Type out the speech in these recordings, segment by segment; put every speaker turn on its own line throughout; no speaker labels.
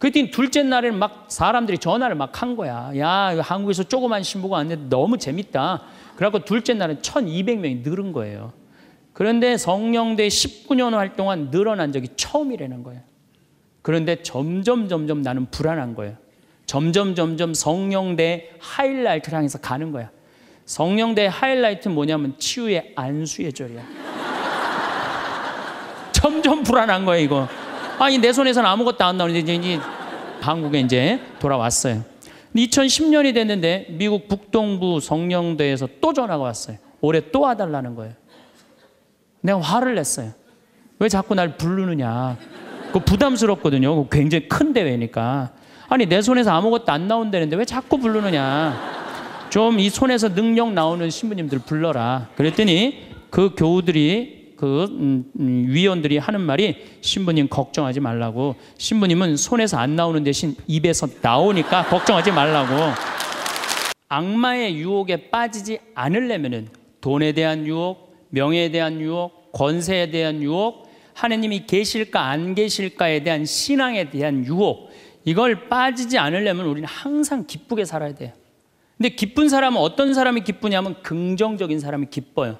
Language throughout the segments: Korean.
그랬더니 둘째 날에 막 사람들이 전화를 막 한 거야. 야, 한국에서 조그만 신부가 왔는데 너무 재밌다. 그래갖고 둘째 날은 1200명이 늘은 거예요. 그런데 성령대 19년 활동한 늘어난 적이 처음이라는 거예요. 그런데 점점 점점 나는 불안한 거예요. 점점 점점 성령대 하이라이트를 향해서 가는 거야. 성령대 하이라이트는 뭐냐면 치유의 안수의 절이야. 점점 불안한 거예요, 이거. 아니 내 손에서는 아무것도 안 나오는데 이제, 이제 한국에 이제 돌아왔어요. 2010년이 됐는데 미국 북동부 성령대에서 또 전화가 왔어요. 올해 또 와달라는 거예요. 내가 화를 냈어요. 왜 자꾸 날 부르느냐. 그 부담스럽거든요. 굉장히 큰 대회니까. 아니 내 손에서 아무것도 안 나온다는데 왜 자꾸 부르느냐. 좀 이 손에서 능력 나오는 신부님들 불러라. 그랬더니 그 교우들이 그 음, 음, 위원들이 하는 말이 신부님 걱정하지 말라고 신부님은 손에서 안 나오는 대신 입에서 나오니까 걱정하지 말라고 악마의 유혹에 빠지지 않으려면 돈에 대한 유혹, 명예에 대한 유혹, 권세에 대한 유혹, 하느님이 계실까 안 계실까에 대한 신앙에 대한 유혹 이걸 빠지지 않으려면 우리는 항상 기쁘게 살아야 돼요. 근데 기쁜 사람은 어떤 사람이 기쁘냐면 긍정적인 사람이 기뻐요.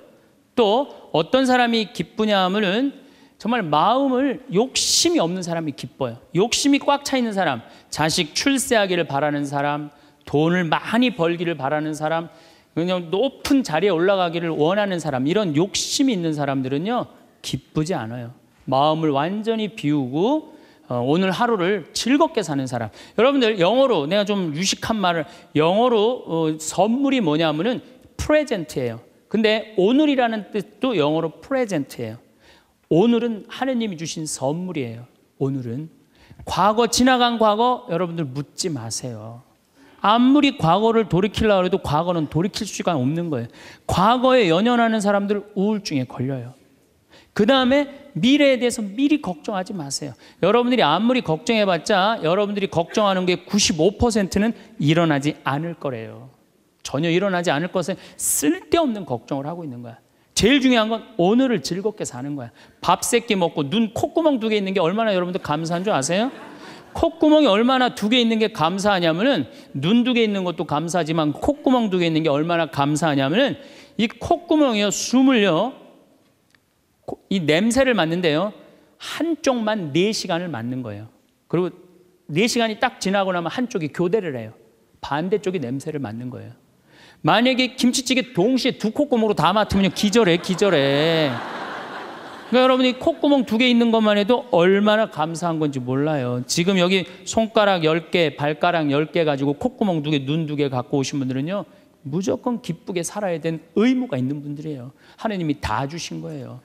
또 어떤 사람이 기쁘냐 하면은 정말 마음을 욕심이 없는 사람이 기뻐요. 욕심이 꽉 차 있는 사람, 자식 출세하기를 바라는 사람, 돈을 많이 벌기를 바라는 사람, 그냥 높은 자리에 올라가기를 원하는 사람, 이런 욕심이 있는 사람들은요, 기쁘지 않아요. 마음을 완전히 비우고 어, 오늘 하루를 즐겁게 사는 사람. 여러분들 영어로 내가 좀 유식한 말을 영어로 어, 선물이 뭐냐면은 프레젠트예요. 근데 오늘이라는 뜻도 영어로 present예요. 오늘은 하느님이 주신 선물이에요. 오늘은 과거 지나간 과거 여러분들 묻지 마세요. 아무리 과거를 돌이키려고 해도 과거는 돌이킬 수가 없는 거예요. 과거에 연연하는 사람들 우울증에 걸려요. 그 다음에 미래에 대해서 미리 걱정하지 마세요. 여러분들이 아무리 걱정해봤자 여러분들이 걱정하는 게 95%는 일어나지 않을 거래요. 전혀 일어나지 않을 것에 쓸데없는 걱정을 하고 있는 거야. 제일 중요한 건 오늘을 즐겁게 사는 거야. 밥세끼 먹고 눈 콧구멍 두 개 있는 게 얼마나 여러분들 감사한 줄 아세요? 콧구멍이 얼마나 두 개 있는 게 감사하냐면은 눈 두 개 있는 것도 감사하지만 콧구멍 두 개 있는 게 얼마나 감사하냐면은 이 콧구멍이요 숨을요 이 냄새를 맡는데요 한쪽만 네 시간을 맡는 거예요. 그리고 네 시간이 딱 지나고 나면 한쪽이 교대를 해요. 반대쪽이 냄새를 맡는 거예요. 만약에 김치찌개 동시에 두 콧구멍으로 다 맡으면 기절해, 기절해. 그러니까 여러분이 콧구멍 두 개 있는 것만 해도 얼마나 감사한 건지 몰라요. 지금 여기 손가락 10개, 발가락 10개 가지고 콧구멍 두 개, 눈 두 개 갖고 오신 분들은요. 무조건 기쁘게 살아야 되 의무가 있는 분들이에요. 하느님이 다 주신 거예요.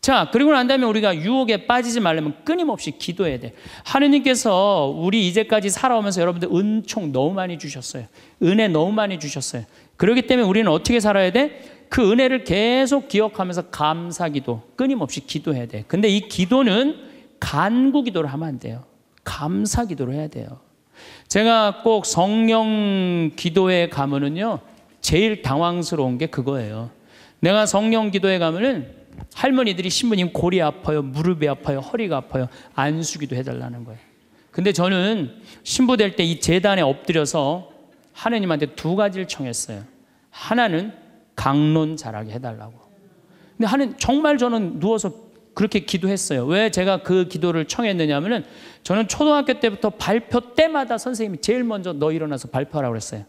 자, 그리고 난 다음에 우리가 유혹에 빠지지 말려면 끊임없이 기도해야 돼. 하느님께서 우리 이제까지 살아오면서 여러분들 은총 너무 많이 주셨어요. 은혜 너무 많이 주셨어요. 그렇기 때문에 우리는 어떻게 살아야 돼? 그 은혜를 계속 기억하면서 감사 기도, 끊임없이 기도해야 돼. 근데 이 기도는 간구 기도를 하면 안 돼요. 감사 기도를 해야 돼요. 제가 꼭 성령 기도에 가면은요, 제일 당황스러운 게 그거예요. 내가 성령 기도에 가면은 할머니들이 신부님 골이 아파요, 무릎이 아파요, 허리가 아파요. 안 숙이도 해달라는 거예요. 근데 저는 신부 될 때 이 재단에 엎드려서 하느님한테 두 가지를 청했어요. 하나는 강론 잘하게 해달라고. 근데 하는 정말 저는 누워서 그렇게 기도했어요. 왜 제가 그 기도를 청했느냐면은 저는 초등학교 때부터 발표 때마다 선생님이 제일 먼저 너 일어나서 발표하라고 그랬어요.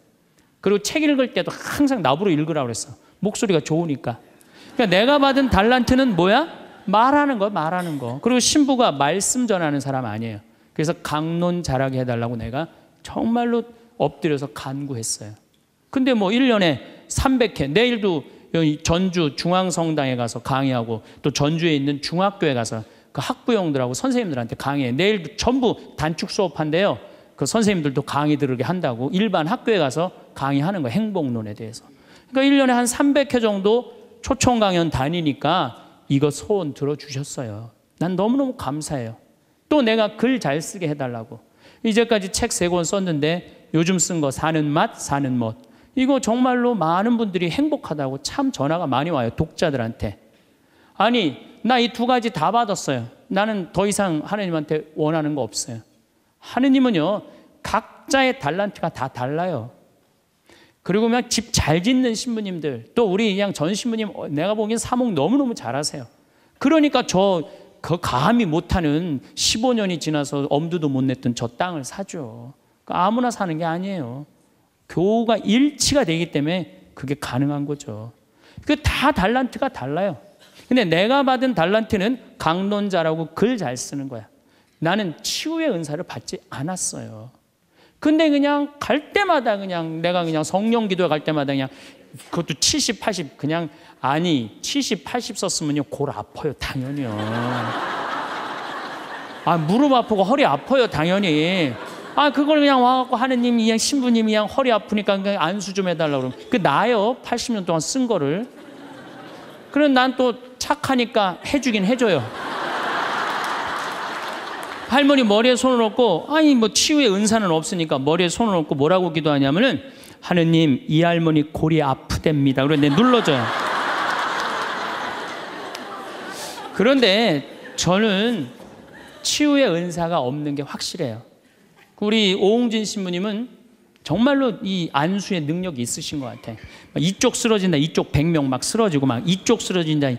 그리고 책 읽을 때도 항상 나부로 읽으라고 그랬어. 목소리가 좋으니까. 그러니까 내가 받은 달란트는 뭐야? 말하는 거, 말하는 거. 그리고 신부가 말씀 전하는 사람 아니에요. 그래서 강론 잘하게 해달라고 내가 정말로 엎드려서 간구했어요. 근데 뭐 1년에 300회, 내일도 전주 중앙성당에 가서 강의하고 또 전주에 있는 중학교에 가서 그 학부형들하고 선생님들한테 강의해. 내일 도 전부 단축 수업한대요. 그 선생님들도 강의 들으게 한다고 일반 학교에 가서 강의하는 거 행복론에 대해서. 그러니까 1년에 한 300회 정도 초청 강연 다니니까 이거 소원 들어주셨어요. 난 너무너무 감사해요. 또 내가 글 잘 쓰게 해달라고. 이제까지 책 세 권 썼는데 요즘 쓴 거 사는 맛, 사는 멋. 이거 정말로 많은 분들이 행복하다고 참 전화가 많이 와요. 독자들한테. 아니, 나 이 두 가지 다 받았어요. 나는 더 이상 하느님한테 원하는 거 없어요. 하느님은요, 각자의 달란트가 다 달라요. 그리고 그냥 집 잘 짓는 신부님들, 또 우리 그냥 전 신부님, 어, 내가 보기엔 사목 너무너무 잘하세요. 그러니까 저, 그 감히 못하는 15년이 지나서 엄두도 못 냈던 저 땅을 사죠. 그러니까 아무나 사는 게 아니에요. 교우가 일치가 되기 때문에 그게 가능한 거죠. 그 다 달란트가 달라요. 근데 내가 받은 달란트는 강론자라고 글 잘 쓰는 거야. 나는 치유의 은사를 받지 않았어요. 근데 그냥 갈 때마다 그냥 내가 그냥 성령 기도에 갈 때마다 그냥 그것도 70, 80 그냥 아니 70, 80 썼으면요 골 아파요 당연히요. 아 무릎 아프고 허리 아파요 당연히. 아 그걸 그냥 와갖고 하느님 이양 신부님 이양 허리 아프니까 그냥 안수 좀 해달라 그러면 그 나요 80년 동안 쓴 거를. 그럼 난 또 착하니까 해주긴 해줘요. 할머니 머리에 손을 얹고 아니 뭐 치유의 은사는 없으니까 머리에 손을 얹고 뭐라고 기도하냐면은 하느님 이 할머니 골이 아프댑니다. 그런데 눌러줘요. 그런데 저는 치유의 은사가 없는 게 확실해요. 그 우리 오홍진 신부님은 정말로 이 안수의 능력이 있으신 것 같아. 이쪽 쓰러진다, 이쪽 100명 막 쓰러지고 막 이쪽 쓰러진다.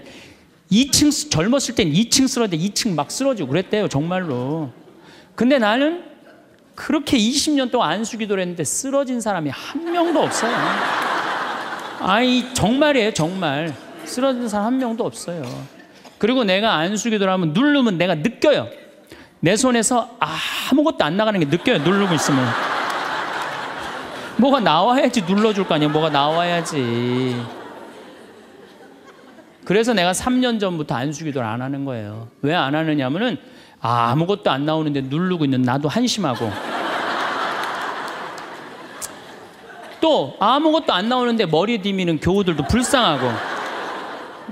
2층 젊었을 땐 2층 쓰러는데 2층 막 쓰러지고 그랬대요 정말로. 근데 나는 그렇게 20년 동안 안수기도를 했는데 쓰러진 사람이 한 명도 없어요. 아이 정말이에요 정말 쓰러진 사람 한 명도 없어요. 그리고 내가 안수기도를 하면 누르면 내가 느껴요. 내 손에서 아무것도 안 나가는 게 느껴요 누르고 있으면. 뭐가 나와야지 눌러줄 거 아니야 뭐가 나와야지. 그래서 내가 3년 전부터 안수기도를 안 하는 거예요. 왜 안 하느냐면은 아, 아무것도 안 나오는데 누르고 있는 나도 한심하고 또 아무것도 안 나오는데 머리 디미는 교우들도 불쌍하고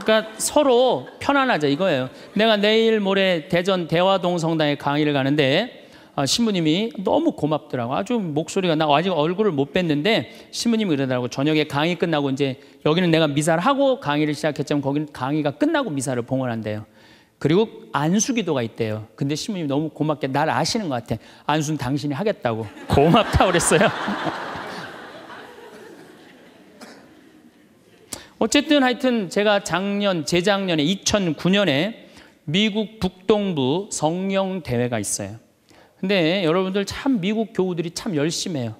그러니까 서로 편안하자 이거예요. 내가 내일 모레 대전 대화동 성당에 강의를 가는데 어, 신부님이 너무 고맙더라고. 아주 목소리가 나 아직 얼굴을 못 뵀는데 신부님이 그러더라고. 저녁에 강의 끝나고 이제 여기는 내가 미사를 하고 강의를 시작했지만 거기는 강의가 끝나고 미사를 봉헌한대요. 그리고 안수기도가 있대요. 근데 신부님 너무 고맙게 날 아시는 것 같아. 안수는 당신이 하겠다고. 고맙다 그랬어요. 어쨌든 하여튼 제가 작년, 재작년에 2009년에 미국 북동부 성령 대회가 있어요. 근데 여러분들 참 미국 교우들이 참 열심해요.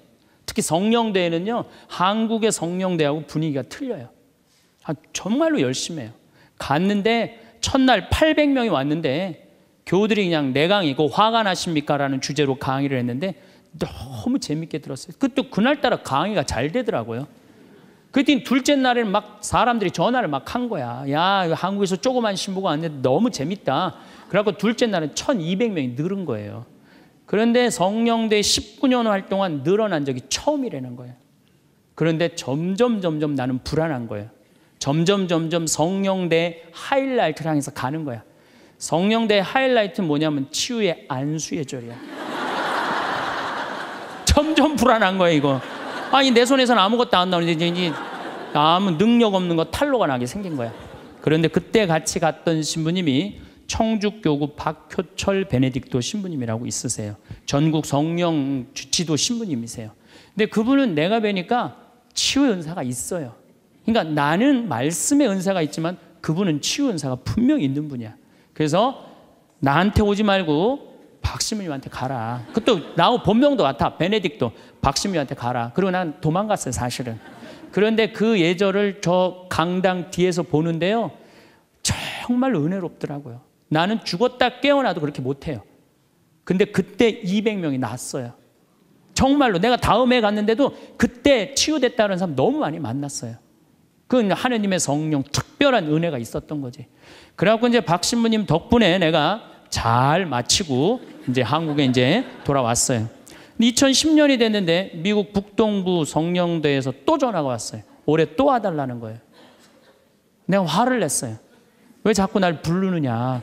특히 성령대회는요, 한국의 성령대하고 분위기가 틀려요. 아, 정말로 열심해요. 갔는데 첫날 800명이 왔는데 교우들이 그냥 내 강의 이거 화가 나십니까? 라는 주제로 강의를 했는데 너무 재밌게 들었어요. 그또 그날따라 강의가 잘 되더라고요. 그랬더니 둘째 날에는 막 사람들이 전화를 막 한 거야. 야, 한국에서 조그만 신부가 왔는데 너무 재밌다. 그래갖고 둘째 날은 1200명이 늘은 거예요. 그런데 성령대 19년 활동한 늘어난 적이 처음이라는 거예요. 그런데 점점 점점 나는 불안한 거예요. 점점 점점 성령대 하이라이트를 향해서 가는 거야. 성령대 하이라이트는 뭐냐면 치유의 안수의 절이야. 점점 불안한 거야 이거. 아니 내 손에서는 아무것도 안 나오는데 이제 아무 능력 없는 거 탈로가 나게 생긴 거야. 그런데 그때 같이 갔던 신부님이 청주교구 박효철 베네딕토 신부님이라고 있으세요. 전국 성령 주치도 신부님이세요. 근데 그분은 내가 뵈니까 치유 은사가 있어요. 그러니까 나는 말씀의 은사가 있지만 그분은 치유 은사가 분명히 있는 분이야. 그래서 나한테 오지 말고 박신부님한테 가라. 그것도 나우 본명도 같아. 베네딕도 박신부님한테 가라. 그리고 난 도망갔어요, 사실은. 그런데 그 예절을 저 강당 뒤에서 보는데요. 정말 은혜롭더라고요. 나는 죽었다 깨어나도 그렇게 못해요. 근데 그때 200명이 났어요. 정말로 내가 다음에 갔는데도 그때 치유됐다는 사람 너무 많이 만났어요. 그건 하느님의 성령 특별한 은혜가 있었던 거지. 그래갖고 이제 박신부님 덕분에 내가 잘 마치고 이제 한국에 이제 돌아왔어요. 2010년이 됐는데 미국 북동부 성령대에서 또 전화가 왔어요. 올해 또 와달라는 거예요. 내가 화를 냈어요. 왜 자꾸 날 부르느냐.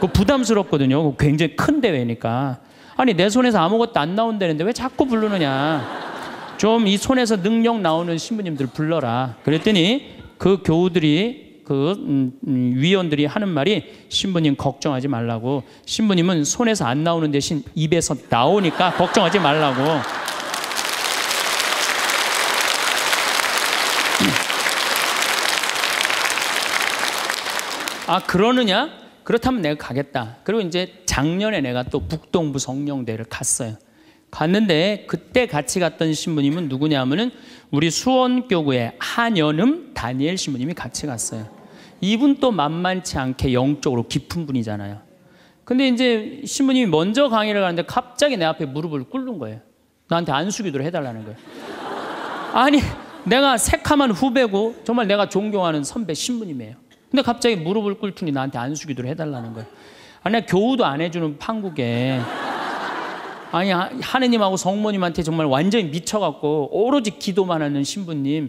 그 부담스럽거든요. 그 굉장히 큰 대회니까. 아니 내 손에서 아무것도 안 나온다는데 왜 자꾸 부르느냐. 좀 이 손에서 능력 나오는 신부님들 불러라. 그랬더니 그 교우들이 그 음, 음, 위원들이 하는 말이 신부님 걱정하지 말라고 신부님은 손에서 안 나오는 대신 입에서 나오니까 걱정하지 말라고 아 그러느냐 그렇다면 내가 가겠다. 그리고 이제 작년에 내가 또 북동부 성령대를 갔어요. 갔는데 그때 같이 갔던 신부님은 누구냐면은 우리 수원교구의 한연음 다니엘 신부님이 같이 갔어요. 이분 또 만만치 않게 영적으로 깊은 분이잖아요. 근데 이제 신부님이 먼저 강의를 가는데 갑자기 내 앞에 무릎을 꿇는 거예요. 나한테 안수기도를 해달라는 거예요. 아니 내가 새카만 후배고 정말 내가 존경하는 선배 신부님이에요. 근데 갑자기 무릎을 꿇더니 나한테 안수기도를 해달라는 거예요. 아니 교우도 안 해주는 한국에 아니 하느님하고 성모님한테 정말 완전히 미쳐갖고 오로지 기도만 하는 신부님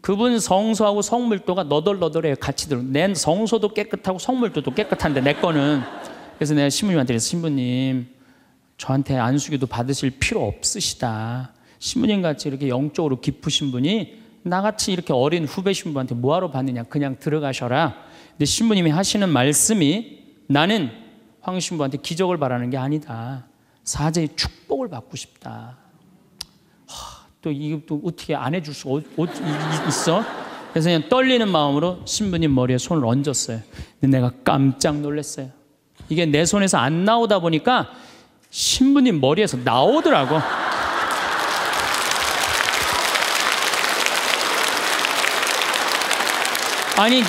그분 성소하고 성물도가 너덜너덜해요 같이 들어 낸 성소도 깨끗하고 성물도도 깨끗한데 내 거는 그래서 내가 신부님한테 그래서 신부님 저한테 안수기도 받으실 필요 없으시다 신부님 같이 이렇게 영적으로 깊으신 분이 나같이 이렇게 어린 후배 신부한테 뭐하러 받느냐 그냥 들어가셔라 근데 신부님이 하시는 말씀이 나는 황 신부한테 기적을 바라는 게 아니다. 사제의 축복을 받고 싶다. 하, 또 이것도 어떻게 안 해줄 수 어, 어, 있어? 그래서 그냥 떨리는 마음으로 신부님 머리에 손을 얹었어요. 근데 내가 깜짝 놀랐어요. 이게 내 손에서 안 나오다 보니까 신부님 머리에서 나오더라고. 아니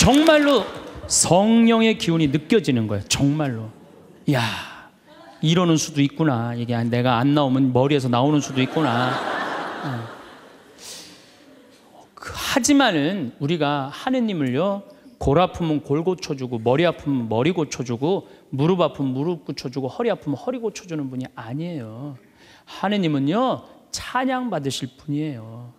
정말로 성령의 기운이 느껴지는 거예요. 정말로. 야 이러는 수도 있구나. 이게 아, 내가 안 나오면 머리에서 나오는 수도 있구나. 어. 어, 그 하지만은 우리가 하느님을요 골 아프면 골 고쳐주고 머리 아프면 머리 고쳐주고 무릎 아프면 무릎 고쳐주고 허리 아프면 허리 고쳐주는 분이 아니에요. 하느님은요 찬양 받으실 분이에요.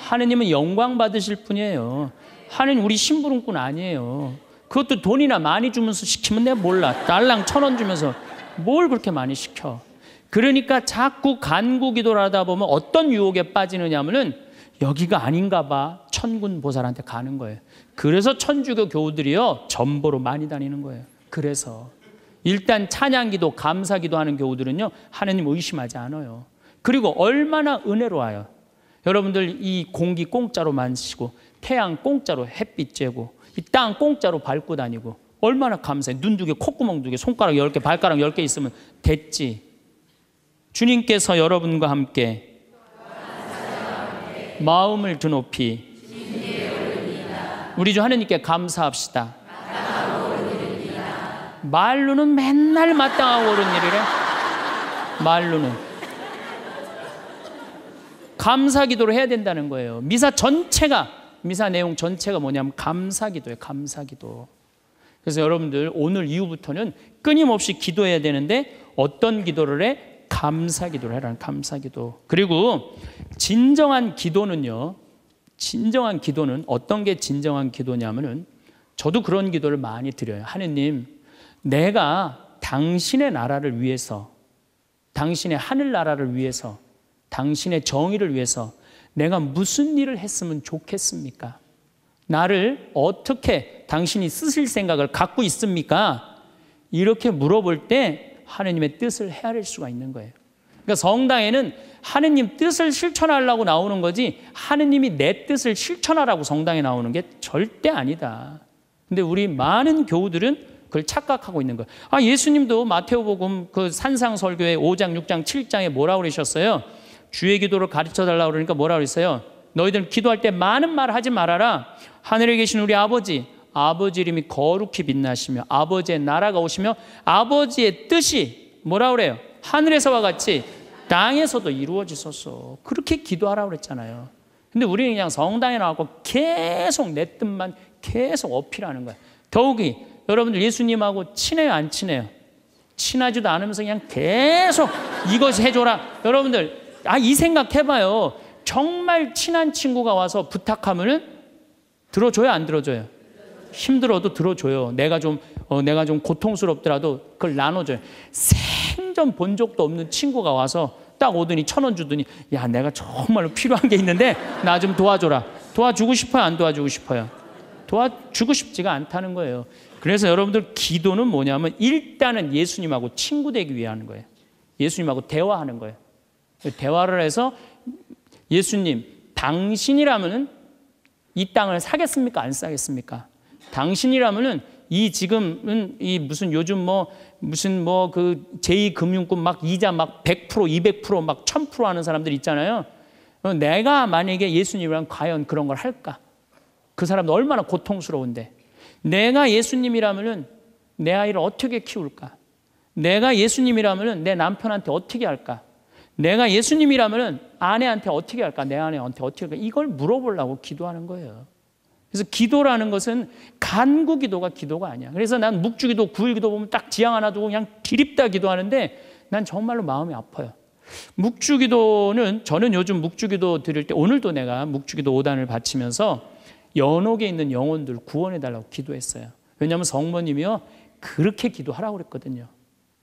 하느님은 영광 받으실 분이에요. 하나님 우리 심부름꾼 아니에요. 그것도 돈이나 많이 주면서 시키면 내가 몰라. 달랑 천 원 주면서 뭘 그렇게 많이 시켜. 그러니까 자꾸 간구 기도를 하다 보면 어떤 유혹에 빠지느냐면은 여기가 아닌가 봐. 천군 보살한테 가는 거예요. 그래서 천주교 교우들이요. 전보로 많이 다니는 거예요. 그래서 일단 찬양기도 감사기도 하는 교우들은요. 하나님 의심하지 않아요. 그리고 얼마나 은혜로워요. 여러분들 이 공기 공짜로 만지시고 태양 공짜로 햇빛 쬐고 이 땅 공짜로 밟고 다니고 얼마나 감사해. 눈 두 개, 콧구멍 두 개, 손가락 열 개, 발가락 열 개 있으면 됐지. 주님께서 여러분과 함께 마음을 드높이 우리 주 하나님께 감사합시다. 말로는 맨날 마땅하고 옳은 일이래. 말로는. 감사 기도를 해야 된다는 거예요. 미사 전체가 미사 내용 전체가 뭐냐면 감사기도예요. 감사기도. 그래서 여러분들 오늘 이후부터는 끊임없이 기도해야 되는데 어떤 기도를 해? 감사기도를 해라는 감사기도. 그리고 진정한 기도는요. 진정한 기도는 어떤 게 진정한 기도냐면은 저도 그런 기도를 많이 드려요. 하느님, 내가 당신의 나라를 위해서, 당신의 하늘 나라를 위해서, 당신의 정의를 위해서 내가 무슨 일을 했으면 좋겠습니까? 나를 어떻게 당신이 쓰실 생각을 갖고 있습니까? 이렇게 물어볼 때 하느님의 뜻을 헤아릴 수가 있는 거예요. 그러니까 성당에는 하느님 뜻을 실천하려고 나오는 거지 하느님이 내 뜻을 실천하라고 성당에 나오는 게 절대 아니다. 근데 우리 많은 교우들은 그걸 착각하고 있는 거예요. 아, 예수님도 마태오복음 그 산상 설교에 5장, 6장, 7장에 뭐라고 그러셨어요? 주의 기도를 가르쳐 달라고 그러니까 뭐라 그랬어요? 너희들 기도할 때 많은 말 하지 말아라. 하늘에 계신 우리 아버지, 아버지 이름이 거룩히 빛나시며 아버지의 나라가 오시며 아버지의 뜻이 뭐라 그래요? 하늘에서와 같이 땅에서도 이루어지소서. 그렇게 기도하라고 그랬잖아요. 근데 우리는 그냥 성당에 나와서 계속 내 뜻만 계속 어필하는 거예요. 더욱이 여러분들 예수님하고 친해요, 안 친해요? 친하지도 않으면서 그냥 계속 이것 해줘라. 여러분들 아, 이 생각 해봐요. 정말 친한 친구가 와서 부탁하면은 들어줘요, 안 들어줘요? 힘들어도 들어줘요. 내가 좀, 어, 내가 좀 고통스럽더라도 그걸 나눠줘요. 생전 본 적도 없는 친구가 와서 딱 오더니 천 원 주더니 야, 내가 정말로 필요한 게 있는데 나 좀 도와줘라. 도와주고 싶어요, 안 도와주고 싶어요? 도와주고 싶지가 않다는 거예요. 그래서 여러분들 기도는 뭐냐면 일단은 예수님하고 친구 되기 위해 거예요. 예수님하고 대화하는 거예요. 대화를 해서 예수님, 당신이라면은 이 땅을 사겠습니까? 안 사겠습니까? 당신이라면은 이 지금은 이 무슨 요즘 뭐 무슨 뭐 그 제2금융권 막 이자 막 100% 200%막 1000% 하는 사람들 있잖아요. 내가 만약에 예수님이랑 과연 그런 걸 할까? 그 사람도 얼마나 고통스러운데. 내가 예수님이라면은 내 아이를 어떻게 키울까? 내가 예수님이라면은 내 남편한테 어떻게 할까? 내가 예수님이라면 아내한테 어떻게 할까? 내 아내한테 어떻게 할까? 이걸 물어보려고 기도하는 거예요. 그래서 기도라는 것은 간구 기도가 기도가 아니야. 그래서 난 묵주 기도, 구일 기도 보면 딱 지향 하나 두고 그냥 기립다 기도하는데 난 정말로 마음이 아파요. 묵주 기도는 저는 요즘 묵주 기도 드릴 때 오늘도 내가 묵주 기도 5단을 바치면서 연옥에 있는 영혼들 구원해 달라고 기도했어요. 왜냐하면 성모님이요. 그렇게 기도하라고 그랬거든요.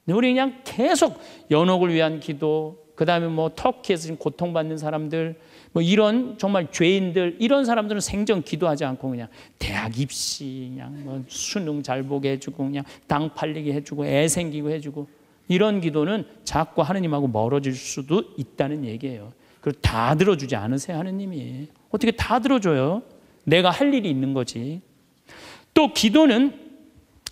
근데 우리 그냥 계속 연옥을 위한 기도, 그 다음에 뭐 터키에서 지금 고통받는 사람들, 뭐 이런 정말 죄인들, 이런 사람들은 생전 기도하지 않고 그냥 대학 입시, 그냥 뭐 수능 잘 보게 해주고, 그냥 땅 팔리게 해주고, 애 생기고 해주고, 이런 기도는 자꾸 하느님하고 멀어질 수도 있다는 얘기예요. 그걸 다 들어주지 않으세요, 하느님이. 어떻게 다 들어줘요? 내가 할 일이 있는 거지. 또 기도는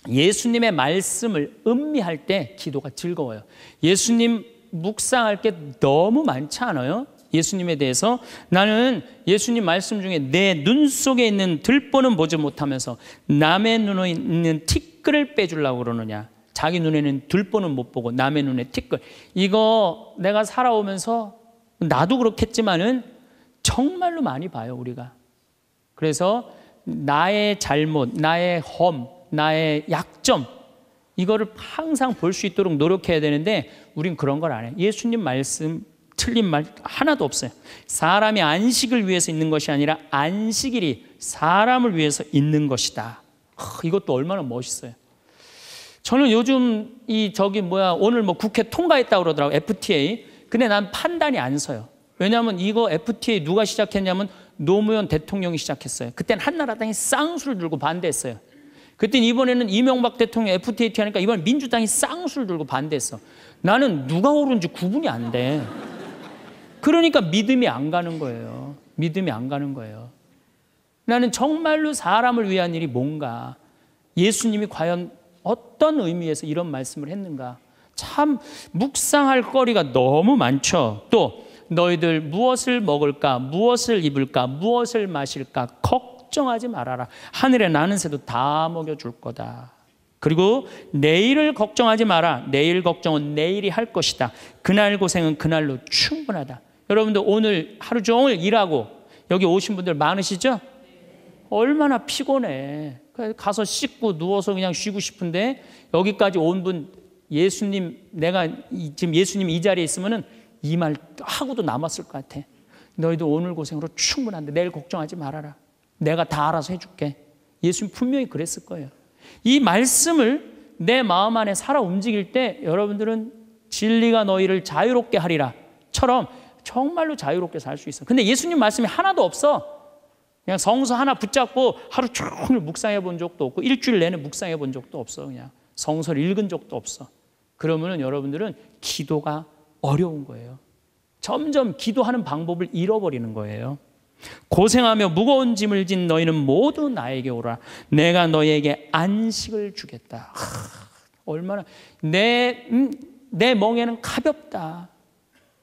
예수님의 말씀을 음미할 때 기도가 즐거워요. 예수님 묵상할 게 너무 많지 않아요? 예수님에 대해서 나는 예수님 말씀 중에 내 눈 속에 있는 들보는 보지 못하면서 남의 눈에 있는 티끌을 빼주려고 그러느냐. 자기 눈에는 들보는 못 보고 남의 눈에 티끌. 이거 내가 살아오면서 나도 그렇겠지만은 정말로 많이 봐요, 우리가. 그래서 나의 잘못, 나의 험, 나의 약점, 이거를 항상 볼 수 있도록 노력해야 되는데 우린 그런 걸 안 해. 예수님 말씀 틀린 말 하나도 없어요. 사람이 안식을 위해서 있는 것이 아니라 안식일이 사람을 위해서 있는 것이다. 이것도 얼마나 멋있어요. 저는 요즘 이 저기 뭐야 오늘 뭐 국회 통과했다 그러더라고 FTA. 근데 난 판단이 안 서요. 왜냐하면 이거 FTA 누가 시작했냐면 노무현 대통령이 시작했어요. 그땐 한나라당이 쌍수를 들고 반대했어요. 그땐 이번에는 이명박 대통령 FTA 하니까 이번 민주당이 쌍수를 들고 반대했어. 나는 누가 옳은지 구분이 안 돼. 그러니까 믿음이 안 가는 거예요. 믿음이 안 가는 거예요. 나는 정말로 사람을 위한 일이 뭔가 예수님이 과연 어떤 의미에서 이런 말씀을 했는가 참 묵상할 거리가 너무 많죠. 또 너희들 무엇을 먹을까, 무엇을 입을까, 무엇을 마실까 걱정하지 말아라. 하늘에 나는 새도 다 먹여 줄 거다. 그리고 내일을 걱정하지 마라. 내일 걱정은 내일이 할 것이다. 그날 고생은 그날로 충분하다. 여러분들 오늘 하루 종일 일하고 여기 오신 분들 많으시죠? 얼마나 피곤해. 가서 씻고 누워서 그냥 쉬고 싶은데 여기까지 온 분 예수님 내가 지금 예수님 이 자리에 있으면은 이 말 하고도 남았을 것 같아. 너희도 오늘 고생으로 충분한데 내일 걱정하지 말아라. 내가 다 알아서 해줄게. 예수님 분명히 그랬을 거예요. 이 말씀을 내 마음 안에 살아 움직일 때 여러분들은 진리가 너희를 자유롭게 하리라. 처럼 정말로 자유롭게 살 수 있어. 근데 예수님 말씀이 하나도 없어. 그냥 성서 하나 붙잡고 하루 종일 묵상해 본 적도 없고 일주일 내내 묵상해 본 적도 없어. 그냥 성서를 읽은 적도 없어. 그러면은 여러분들은 기도가 어려운 거예요. 점점 기도하는 방법을 잃어버리는 거예요. 고생하며 무거운 짐을 진 너희는 모두 나에게 오라. 내가 너희에게 안식을 주겠다. 얼마나 내, 음, 내 멍에는 가볍다.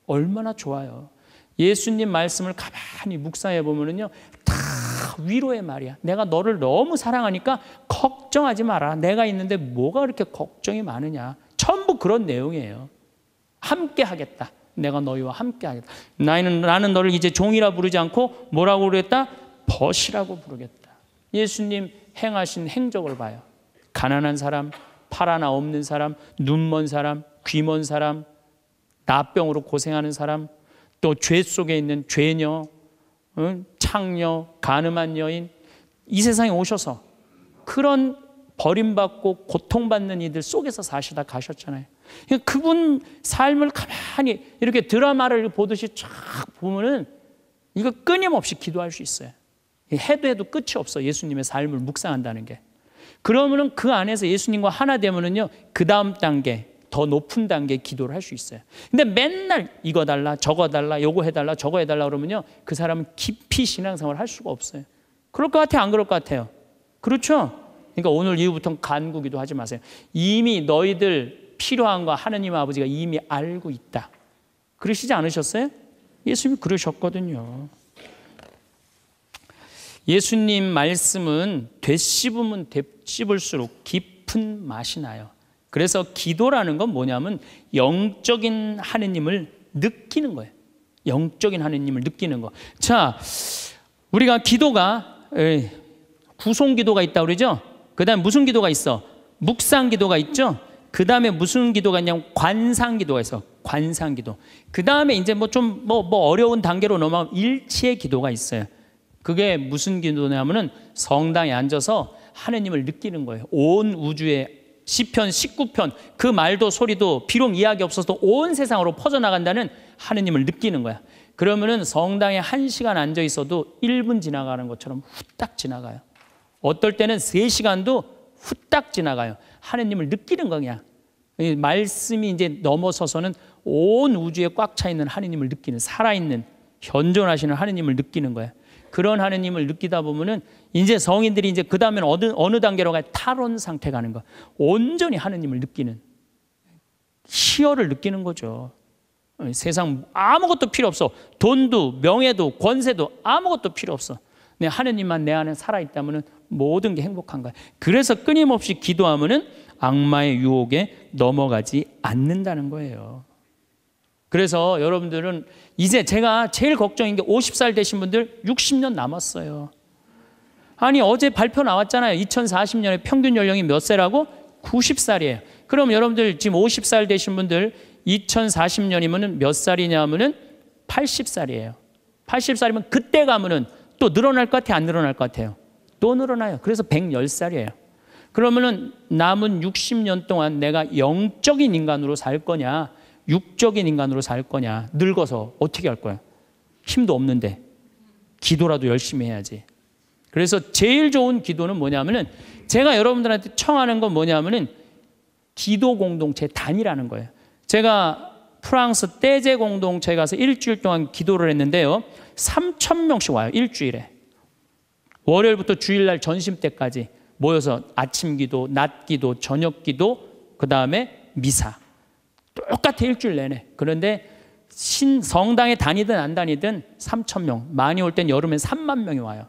얼마나 좋아요. 예수님 말씀을 가만히 묵상해 보면은요. 다 위로의 말이야. 내가 너를 너무 사랑하니까 걱정하지 마라. 내가 있는데 뭐가 그렇게 걱정이 많으냐. 전부 그런 내용이에요. 함께 하겠다. 내가 너희와 함께 하겠다. 나는, 나는 너를 이제 종이라 부르지 않고 뭐라고 부르겠다? 벗이라고 부르겠다. 예수님 행하신 행적을 봐요. 가난한 사람, 팔 하나 아 없는 사람, 눈먼 사람, 귀먼 사람, 나병으로 고생하는 사람, 또 죄 속에 있는 죄녀, 창녀, 가늠한 여인, 이 세상에 오셔서 그런 버림받고 고통받는 이들 속에서 사시다 가셨잖아요. 그러니까 그분 삶을 가만히 이렇게 드라마를 보듯이 쫙 보면은 이거 끊임없이 기도할 수 있어요. 해도 해도 끝이 없어. 예수님의 삶을 묵상한다는 게. 그러면은 그 안에서 예수님과 하나 되면은요. 그 다음 단계, 더 높은 단계 기도를 할 수 있어요. 근데 맨날 이거 달라, 저거 달라, 요거 해달라, 저거 해달라 그러면요. 그 사람은 깊이 신앙생활 을할 수가 없어요. 그럴 것 같아요? 안 그럴 것 같아요? 그렇죠? 그러니까 오늘 이후부터는 간구기도 하지 마세요. 이미 너희들 필요한 거 하느님 아버지가 이미 알고 있다. 그러시지 않으셨어요? 예수님이 그러셨거든요. 예수님 말씀은 되씹으면 되씹을수록 깊은 맛이 나요. 그래서 기도라는 건 뭐냐면 영적인 하느님을 느끼는 거예요. 영적인 하느님을 느끼는 거. 자, 우리가 기도가 구송 기도가 있다 그러죠? 그다음 무슨 기도가 있어? 묵상 기도가 있죠? 그 다음에 무슨 기도가 있냐면 관상 기도가 있어. 관상 기도. 그 다음에 이제 뭐 좀 뭐뭐 뭐, 뭐 어려운 단계로 넘어가면 일치의 기도가 있어요. 그게 무슨 기도냐면은 성당에 앉아서 하느님을 느끼는 거예요. 온 우주의 시편 19편 그 말도 소리도 비록 이야기 없어도 온 세상으로 퍼져나간다는 하느님을 느끼는 거야. 그러면은 성당에 한시간 앉아 있어도 1분 지나가는 것처럼 후딱 지나가요. 어떨 때는 3시간도 후딱 지나가요. 하느님을 느끼는 거냐. 말씀이 이제 넘어서서는 온 우주에 꽉 차 있는 하느님을 느끼는 살아있는 현존하시는 하느님을 느끼는 거야. 그런 하느님을 느끼다 보면은 이제 성인들이 이제 그 다음에 어느 어느 단계로 가 탈원 상태 가는 거. 온전히 하느님을 느끼는 희열을 느끼는 거죠. 세상 아무것도 필요 없어. 돈도 명예도 권세도 아무것도 필요 없어. 내 하느님만 내 안에 살아 있다면은 모든 게 행복한 거야. 그래서 끊임없이 기도하면은 악마의 유혹에 넘어가지 않는다는 거예요. 그래서 여러분들은 이제 제가 제일 걱정인 게 50살 되신 분들 60년 남았어요. 아니 어제 발표 나왔잖아요. 2040년에 평균 연령이 몇 세라고? 90살이에요. 그럼 여러분들 지금 50살 되신 분들 2040년이면 몇 살이냐면은 80살이에요. 80살이면 그때 가면은 또 늘어날 것 같아요? 안 늘어날 것 같아요? 또 늘어나요. 그래서 110살이에요. 그러면은 남은 60년 동안 내가 영적인 인간으로 살 거냐, 육적인 인간으로 살 거냐, 늙어서 어떻게 할 거야? 힘도 없는데. 기도라도 열심히 해야지. 그래서 제일 좋은 기도는 뭐냐면은 제가 여러분들한테 청하는 건 뭐냐면은 기도 공동체 단이라는 거예요. 제가 프랑스 떼제 공동체 에 가서 일주일 동안 기도를 했는데요. 3천 명씩 와요. 일주일에. 월요일부터 주일날 전심 때까지 모여서 아침 기도, 낮 기도, 저녁 기도, 그 다음에 미사. 똑같아 일주일 내내. 그런데 신 성당에 다니든 안 다니든 3천 명, 많이 올 땐 여름엔 3만 명이 와요.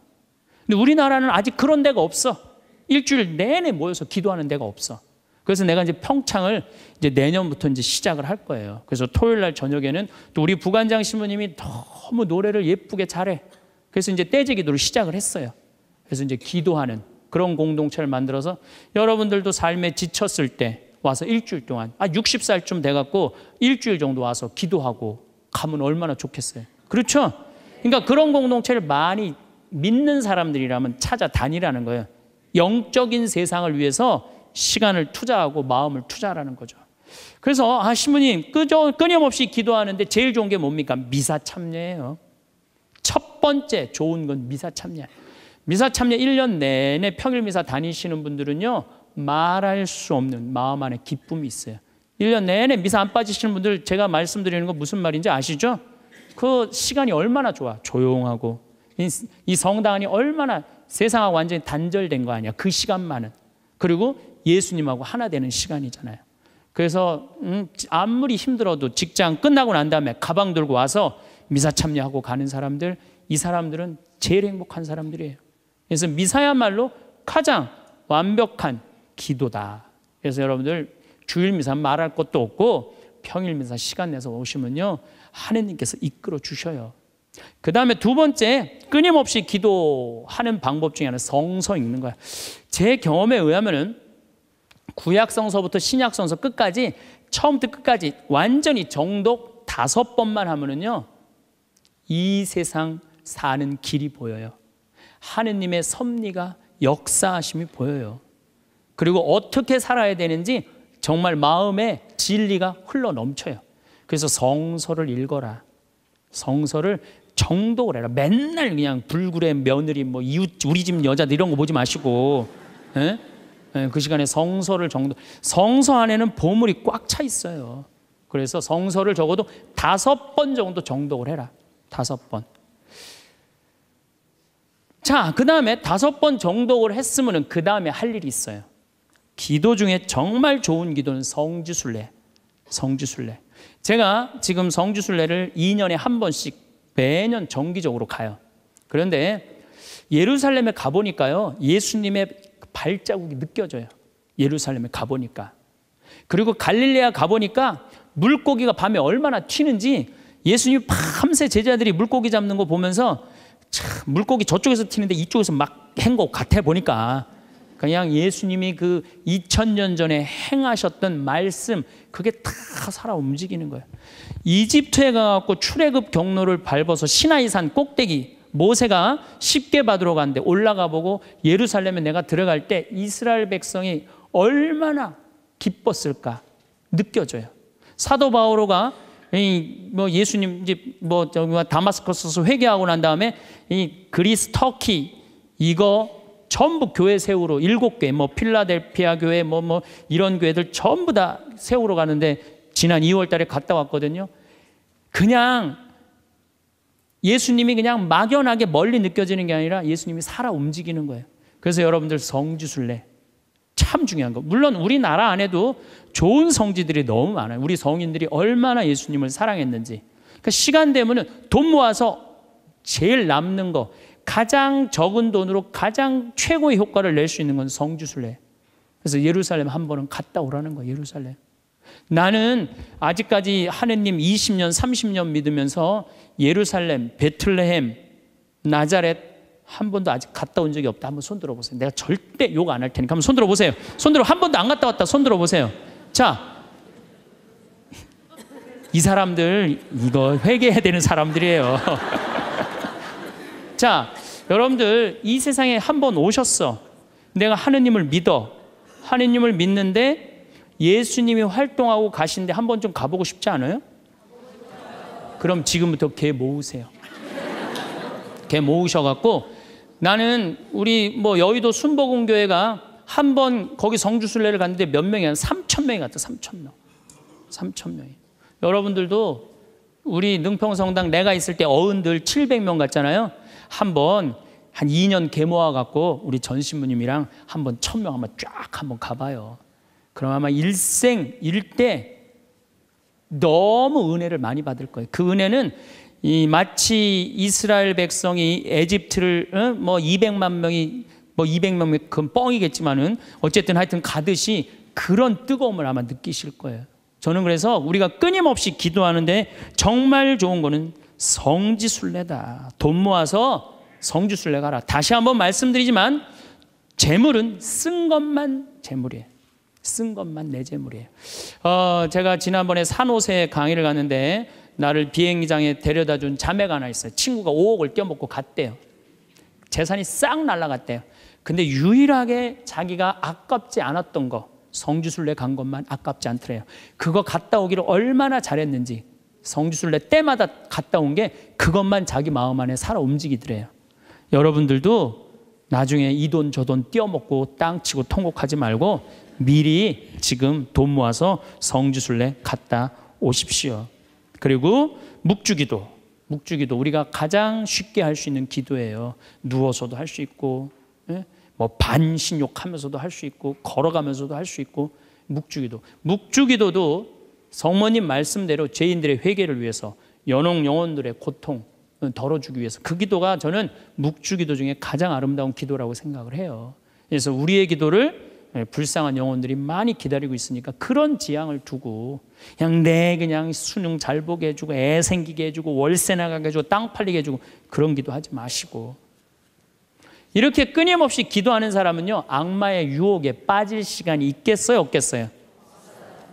근데 우리나라는 아직 그런 데가 없어. 일주일 내내 모여서 기도하는 데가 없어. 그래서 내가 이제 평창을 이제 내년부터 이제 시작을 할 거예요. 그래서 토요일 날 저녁에는 또 우리 부관장 신부님이 너무 노래를 예쁘게 잘해. 그래서 이제 떼제 기도를 시작을 했어요. 그래서 이제 기도하는 그런 공동체를 만들어서 여러분들도 삶에 지쳤을 때 와서 일주일 동안 아 60살쯤 돼 갖고 일주일 정도 와서 기도하고 가면 얼마나 좋겠어요. 그렇죠? 그러니까 그런 공동체를 많이 믿는 사람들이라면 찾아다니라는 거예요. 영적인 세상을 위해서 시간을 투자하고 마음을 투자하라는 거죠. 그래서 아 신부님 끄저, 끊임없이 기도하는데 제일 좋은 게 뭡니까? 미사 참여예요. 첫 번째 좋은 건 미사 참여 미사 참여 1년 내내 평일 미사 다니시는 분들은요. 말할 수 없는 마음 안에 기쁨이 있어요. 1년 내내 미사 안 빠지시는 분들 제가 말씀드리는 거 무슨 말인지 아시죠? 그 시간이 얼마나 좋아. 조용하고 이 성당 이 얼마나 세상하고 완전히 단절된 거 아니야. 그 시간만은. 그리고 예수님하고 하나 되는 시간이잖아요. 그래서 음, 아무리 힘들어도 직장 끝나고 난 다음에 가방 들고 와서 미사 참여하고 가는 사람들 이 사람들은 제일 행복한 사람들이에요. 그래서 미사야말로 가장 완벽한 기도다. 그래서 여러분들 주일 미사 말할 것도 없고 평일 미사 시간 내서 오시면요. 하느님께서 이끌어 주셔요. 그 다음에 두 번째 끊임없이 기도하는 방법 중에 하나 성서 읽는 거야. 제 경험에 의하면은 구약 성서부터 신약 성서 끝까지 처음부터 끝까지 완전히 정독 다섯 번만 하면은요 이 세상 사는 길이 보여요. 하느님의 섭리가 역사하심이 보여요. 그리고 어떻게 살아야 되는지 정말 마음에 진리가 흘러 넘쳐요. 그래서 성서를 읽어라. 성서를 정독을 해라. 맨날 그냥 불굴의 며느리, 뭐 이웃, 우리 집 여자들 이런 거 보지 마시고. 에? 예? 에, 예, 그 시간에 성서를 정독. 성서 안에는 보물이 꽉 차 있어요. 그래서 성서를 적어도 다섯 번 정도 정독을 해라. 다섯 번. 자, 그 다음에 다섯 번 정독을 했으면 그 다음에 할 일이 있어요. 기도 중에 정말 좋은 기도는 성지순례. 성지순례. 제가 지금 성지순례를 2년에 한 번씩 매년 정기적으로 가요. 그런데 예루살렘에 가보니까요. 예수님의 발자국이 느껴져요. 예루살렘에 가보니까. 그리고 갈릴레아 가보니까 물고기가 밤에 얼마나 튀는지 예수님 밤새 제자들이 물고기 잡는 거 보면서 참 물고기 저쪽에서 튀는데 이쪽에서 막행것 같아 보니까 그냥 예수님이 그 2000년 전에 행하셨던 말씀 그게 다 살아 움직이는 거예요. 이집트에 가갖 출애굽 경로를 밟아서 시나이산 꼭대기 모세가 쉽게 받으러 간데 올라가 보고 예루살렘에 내가 들어갈 때 이스라엘 백성이 얼마나 기뻤을까 느껴져요. 사도 바오로가 뭐 예수님 이제 뭐 다마스커스에서 회개하고 난 다음에 이 그리스 터키 이거 전부 교회 세우러 일곱 개, 뭐 필라델피아 교회, 뭐뭐 뭐 이런 교회들 전부 다 세우러 가는데 지난 2월달에 갔다 왔거든요. 그냥 예수님이 그냥 막연하게 멀리 느껴지는 게 아니라 예수님이 살아 움직이는 거예요. 그래서 여러분들 성지순례 참 중요한 거. 물론 우리나라 안에도 좋은 성지들이 너무 많아요. 우리 성인들이 얼마나 예수님을 사랑했는지. 그러니까 시간 되면은 돈 모아서 제일 남는 거, 가장 적은 돈으로 가장 최고의 효과를 낼 수 있는 건성주술래 그래서 예루살렘 한 번은 갔다 오라는 거예요. 예루살렘. 나는 아직까지 하느님 20년, 30년 믿으면서 예루살렘, 베틀레헴, 나자렛 한 번도 아직 갔다 온 적이 없다. 한번 손 들어보세요. 내가 절대 욕 안 할 테니까 한번 손 들어보세요. 손 들어 한 번도 안 갔다 왔다. 손 들어보세요. 자. 이 사람들 이거 회개해야 되는 사람들이에요. 자, 여러분들 이 세상에 한 번 오셨어. 내가 하느님을 믿어. 하느님을 믿는데 예수님이 활동하고 가신데 한 번 좀 가보고 싶지 않아요? 그럼 지금부터 개 모으세요. 개 모으셔갖고 나는 우리 뭐 여의도 순복음교회가 한 번 거기 성주순례를 갔는데 몇 명이 한 3천 명이 갔다 3천 명, 3천 명이. 여러분들도 우리 능평성당 내가 있을 때 어른들 700명 갔잖아요. 한 번 한 2년 개모아 갖고 우리 전신부님이랑 한번천명 한번 쫙 한번 가봐요. 그럼 아마 일생 일대 너무 은혜를 많이 받을 거예요. 그 은혜는 이 마치 이스라엘 백성이 에집트를 어? 뭐 200만 명이 뭐2 0 0명 그건 뻥이겠지만은 어쨌든 하여튼 가듯이 그런 뜨거움을 아마 느끼실 거예요. 저는 그래서 우리가 끊임없이 기도하는데 정말 좋은 거는 성지순례다. 돈 모아서 성지순례 가라. 다시 한번 말씀드리지만 재물은 쓴 것만 재물이에요. 쓴 것만 내 재물이에요. 어, 제가 지난번에 산호세 강의를 갔는데 나를 비행기장에 데려다 준 자매가 하나 있어요. 친구가 5억을 껴먹고 갔대요. 재산이 싹 날라갔대요. 근데 유일하게 자기가 아깝지 않았던 거, 성주순례 간 것만 아깝지 않더래요. 그거 갔다 오기를 얼마나 잘했는지, 성주순례 때마다 갔다 온 게 그것만 자기 마음 안에 살아 움직이더래요. 여러분들도 나중에 이 돈 저돈 띄어먹고 땅 치고 통곡하지 말고 미리 지금 돈 모아서 성주순례 갔다 오십시오. 그리고 묵주기도. 묵주기도 우리가 가장 쉽게 할 수 있는 기도예요. 누워서도 할 수 있고 예? 뭐 반신욕하면서도 할 수 있고 걸어가면서도 할 수 있고 묵주기도. 묵주기도도 성모님 말씀대로 죄인들의 회개를 위해서 연옥 영혼들의 고통 덜어주기 위해서 그 기도가 저는 묵주기도 중에 가장 아름다운 기도라고 생각을 해요. 그래서 우리의 기도를 예, 불쌍한 영혼들이 많이 기다리고 있으니까 그런 지향을 두고 그냥 내 그냥 수능 잘 보게 해주고 애 생기게 해주고 월세 나가게 해주고 땅 팔리게 해주고 그런 기도하지 마시고 이렇게 끊임없이 기도하는 사람은요 악마의 유혹에 빠질 시간이 있겠어요 없겠어요?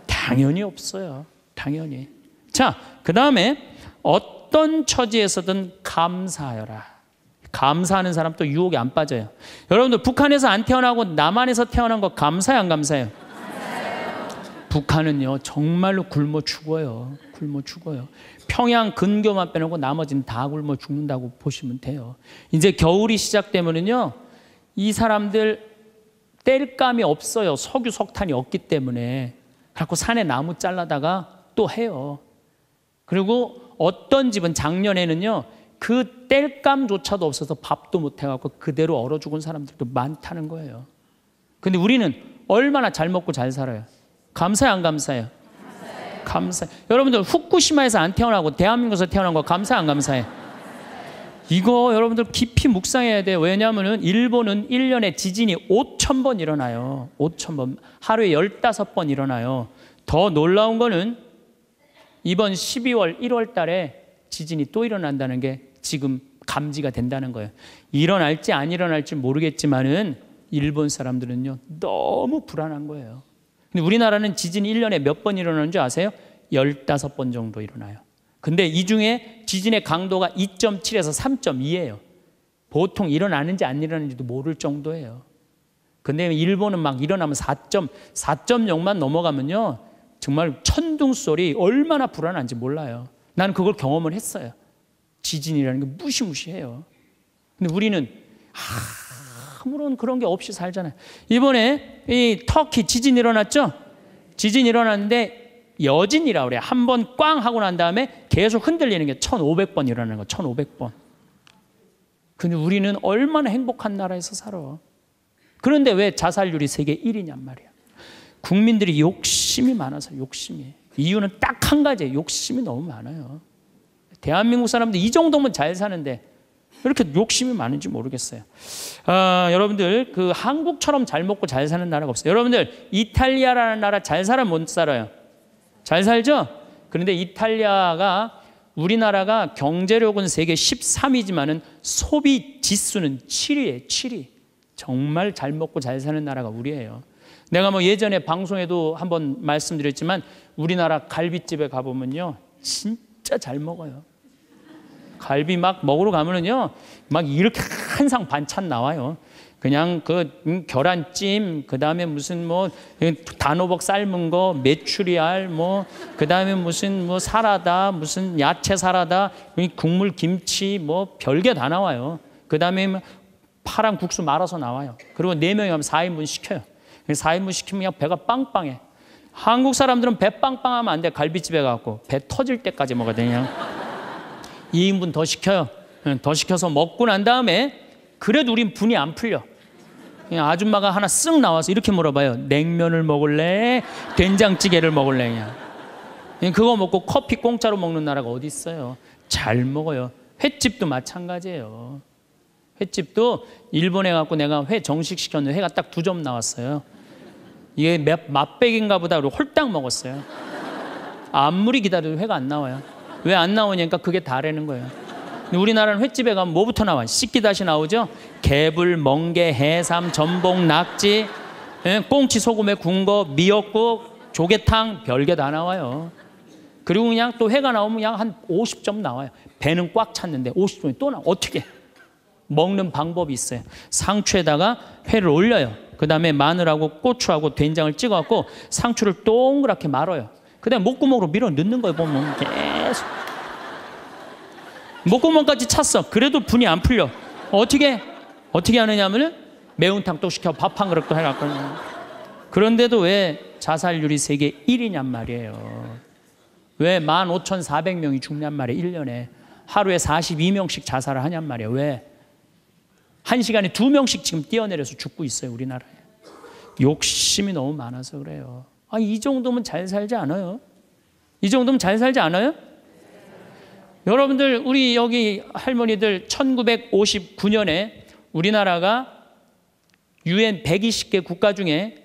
당연히 없어요 당연히 자 그 다음에 어떤 처지에서든 감사하여라 감사하는 사람도 유혹에 안 빠져요. 여러분들 북한에서 안 태어나고 남한에서 태어난 거감사해안 감사해요? 북한은요 정말로 굶어 죽어요. 굶어 죽어요. 평양 근교만 빼놓고 나머지는 다 굶어 죽는다고 보시면 돼요. 이제 겨울이 시작되면은요 이 사람들 뗄 감이 없어요. 석유 석탄이 없기 때문에 그고 산에 나무 잘라다가 또 해요. 그리고 어떤 집은 작년에는요 그땔감조차도 없어서 밥도 못 해갖고 그대로 얼어 죽은 사람들도 많다는 거예요. 근데 우리는 얼마나 잘 먹고 잘 살아요? 감사해안 감사해요? 감사해 감사해. 여러분들 후쿠시마에서 안 태어나고 대한민국에서 태어난 거 감사해, 안 감사해? 이거 여러분들 깊이 묵상해야 돼요. 왜냐하면 일본은 1년에 지진이 5천 번 일어나요. 5천 번. 하루에 15번 일어나요. 더 놀라운 거는 이번 12월, 1월 달에 지진이 또 일어난다는 게 지금 감지가 된다는 거예요. 일어날지 안 일어날지 모르겠지만은 일본 사람들은요, 너무 불안한 거예요. 근데 우리나라는 지진이 1년에 몇 번 일어나는 줄 아세요? 15번 정도 일어나요. 근데 이 중에 지진의 강도가 2.7에서 3.2예요. 보통 일어나는지 안 일어나는지도 모를 정도예요. 근데 일본은 막 일어나면 4 4.0만 넘어가면요. 정말 천둥 소리 얼마나 불안한지 몰라요. 난 그걸 경험을 했어요. 지진이라는 게 무시무시해요. 근데 우리는 아무런 그런 게 없이 살잖아요. 이번에 이 터키 지진 일어났죠? 지진 일어났는데 여진이라 그래요. 한번 꽝 하고 난 다음에 계속 흔들리는 게 1,500번 일어나는 거 1,500번. 근데 우리는 얼마나 행복한 나라에서 살아. 그런데 왜 자살률이 세계 1위냔 말이야. 국민들이 욕심이 많아서 욕심이. 이유는 딱 한 가지예요. 욕심이 너무 많아요. 대한민국 사람들 이 정도면 잘 사는데 이렇게 욕심이 많은지 모르겠어요. 아, 여러분들 그 한국처럼 잘 먹고 잘 사는 나라가 없어요. 여러분들 이탈리아라는 나라 잘 살아 못 살아요. 잘 살죠? 그런데 이탈리아가 우리나라가 경제력은 세계 13위지만은 소비 지수는 7위에 7위. 정말 잘 먹고 잘 사는 나라가 우리예요. 내가 뭐 예전에 방송에도 한번 말씀드렸지만 우리나라 갈비집에 가보면요. 진 진짜 잘 먹어요. 갈비 막 먹으러 가면은요, 막 이렇게 한 상 반찬 나와요. 그냥 그 음, 계란찜, 그 다음에 무슨 뭐 그 단호박 삶은 거, 메추리알, 뭐, 그 다음에 무슨 뭐 사라다, 무슨 야채 사라다, 국물 김치, 뭐 별게 다 나와요. 그 다음에 뭐 파랑 국수 말아서 나와요. 그리고 네명이 가면 4인분 시켜요. 4인분 시키면 그냥 배가 빵빵해. 한국 사람들은 배 빵빵하면 안 돼. 갈비집에 가고 배 터질 때까지 먹어야 되냐. 2인분 더 시켜요. 더 시켜서 먹고 난 다음에 그래도 우린 분이 안 풀려. 그냥 아줌마가 하나 쓱 나와서 이렇게 물어봐요. 냉면을 먹을래? 된장찌개를 먹을래? 그냥. 그거 먹고 커피 공짜로 먹는 나라가 어디 있어요. 잘 먹어요. 횟집도 마찬가지예요. 횟집도 일본에 갖고 내가 회 정식 시켰는데 회가 딱 두 점 나왔어요. 이게 맛백인가 보다 그리고 홀딱 먹었어요. 아무리 기다려도 회가 안 나와요. 왜 안 나오냐니까 그게 다라는 거예요. 우리나라는 횟집에 가면 뭐부터 나와? 씻기 다시 나오죠? 개불, 멍게, 해삼, 전복, 낙지, 예? 꽁치, 소금에 군거, 미역국, 조개탕 별게 다 나와요. 그리고 그냥 또 회가 나오면 그냥 한 50점 나와요. 배는 꽉 찼는데 50점이 또 나와. 어떻게? 먹는 방법이 있어요. 상추에다가 회를 올려요. 그 다음에 마늘하고 고추하고 된장을 찍어갖고 상추를 동그랗게 말아요. 그 다음에 목구멍으로 밀어 넣는 거예요, 보면. 계속. 목구멍까지 찼어. 그래도 분이 안 풀려. 어떻게, 어떻게 하느냐면은 매운탕 또 시켜 밥 한 그릇도 해놨거든요 그런데도 왜 자살률이 세계 1위냔 말이에요. 왜 15,400명이 죽냔 말이에요, 1년에. 하루에 42명씩 자살을 하냔 말이에요. 왜? 한 시간에 두 명씩 지금 뛰어내려서 죽고 있어요, 우리나라에. 욕심이 너무 많아서 그래요. 아, 이 정도면 잘 살지 않아요? 이 정도면 잘 살지 않아요? 여러분들, 우리 여기 할머니들 1959년에 우리나라가 UN 120개 국가 중에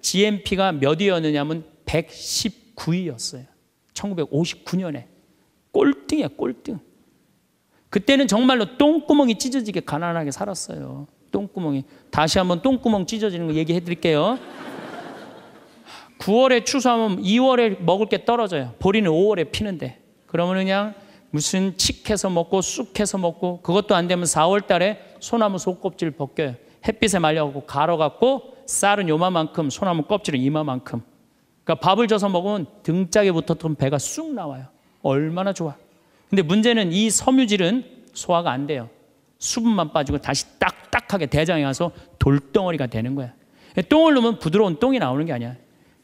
GNP가 몇 위였느냐면 119위였어요. 1959년에. 꼴등이야, 꼴등. 그때는 정말로 똥구멍이 찢어지게 가난하게 살았어요. 똥구멍이. 다시 한번 똥구멍 찢어지는 거 얘기해 드릴게요. 9월에 추수하면 2월에 먹을 게 떨어져요. 보리는 5월에 피는데. 그러면 그냥 무슨 칡해서 먹고 쑥해서 먹고 그것도 안 되면 4월 달에 소나무 속껍질 벗겨요. 햇빛에 말려갖고 갈아갖고 쌀은 요만큼 소나무 껍질은 이만큼 그러니까 밥을 줘서 먹으면 등짝에 붙었던 배가 쑥 나와요. 얼마나 좋아. 근데 문제는 이 섬유질은 소화가 안 돼요. 수분만 빠지고 다시 딱딱하게 대장에 가서 돌덩어리가 되는 거야. 똥을 넣으면 부드러운 똥이 나오는 게 아니야.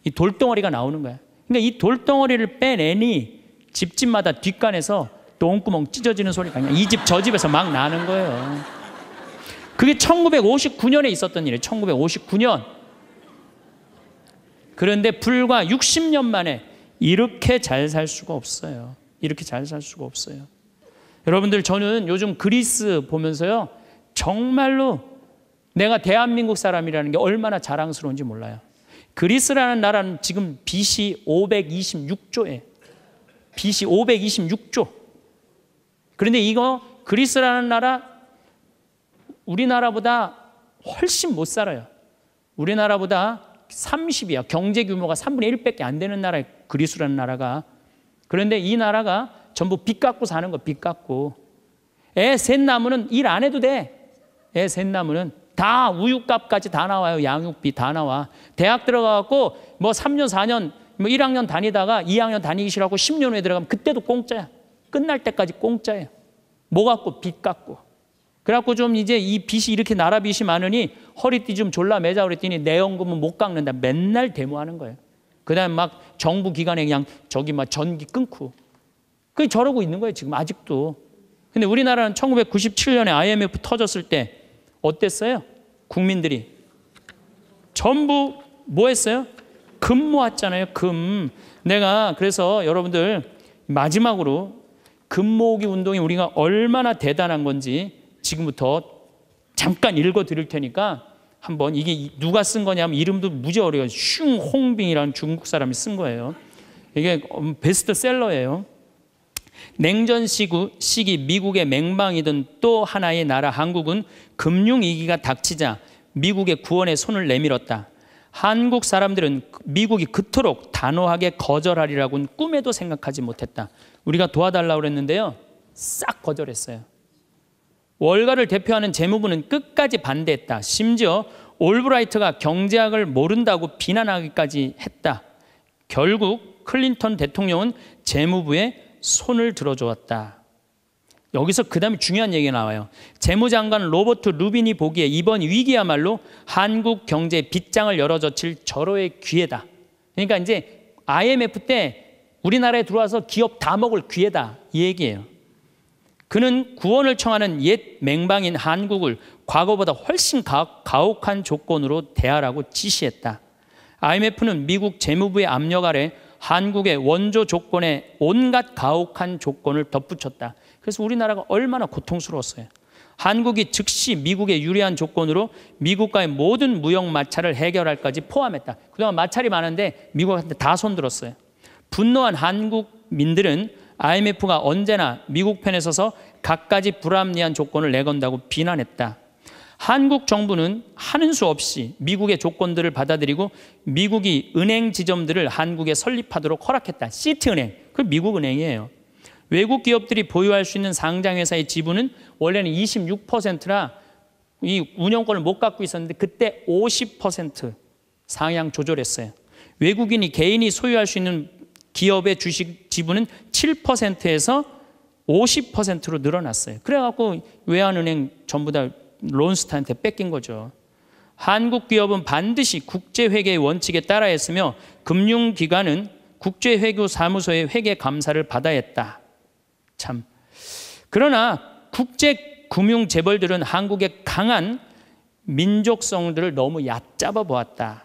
이 돌덩어리가 나오는 거야. 근데 그러니까 이 돌덩어리를 빼내니 집집마다 뒷간에서 똥구멍 찢어지는 소리가 아니야. 이집 저 집에서 막 나는 거예요. 그게 1959년에 있었던 일이에요. 1959년. 그런데 불과 60년 만에 이렇게 잘 살 수가 없어요. 이렇게 잘 살 수가 없어요. 여러분들 저는 요즘 그리스 보면서요. 정말로 내가 대한민국 사람이라는 게 얼마나 자랑스러운지 몰라요. 그리스라는 나라는 지금 빚이 526조에 빚이 526조. 그런데 이거 그리스라는 나라 우리나라보다 훨씬 못 살아요. 우리나라보다 30이야. 경제 규모가 3분의 1밖에 안 되는 나라 그리스라는 나라가 그런데 이 나라가 전부 빚 갚고 사는 거, 빚 갚고. 애 셋 나무는 일 안 해도 돼. 애 셋 나무는. 다 우유값까지 다 나와요. 양육비 다 나와. 대학 들어가갖고 뭐 3년, 4년, 뭐 1학년 다니다가 2학년 다니기 싫어하고 10년 후에 들어가면 그때도 공짜야. 끝날 때까지 공짜야뭐 갖고? 빚 갖고. 그래갖고 좀 이제 이 빚이 이렇게 나라 빚이 많으니 허리띠 좀 졸라 매자 그랬더니 내 연금은 못 깎는다. 맨날 데모하는 거예요. 그다음 에막 정부 기관에 그냥 저기 막 전기 끊고 그 저러고 있는 거예요 지금 아직도. 근데 우리나라는 1997년에 IMF 터졌을 때 어땠어요? 국민들이 전부 뭐 했어요? 금 모았잖아요. 금. 내가 그래서 여러분들 마지막으로 금 모으기 운동이 우리가 얼마나 대단한 건지 지금부터 잠깐 읽어 드릴 테니까 한번 이게 누가 쓴 거냐면 이름도 무지 어려요. 슝홍빙이라는 중국 사람이 쓴 거예요. 이게 음, 베스트셀러예요. 냉전 시구, 시기 미국의 맹방이던 또 하나의 나라 한국은 금융위기가 닥치자 미국의 구원에 손을 내밀었다. 한국 사람들은 미국이 그토록 단호하게 거절하리라고는 꿈에도 생각하지 못했다. 우리가 도와달라고 그랬는데요. 싹 거절했어요. 월가를 대표하는 재무부는 끝까지 반대했다. 심지어 올브라이트가 경제학을 모른다고 비난하기까지 했다. 결국 클린턴 대통령은 재무부에 손을 들어주었다. 여기서 그 다음에 중요한 얘기가 나와요. 재무장관 로버트 루빈이 보기에 이번 위기야말로 한국 경제 의 빗장을 열어젖힐 절호의 기회다. 그러니까 이제 IMF 때 우리나라에 들어와서 기업 다 먹을 기회다. 이 얘기예요. 그는 구원을 청하는 옛 맹방인 한국을 과거보다 훨씬 가혹한 조건으로 대하라고 지시했다. IMF는 미국 재무부의 압력 아래 한국의 원조 조건에 온갖 가혹한 조건을 덧붙였다. 그래서 우리나라가 얼마나 고통스러웠어요. 한국이 즉시 미국의 유리한 조건으로 미국과의 모든 무역 마찰을 해결할까지 포함했다. 그동안 마찰이 많은데 미국한테 다 손들었어요. 분노한 한국민들은 IMF가 언제나 미국 편에 서서 갖가지 불합리한 조건을 내건다고 비난했다. 한국 정부는 하는 수 없이 미국의 조건들을 받아들이고 미국이 은행 지점들을 한국에 설립하도록 허락했다. 시트은행, 그 미국 은행이에요. 외국 기업들이 보유할 수 있는 상장회사의 지분은 원래는 26%라 이 운영권을 못 갖고 있었는데 그때 50% 상향 조절했어요. 외국인이 개인이 소유할 수 있는 기업의 주식 지분은 7%에서 50%로 늘어났어요. 그래갖고 외환은행 전부 다 론스타한테 뺏긴 거죠. 한국 기업은 반드시 국제회계의 원칙에 따라 했으며 금융기관은 국제회계사무소의 회계 감사를 받아야 했다. 참. 그러나 국제금융재벌들은 한국의 강한 민족성들을 너무 얕잡아 보았다.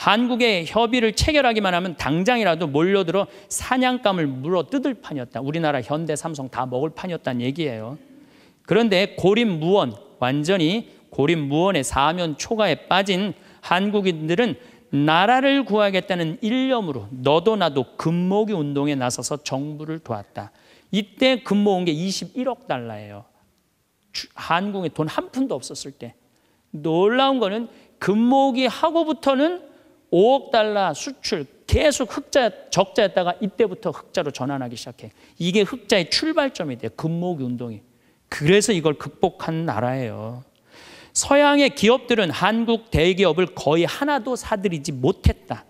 한국의 협의를 체결하기만 하면 당장이라도 몰려들어 사냥감을 물어 뜯을 판이었다. 우리나라 현대 삼성 다 먹을 판이었다는 얘기예요. 그런데 고립무원, 완전히 고립무원의 사면 초과에 빠진 한국인들은 나라를 구하겠다는 일념으로 너도 나도 금모기 운동에 나서서 정부를 도왔다. 이때 금모은 게 21억 달러예요. 한국에 돈 한 푼도 없었을 때. 놀라운 거는 금모기 하고부터는 5억 달러 수출 계속 흑자 적자였다가 이때부터 흑자로 전환하기 시작해. 이게 흑자의 출발점이 돼요. 금목 운동이. 그래서 이걸 극복한 나라예요. 서양의 기업들은 한국 대기업을 거의 하나도 사들이지 못했다.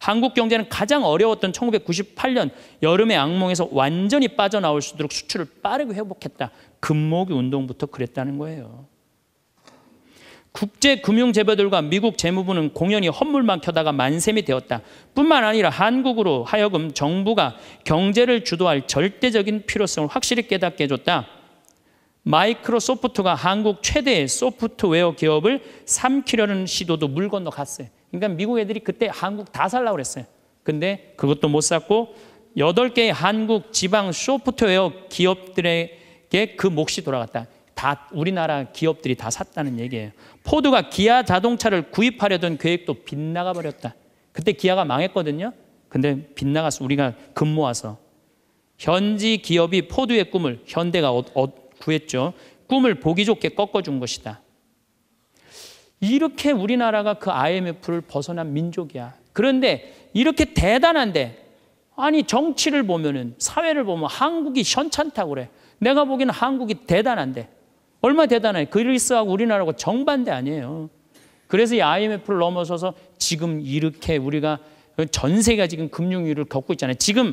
한국 경제는 가장 어려웠던 1998년 여름의 악몽에서 완전히 빠져나올 수 있도록 수출을 빠르게 회복했다. 금목이 운동부터 그랬다는 거예요. 국제금융재벌들과 미국 재무부는 공연히 헛물만 켜다가 만세미 되었다. 뿐만 아니라 한국으로 하여금 정부가 경제를 주도할 절대적인 필요성을 확실히 깨닫게 해줬다. 마이크로소프트가 한국 최대의 소프트웨어 기업을 삼키려는 시도도 물 건너 갔어요. 그러니까 미국 애들이 그때 한국 다살라 그랬어요. 근데 그것도 못 샀고 여덟 개의 한국 지방 소프트웨어 기업들에게 그 몫이 돌아갔다. 다 우리나라 기업들이 다 샀다는 얘기예요. 포드가 기아 자동차를 구입하려던 계획도 빗나가 버렸다. 그때 기아가 망했거든요. 근데 빗나가서 우리가 금 모아서 현지 기업이 포드의 꿈을 현대가 어, 어, 구했죠. 꿈을 보기 좋게 꺾어준 것이다. 이렇게 우리나라가 그 IMF를 벗어난 민족이야. 그런데 이렇게 대단한데 아니 정치를 보면은 사회를 보면 한국이 현찮다 그래. 내가 보기에는 한국이 대단한데 얼마나 대단해. 그리스하고 우리나라하고 정반대 아니에요. 그래서 이 IMF를 넘어서서 지금 이렇게 우리가 전 세계가 지금 금융위를 겪고 있잖아요. 지금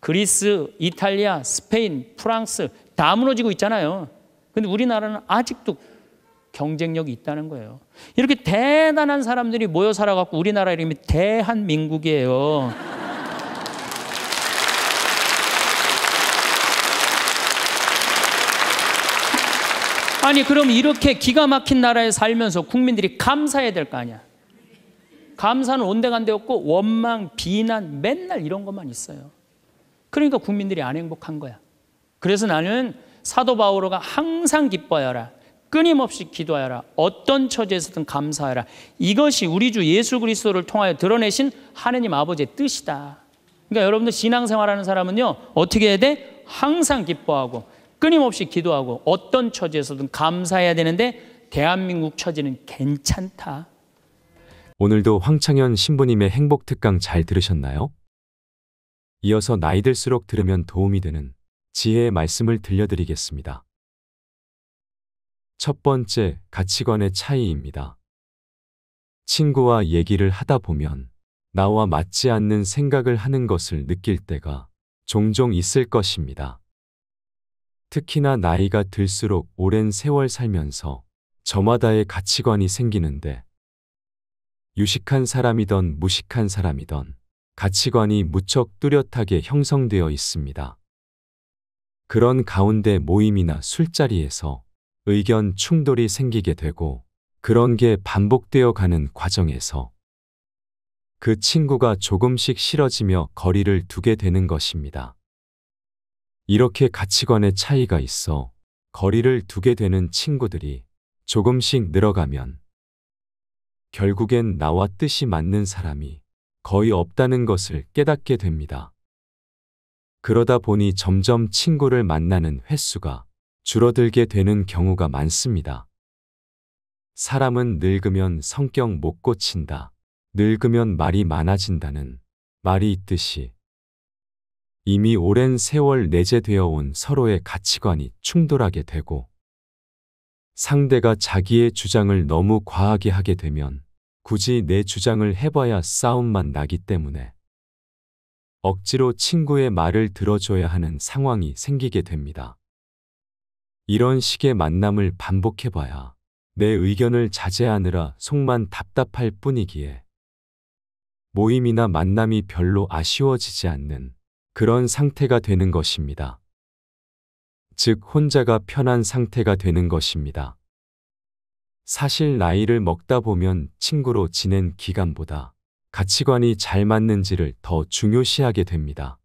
그리스, 이탈리아, 스페인, 프랑스 다 무너지고 있잖아요. 근데 우리나라는 아직도 경쟁력이 있다는 거예요. 이렇게 대단한 사람들이 모여 살아갖고 우리나라 이름이 대한민국이에요. 아니 그럼 이렇게 기가 막힌 나라에 살면서 국민들이 감사해야 될 거 아니야. 감사는 온데간데 없고 원망, 비난 맨날 이런 것만 있어요. 그러니까 국민들이 안 행복한 거야. 그래서 나는 사도 바오로가 항상 기뻐하라. 끊임없이 기도하라. 어떤 처지에서든 감사하라. 이것이 우리 주 예수 그리스도를 통하여 드러내신 하느님 아버지의 뜻이다. 그러니까 여러분들 신앙생활하는 사람은요. 어떻게 해야 돼? 항상 기뻐하고 끊임없이 기도하고 어떤 처지에서든 감사해야 되는데 대한민국 처지는 괜찮다.
오늘도 황창현 신부님의 행복 특강 잘 들으셨나요? 이어서 나이 들수록 들으면 도움이 되는 지혜의 말씀을 들려드리겠습니다. 첫 번째, 가치관의 차이입니다. 친구와 얘기를 하다 보면 나와 맞지 않는 생각을 하는 것을 느낄 때가 종종 있을 것입니다. 특히나 나이가 들수록 오랜 세월 살면서 저마다의 가치관이 생기는데 유식한 사람이던 무식한 사람이던 가치관이 무척 뚜렷하게 형성되어 있습니다. 그런 가운데 모임이나 술자리에서 의견 충돌이 생기게 되고 그런 게 반복되어 가는 과정에서 그 친구가 조금씩 싫어지며 거리를 두게 되는 것입니다. 이렇게 가치관의 차이가 있어 거리를 두게 되는 친구들이 조금씩 늘어가면 결국엔 나와 뜻이 맞는 사람이 거의 없다는 것을 깨닫게 됩니다. 그러다 보니 점점 친구를 만나는 횟수가 줄어들게 되는 경우가 많습니다. 사람은 늙으면 성격 못 고친다. 늙으면 말이 많아진다는 말이 있듯이 이미 오랜 세월 내재되어 온 서로의 가치관이 충돌하게 되고 상대가 자기의 주장을 너무 과하게 하게 되면 굳이 내 주장을 해봐야 싸움만 나기 때문에 억지로 친구의 말을 들어줘야 하는 상황이 생기게 됩니다. 이런 식의 만남을 반복해봐야 내 의견을 자제하느라 속만 답답할 뿐이기에 모임이나 만남이 별로 아쉬워지지 않는 그런 상태가 되는 것입니다. 즉, 혼자가 편한 상태가 되는 것입니다. 사실 나이를 먹다 보면 친구로 지낸 기간보다 가치관이 잘 맞는지를 더 중요시하게 됩니다.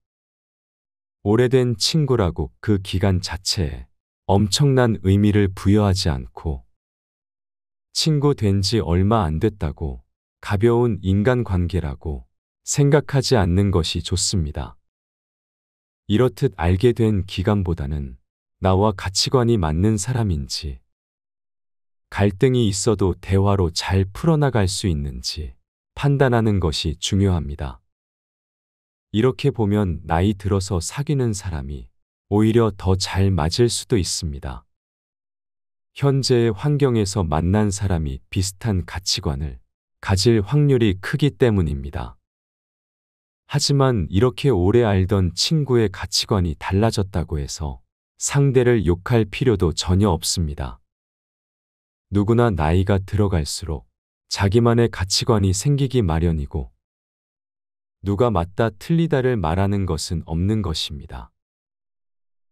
오래된 친구라고 그 기간 자체에 엄청난 의미를 부여하지 않고 친구 된 지 얼마 안 됐다고 가벼운 인간관계라고 생각하지 않는 것이 좋습니다. 이렇듯 알게 된 기간보다는 나와 가치관이 맞는 사람인지, 갈등이 있어도 대화로 잘 풀어나갈 수 있는지 판단하는 것이 중요합니다. 이렇게 보면 나이 들어서 사귀는 사람이 오히려 더 잘 맞을 수도 있습니다. 현재의 환경에서 만난 사람이 비슷한 가치관을 가질 확률이 크기 때문입니다. 하지만 이렇게 오래 알던 친구의 가치관이 달라졌다고 해서 상대를 욕할 필요도 전혀 없습니다. 누구나 나이가 들어갈수록 자기만의 가치관이 생기기 마련이고 누가 맞다 틀리다를 말하는 것은 없는 것입니다.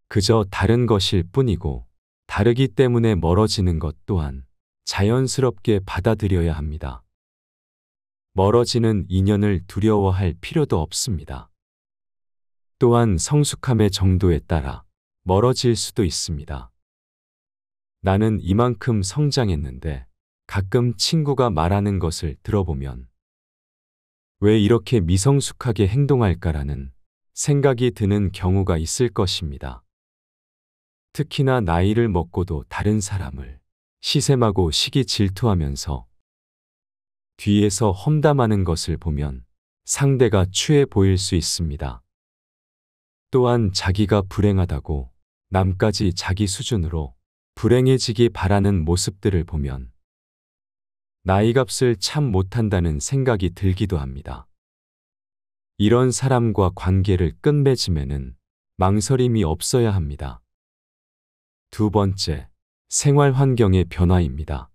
그저 다른 것일 뿐이고 다르기 때문에 멀어지는 것 또한 자연스럽게 받아들여야 합니다. 멀어지는 인연을 두려워할 필요도 없습니다. 또한 성숙함의 정도에 따라 멀어질 수도 있습니다. 나는 이만큼 성장했는데 가끔 친구가 말하는 것을 들어보면 왜 이렇게 미성숙하게 행동할까라는 생각이 드는 경우가 있을 것입니다. 특히나 나이를 먹고도 다른 사람을 시샘하고 시기 질투하면서 뒤에서 험담하는 것을 보면 상대가 추해 보일 수 있습니다. 또한 자기가 불행하다고 남까지 자기 수준으로 불행해지기 바라는 모습들을 보면 나이 값을 참 못한다는 생각이 들기도 합니다. 이런 사람과 관계를 끝맺으면 망설임이 없어야 합니다. 두 번째, 생활 환경의 변화입니다.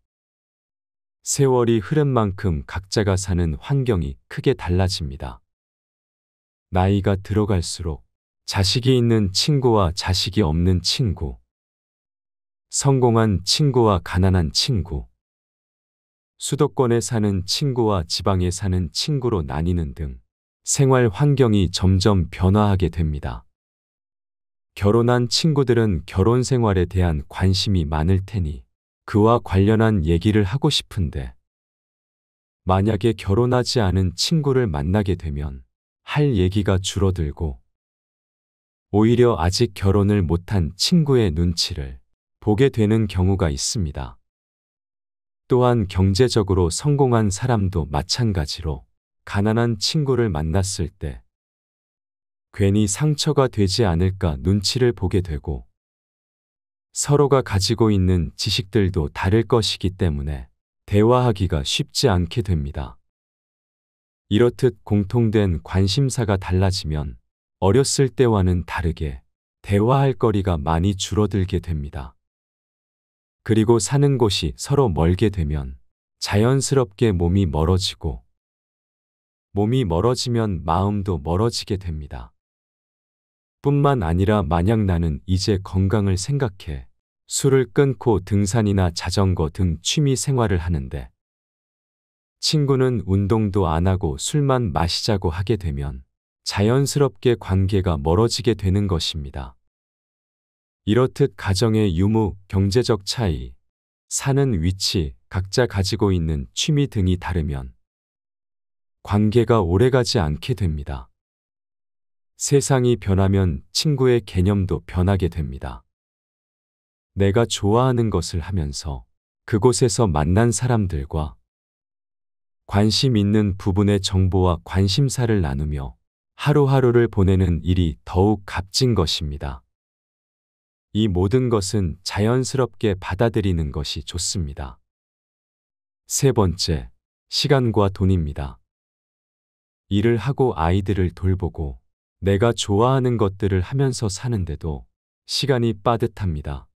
세월이 흐른 만큼 각자가 사는 환경이 크게 달라집니다. 나이가 들어갈수록 자식이 있는 친구와 자식이 없는 친구, 성공한 친구와 가난한 친구, 수도권에 사는 친구와 지방에 사는 친구로 나뉘는 등 생활 환경이 점점 변화하게 됩니다. 결혼한 친구들은 결혼 생활에 대한 관심이 많을 테니 그와 관련한 얘기를 하고 싶은데 만약에 결혼하지 않은 친구를 만나게 되면 할 얘기가 줄어들고 오히려 아직 결혼을 못한 친구의 눈치를 보게 되는 경우가 있습니다. 또한 경제적으로 성공한 사람도 마찬가지로 가난한 친구를 만났을 때 괜히 상처가 되지 않을까 눈치를 보게 되고 서로가 가지고 있는 지식들도 다를 것이기 때문에 대화하기가 쉽지 않게 됩니다. 이렇듯 공통된 관심사가 달라지면 어렸을 때와는 다르게 대화할 거리가 많이 줄어들게 됩니다. 그리고 사는 곳이 서로 멀게 되면 자연스럽게 몸이 멀어지고 몸이 멀어지면 마음도 멀어지게 됩니다. 뿐만 아니라 만약 나는 이제 건강을 생각해 술을 끊고 등산이나 자전거 등 취미 생활을 하는데 친구는 운동도 안 하고 술만 마시자고 하게 되면 자연스럽게 관계가 멀어지게 되는 것입니다. 이렇듯 가정의 유무, 경제적 차이, 사는 위치, 각자 가지고 있는 취미 등이 다르면 관계가 오래가지 않게 됩니다. 세상이 변하면 친구의 개념도 변하게 됩니다. 내가 좋아하는 것을 하면서 그곳에서 만난 사람들과 관심 있는 부분의 정보와 관심사를 나누며 하루하루를 보내는 일이 더욱 값진 것입니다. 이 모든 것은 자연스럽게 받아들이는 것이 좋습니다. 세 번째, 시간과 돈입니다. 일을 하고 아이들을 돌보고 내가 좋아하는 것들을 하면서 사는데도 시간이 빠듯합니다.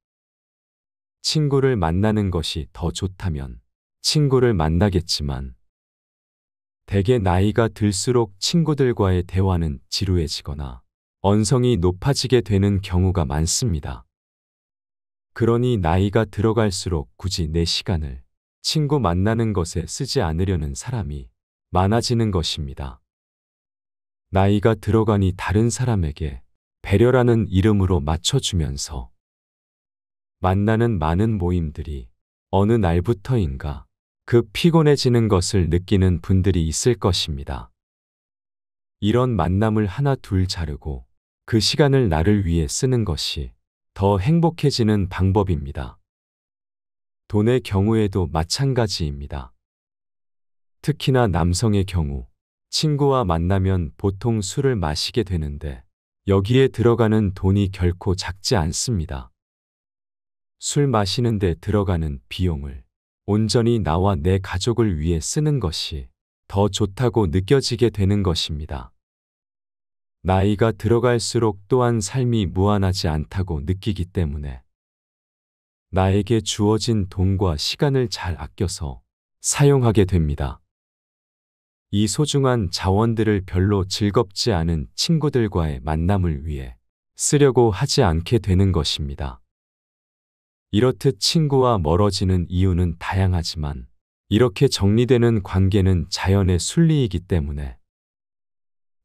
친구를 만나는 것이 더 좋다면 친구를 만나겠지만 대개 나이가 들수록 친구들과의 대화는 지루해지거나 언성이 높아지게 되는 경우가 많습니다. 그러니 나이가 들어갈수록 굳이 내 시간을 친구 만나는 것에 쓰지 않으려는 사람이 많아지는 것입니다. 나이가 들어가니 다른 사람에게 배려라는 이름으로 맞춰주면서 만나는 많은 모임들이 어느 날부터인가 그 피곤해지는 것을 느끼는 분들이 있을 것입니다. 이런 만남을 하나 둘 자르고 그 시간을 나를 위해 쓰는 것이 더 행복해지는 방법입니다. 돈의 경우에도 마찬가지입니다. 특히나 남성의 경우 친구와 만나면 보통 술을 마시게 되는데 여기에 들어가는 돈이 결코 작지 않습니다. 술 마시는데 들어가는 비용을 온전히 나와 내 가족을 위해 쓰는 것이 더 좋다고 느껴지게 되는 것입니다. 나이가 들어갈수록 또한 삶이 무한하지 않다고 느끼기 때문에 나에게 주어진 돈과 시간을 잘 아껴서 사용하게 됩니다. 이 소중한 자원들을 별로 즐겁지 않은 친구들과의 만남을 위해 쓰려고 하지 않게 되는 것입니다. 이렇듯 친구와 멀어지는 이유는 다양하지만 이렇게 정리되는 관계는 자연의 순리이기 때문에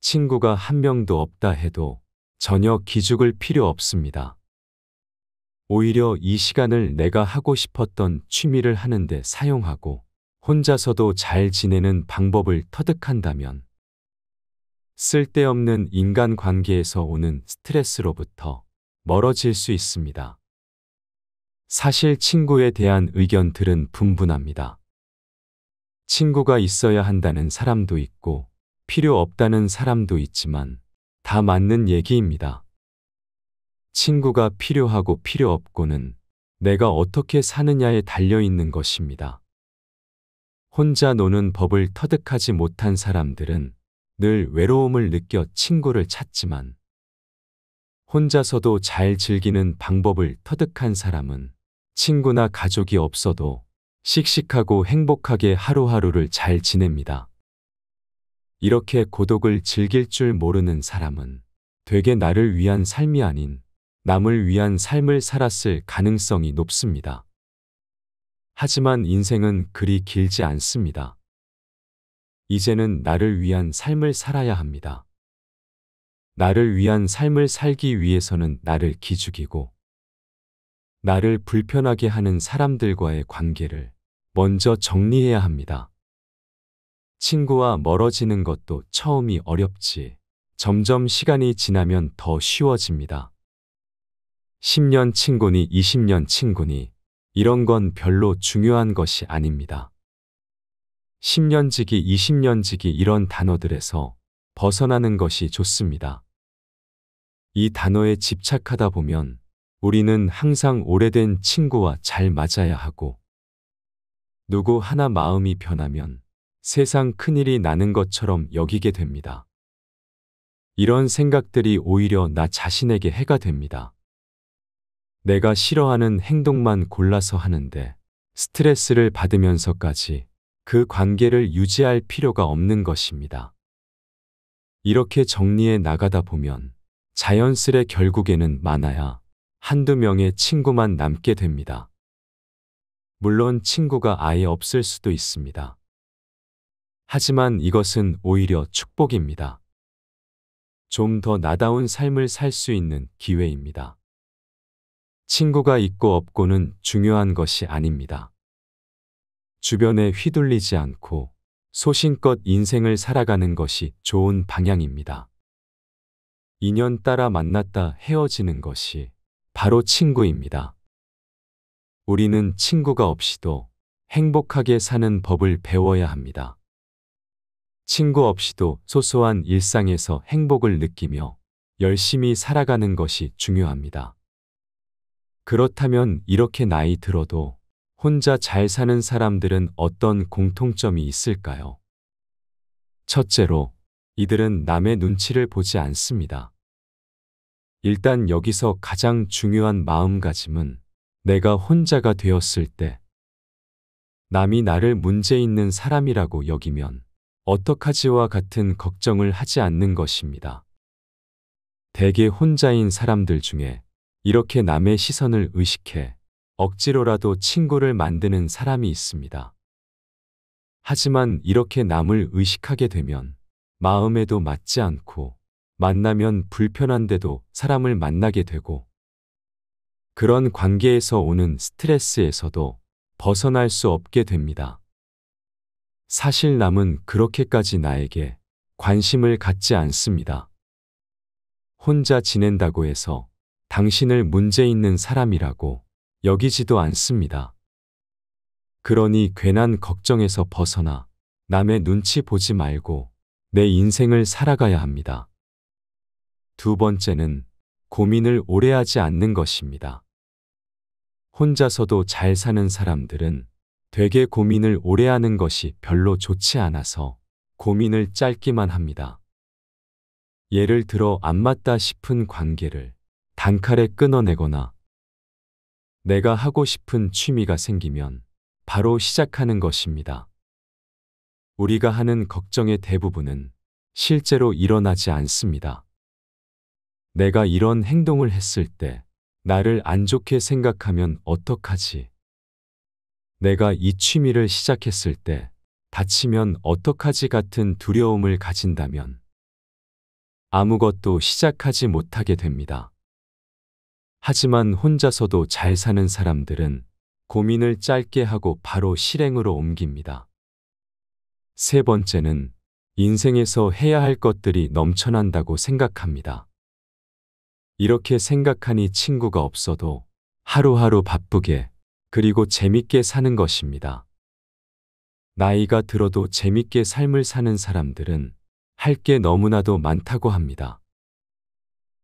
친구가 한 명도 없다 해도 전혀 기죽을 필요 없습니다. 오히려 이 시간을 내가 하고 싶었던 취미를 하는데 사용하고 혼자서도 잘 지내는 방법을 터득한다면 쓸데없는 인간 관계에서 오는 스트레스로부터 멀어질 수 있습니다. 사실 친구에 대한 의견들은 분분합니다. 친구가 있어야 한다는 사람도 있고 필요 없다는 사람도 있지만 다 맞는 얘기입니다. 친구가 필요하고 필요 없고는 내가 어떻게 사느냐에 달려 있는 것입니다. 혼자 노는 법을 터득하지 못한 사람들은 늘 외로움을 느껴 친구를 찾지만 혼자서도 잘 즐기는 방법을 터득한 사람은 친구나 가족이 없어도 씩씩하고 행복하게 하루하루를 잘 지냅니다. 이렇게 고독을 즐길 줄 모르는 사람은 되게 나를 위한 삶이 아닌 남을 위한 삶을 살았을 가능성이 높습니다. 하지만 인생은 그리 길지 않습니다. 이제는 나를 위한 삶을 살아야 합니다. 나를 위한 삶을 살기 위해서는 나를 기죽이고, 나를 불편하게 하는 사람들과의 관계를 먼저 정리해야 합니다. 친구와 멀어지는 것도 처음이 어렵지, 점점 시간이 지나면 더 쉬워집니다. 10년 친구니 20년 친구니 이런 건 별로 중요한 것이 아닙니다. 10년 지기, 20년 지기 이런 단어들에서 벗어나는 것이 좋습니다. 이 단어에 집착하다 보면 우리는 항상 오래된 친구와 잘 맞아야 하고 누구 하나 마음이 변하면 세상 큰일이 나는 것처럼 여기게 됩니다. 이런 생각들이 오히려 나 자신에게 해가 됩니다. 내가 싫어하는 행동만 골라서 하는데 스트레스를 받으면서까지 그 관계를 유지할 필요가 없는 것입니다. 이렇게 정리해 나가다 보면 자연스레 결국에는 많아야 한두 명의 친구만 남게 됩니다. 물론 친구가 아예 없을 수도 있습니다. 하지만 이것은 오히려 축복입니다. 좀 더 나다운 삶을 살 수 있는 기회입니다. 친구가 있고 없고는 중요한 것이 아닙니다. 주변에 휘둘리지 않고 소신껏 인생을 살아가는 것이 좋은 방향입니다. 인연 따라 만났다 헤어지는 것이 바로 친구입니다. 우리는 친구가 없이도 행복하게 사는 법을 배워야 합니다. 친구 없이도 소소한 일상에서 행복을 느끼며 열심히 살아가는 것이 중요합니다. 그렇다면 이렇게 나이 들어도 혼자 잘 사는 사람들은 어떤 공통점이 있을까요? 첫째로, 이들은 남의 눈치를 보지 않습니다. 일단 여기서 가장 중요한 마음가짐은 내가 혼자가 되었을 때 남이 나를 문제 있는 사람이라고 여기면 어떡하지와 같은 걱정을 하지 않는 것입니다. 대개 혼자인 사람들 중에 이렇게 남의 시선을 의식해 억지로라도 친구를 만드는 사람이 있습니다. 하지만 이렇게 남을 의식하게 되면 마음에도 맞지 않고 만나면 불편한데도 사람을 만나게 되고 그런 관계에서 오는 스트레스에서도 벗어날 수 없게 됩니다. 사실 남은 그렇게까지 나에게 관심을 갖지 않습니다. 혼자 지낸다고 해서 당신을 문제 있는 사람이라고 여기지도 않습니다. 그러니 괜한 걱정에서 벗어나 남의 눈치 보지 말고 내 인생을 살아가야 합니다. 두 번째는 고민을 오래 하지 않는 것입니다. 혼자서도 잘 사는 사람들은 되게 고민을 오래 하는 것이 별로 좋지 않아서 고민을 짧기만 합니다. 예를 들어 안 맞다 싶은 관계를 단칼에 끊어내거나 내가 하고 싶은 취미가 생기면 바로 시작하는 것입니다. 우리가 하는 걱정의 대부분은 실제로 일어나지 않습니다. 내가 이런 행동을 했을 때 나를 안 좋게 생각하면 어떡하지? 내가 이 취미를 시작했을 때 다치면 어떡하지 같은 두려움을 가진다면 아무것도 시작하지 못하게 됩니다. 하지만 혼자서도 잘 사는 사람들은 고민을 짧게 하고 바로 실행으로 옮깁니다. 세 번째는 인생에서 해야 할 것들이 넘쳐난다고 생각합니다. 이렇게 생각하니 친구가 없어도 하루하루 바쁘게 그리고 재밌게 사는 것입니다. 나이가 들어도 재밌게 삶을 사는 사람들은 할 게 너무나도 많다고 합니다.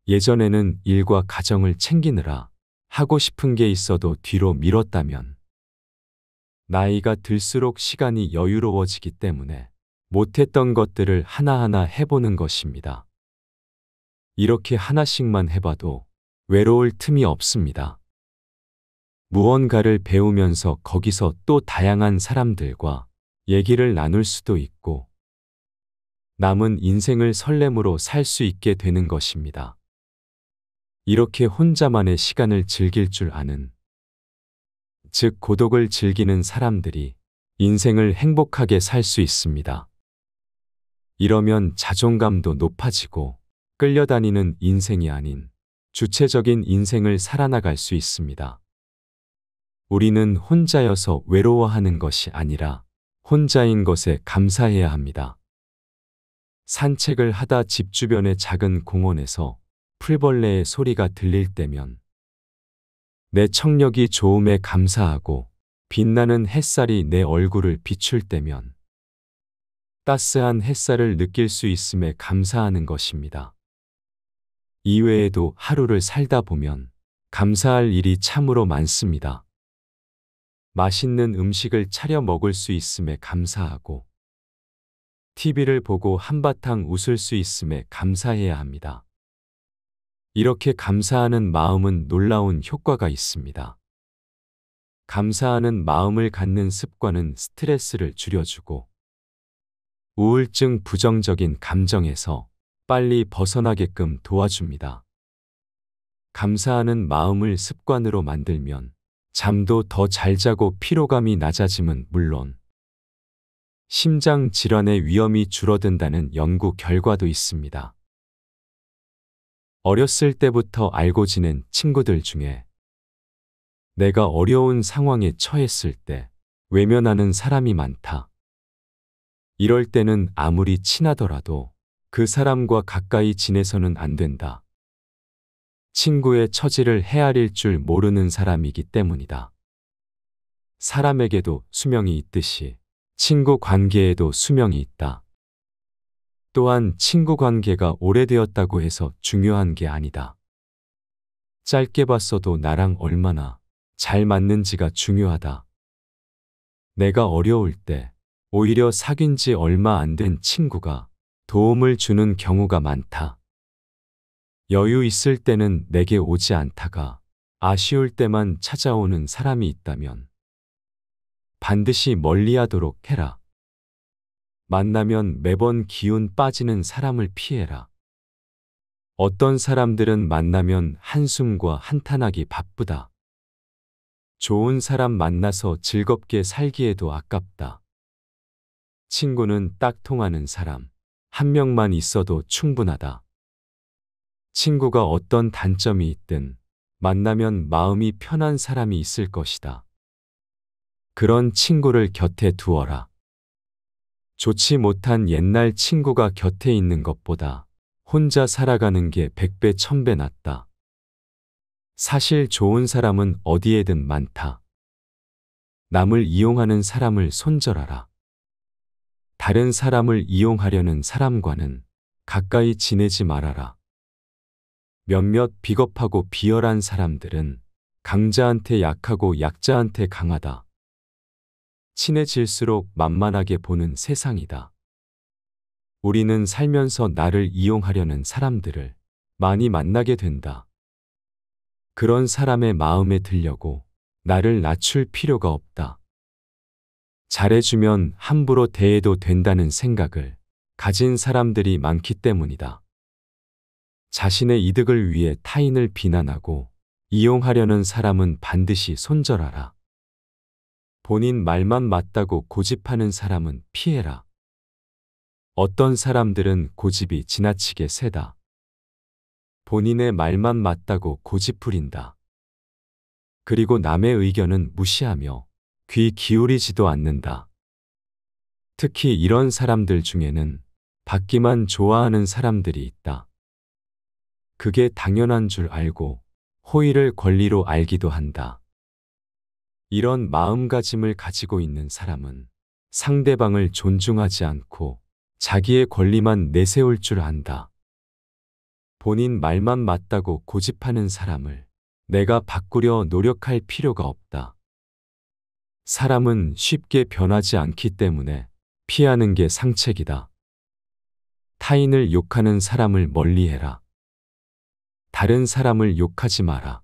예전에는 일과 가정을 챙기느라 하고 싶은 게 있어도 뒤로 밀었다면 나이가 들수록 시간이 여유로워지기 때문에 못했던 것들을 하나하나 해보는 것입니다. 이렇게 하나씩만 해봐도 외로울 틈이 없습니다. 무언가를 배우면서 거기서 또 다양한 사람들과 얘기를 나눌 수도 있고 남은 인생을 설렘으로 살 수 있게 되는 것입니다. 이렇게 혼자만의 시간을 즐길 줄 아는 즉 고독을 즐기는 사람들이 인생을 행복하게 살 수 있습니다. 이러면 자존감도 높아지고 끌려다니는 인생이 아닌 주체적인 인생을 살아나갈 수 있습니다. 우리는 혼자여서 외로워하는 것이 아니라 혼자인 것에 감사해야 합니다. 산책을 하다 집 주변의 작은 공원에서 풀벌레의 소리가 들릴 때면 내 청력이 좋음에 감사하고 빛나는 햇살이 내 얼굴을 비출 때면 따스한 햇살을 느낄 수 있음에 감사하는 것입니다. 이외에도 하루를 살다 보면 감사할 일이 참으로 많습니다. 맛있는 음식을 차려 먹을 수 있음에 감사하고 TV를 보고 한바탕 웃을 수 있음에 감사해야 합니다. 이렇게 감사하는 마음은 놀라운 효과가 있습니다. 감사하는 마음을 갖는 습관은 스트레스를 줄여주고 우울증 부정적인 감정에서 빨리 벗어나게끔 도와줍니다. 감사하는 마음을 습관으로 만들면 잠도 더 잘 자고 피로감이 낮아짐은 물론 심장 질환의 위험이 줄어든다는 연구 결과도 있습니다. 어렸을 때부터 알고 지낸 친구들 중에 내가 어려운 상황에 처했을 때 외면하는 사람이 많다. 이럴 때는 아무리 친하더라도 그 사람과 가까이 지내서는 안 된다. 친구의 처지를 헤아릴 줄 모르는 사람이기 때문이다. 사람에게도 수명이 있듯이 친구 관계에도 수명이 있다. 또한 친구 관계가 오래되었다고 해서 중요한 게 아니다. 짧게 봤어도 나랑 얼마나 잘 맞는지가 중요하다. 내가 어려울 때 오히려 사귄 지 얼마 안 된 친구가 도움을 주는 경우가 많다. 여유 있을 때는 내게 오지 않다가 아쉬울 때만 찾아오는 사람이 있다면 반드시 멀리 하도록 해라. 만나면 매번 기운 빠지는 사람을 피해라. 어떤 사람들은 만나면 한숨과 한탄하기 바쁘다. 좋은 사람 만나서 즐겁게 살기에도 아깝다. 친구는 딱 통하는 사람, 한 명만 있어도 충분하다. 친구가 어떤 단점이 있든 만나면 마음이 편한 사람이 있을 것이다. 그런 친구를 곁에 두어라. 좋지 못한 옛날 친구가 곁에 있는 것보다 혼자 살아가는 게 백배 천배 낫다. 사실 좋은 사람은 어디에든 많다. 남을 이용하는 사람을 손절하라. 다른 사람을 이용하려는 사람과는 가까이 지내지 말아라. 몇몇 비겁하고 비열한 사람들은 강자한테 약하고 약자한테 강하다. 친해질수록 만만하게 보는 세상이다. 우리는 살면서 나를 이용하려는 사람들을 많이 만나게 된다. 그런 사람의 마음에 들려고 나를 낮출 필요가 없다. 잘해주면 함부로 대해도 된다는 생각을 가진 사람들이 많기 때문이다. 자신의 이득을 위해 타인을 비난하고 이용하려는 사람은 반드시 손절하라. 본인 말만 맞다고 고집하는 사람은 피해라. 어떤 사람들은 고집이 지나치게 세다. 본인의 말만 맞다고 고집 부린다. 그리고 남의 의견은 무시하며 귀 기울이지도 않는다. 특히 이런 사람들 중에는 받기만 좋아하는 사람들이 있다. 그게 당연한 줄 알고 호의를 권리로 알기도 한다. 이런 마음가짐을 가지고 있는 사람은 상대방을 존중하지 않고 자기의 권리만 내세울 줄 안다. 본인 말만 맞다고 고집하는 사람을 내가 바꾸려 노력할 필요가 없다. 사람은 쉽게 변하지 않기 때문에 피하는 게 상책이다. 타인을 욕하는 사람을 멀리해라. 다른 사람을 욕하지 마라.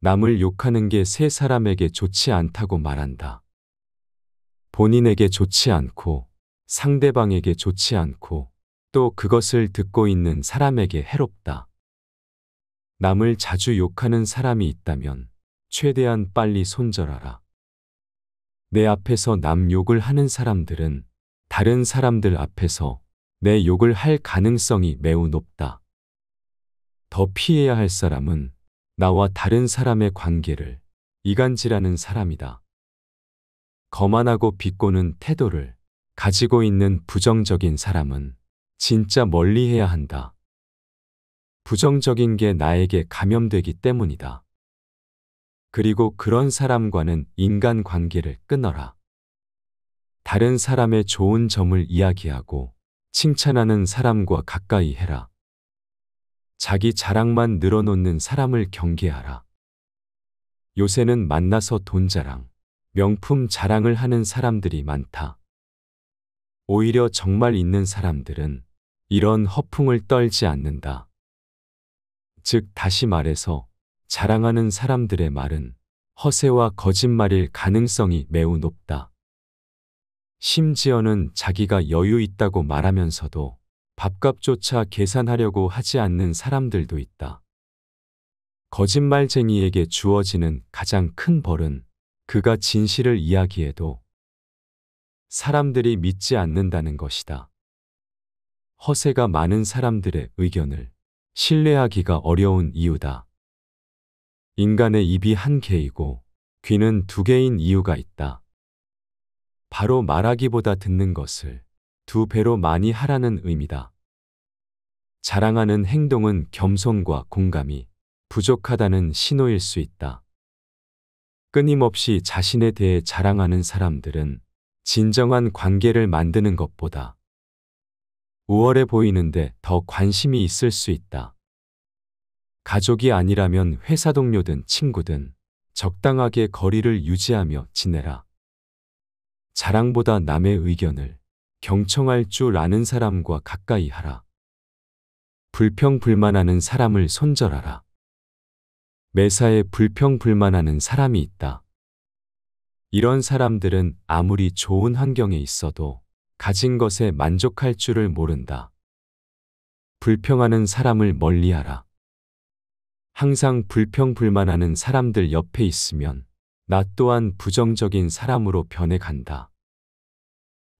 남을 욕하는 게 세 사람에게 좋지 않다고 말한다. 본인에게 좋지 않고 상대방에게 좋지 않고 또 그것을 듣고 있는 사람에게 해롭다. 남을 자주 욕하는 사람이 있다면 최대한 빨리 손절하라. 내 앞에서 남 욕을 하는 사람들은 다른 사람들 앞에서 내 욕을 할 가능성이 매우 높다. 더 피해야 할 사람은 나와 다른 사람의 관계를 이간질하는 사람이다. 거만하고 비꼬는 태도를 가지고 있는 부정적인 사람은 진짜 멀리해야 한다. 부정적인 게 나에게 감염되기 때문이다. 그리고 그런 사람과는 인간 관계를 끊어라. 다른 사람의 좋은 점을 이야기하고 칭찬하는 사람과 가까이 해라. 자기 자랑만 늘어놓는 사람을 경계하라. 요새는 만나서 돈 자랑, 명품 자랑을 하는 사람들이 많다. 오히려 정말 있는 사람들은 이런 허풍을 떨지 않는다. 즉, 다시 말해서 자랑하는 사람들의 말은 허세와 거짓말일 가능성이 매우 높다. 심지어는 자기가 여유 있다고 말하면서도 밥값조차 계산하려고 하지 않는 사람들도 있다. 거짓말쟁이에게 주어지는 가장 큰 벌은 그가 진실을 이야기해도 사람들이 믿지 않는다는 것이다. 허세가 많은 사람들의 의견을 신뢰하기가 어려운 이유다. 인간의 입이 한 개이고 귀는 두 개인 이유가 있다. 바로 말하기보다 듣는 것을 두 배로 많이 하라는 의미다. 자랑하는 행동은 겸손과 공감이 부족하다는 신호일 수 있다. 끊임없이 자신에 대해 자랑하는 사람들은 진정한 관계를 만드는 것보다 우월해 보이는데 더 관심이 있을 수 있다. 가족이 아니라면 회사 동료든 친구든 적당하게 거리를 유지하며 지내라. 자랑보다 남의 의견을 경청할 줄 아는 사람과 가까이 하라. 불평불만하는 사람을 손절하라. 매사에 불평불만하는 사람이 있다. 이런 사람들은 아무리 좋은 환경에 있어도 가진 것에 만족할 줄을 모른다. 불평하는 사람을 멀리하라. 항상 불평불만하는 사람들 옆에 있으면 나 또한 부정적인 사람으로 변해간다.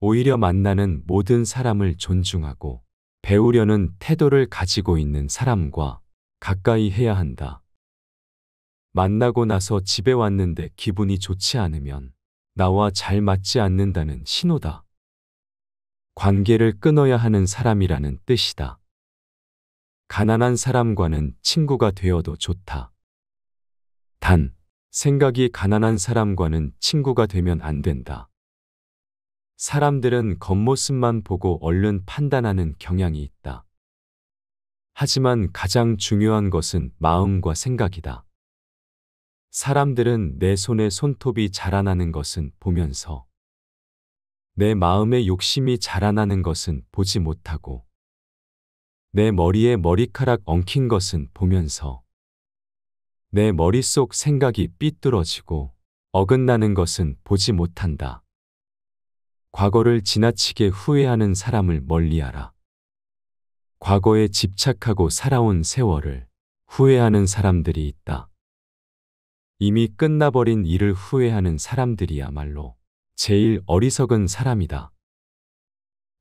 오히려 만나는 모든 사람을 존중하고 배우려는 태도를 가지고 있는 사람과 가까이 해야 한다. 만나고 나서 집에 왔는데 기분이 좋지 않으면 나와 잘 맞지 않는다는 신호다. 관계를 끊어야 하는 사람이라는 뜻이다. 가난한 사람과는 친구가 되어도 좋다. 단, 생각이 가난한 사람과는 친구가 되면 안 된다. 사람들은 겉모습만 보고 얼른 판단하는 경향이 있다. 하지만 가장 중요한 것은 마음과 생각이다. 사람들은 내 손에 손톱이 자라나는 것은 보면서 내 마음의 욕심이 자라나는 것은 보지 못하고 내 머리에 머리카락 엉킨 것은 보면서 내 머릿속 생각이 삐뚤어지고 어긋나는 것은 보지 못한다. 과거를 지나치게 후회하는 사람을 멀리하라. 과거에 집착하고 살아온 세월을 후회하는 사람들이 있다. 이미 끝나버린 일을 후회하는 사람들이야말로 제일 어리석은 사람이다.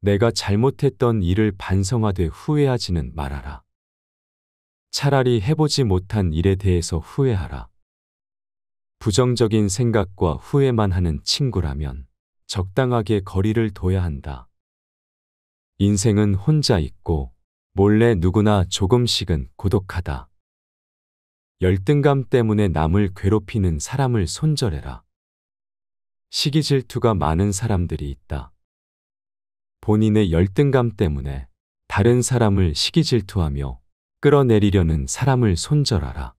내가 잘못했던 일을 반성하되 후회하지는 말아라. 차라리 해보지 못한 일에 대해서 후회하라. 부정적인 생각과 후회만 하는 친구라면 적당하게 거리를 둬야 한다. 인생은 혼자 있고 몰래 누구나 조금씩은 고독하다. 열등감 때문에 남을 괴롭히는 사람을 손절해라. 시기 질투가 많은 사람들이 있다. 본인의 열등감 때문에 다른 사람을 시기 질투하며 끌어내리려는 사람을 손절하라.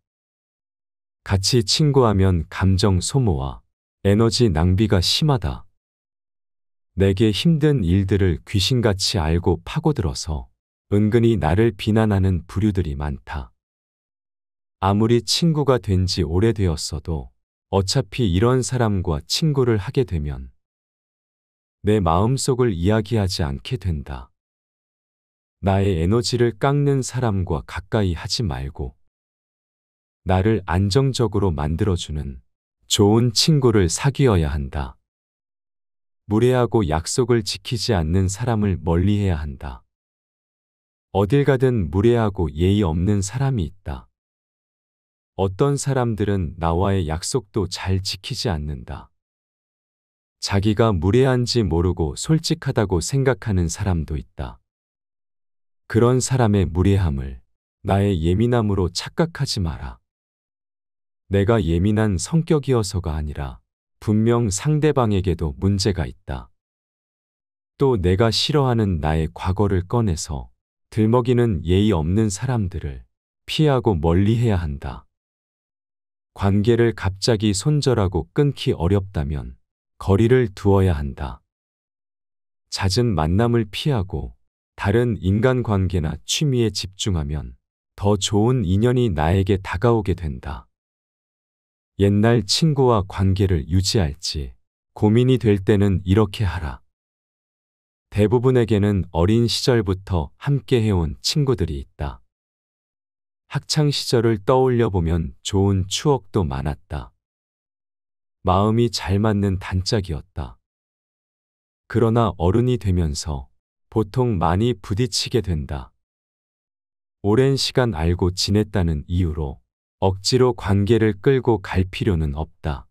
같이 친구하면 감정 소모와 에너지 낭비가 심하다. 내게 힘든 일들을 귀신같이 알고 파고들어서 은근히 나를 비난하는 부류들이 많다. 아무리 친구가 된 지 오래되었어도 어차피 이런 사람과 친구를 하게 되면 내 마음속을 이야기하지 않게 된다. 나의 에너지를 깎는 사람과 가까이 하지 말고 나를 안정적으로 만들어주는 좋은 친구를 사귀어야 한다. 무례하고 약속을 지키지 않는 사람을 멀리해야 한다. 어딜 가든 무례하고 예의 없는 사람이 있다. 어떤 사람들은 나와의 약속도 잘 지키지 않는다. 자기가 무례한지 모르고 솔직하다고 생각하는 사람도 있다. 그런 사람의 무례함을 나의 예민함으로 착각하지 마라. 내가 예민한 성격이어서가 아니라 분명 상대방에게도 문제가 있다. 또 내가 싫어하는 나의 과거를 꺼내서 들먹이는 예의 없는 사람들을 피하고 멀리해야 한다. 관계를 갑자기 손절하고 끊기 어렵다면 거리를 두어야 한다. 잦은 만남을 피하고 다른 인간관계나 취미에 집중하면 더 좋은 인연이 나에게 다가오게 된다. 옛날 친구와 관계를 유지할지 고민이 될 때는 이렇게 하라. 대부분에게는 어린 시절부터 함께 해온 친구들이 있다. 학창 시절을 떠올려 보면 좋은 추억도 많았다. 마음이 잘 맞는 단짝이었다. 그러나 어른이 되면서 보통 많이 부딪히게 된다. 오랜 시간 알고 지냈다는 이유로 억지로 관계를 끌고 갈 필요는 없다.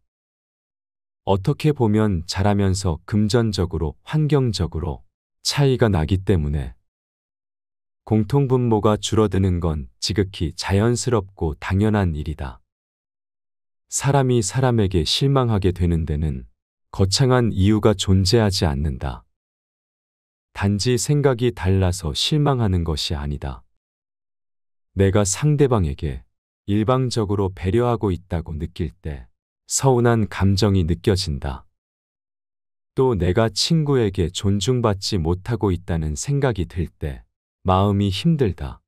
어떻게 보면 자라면서 금전적으로, 환경적으로 차이가 나기 때문에 공통분모가 줄어드는 건 지극히 자연스럽고 당연한 일이다. 사람이 사람에게 실망하게 되는 데는 거창한 이유가 존재하지 않는다. 단지 생각이 달라서 실망하는 것이 아니다. 내가 상대방에게 일방적으로 배려하고 있다고 느낄 때 서운한 감정이 느껴진다. 또 내가 친구에게 존중받지 못하고 있다는 생각이 들 때 마음이 힘들다.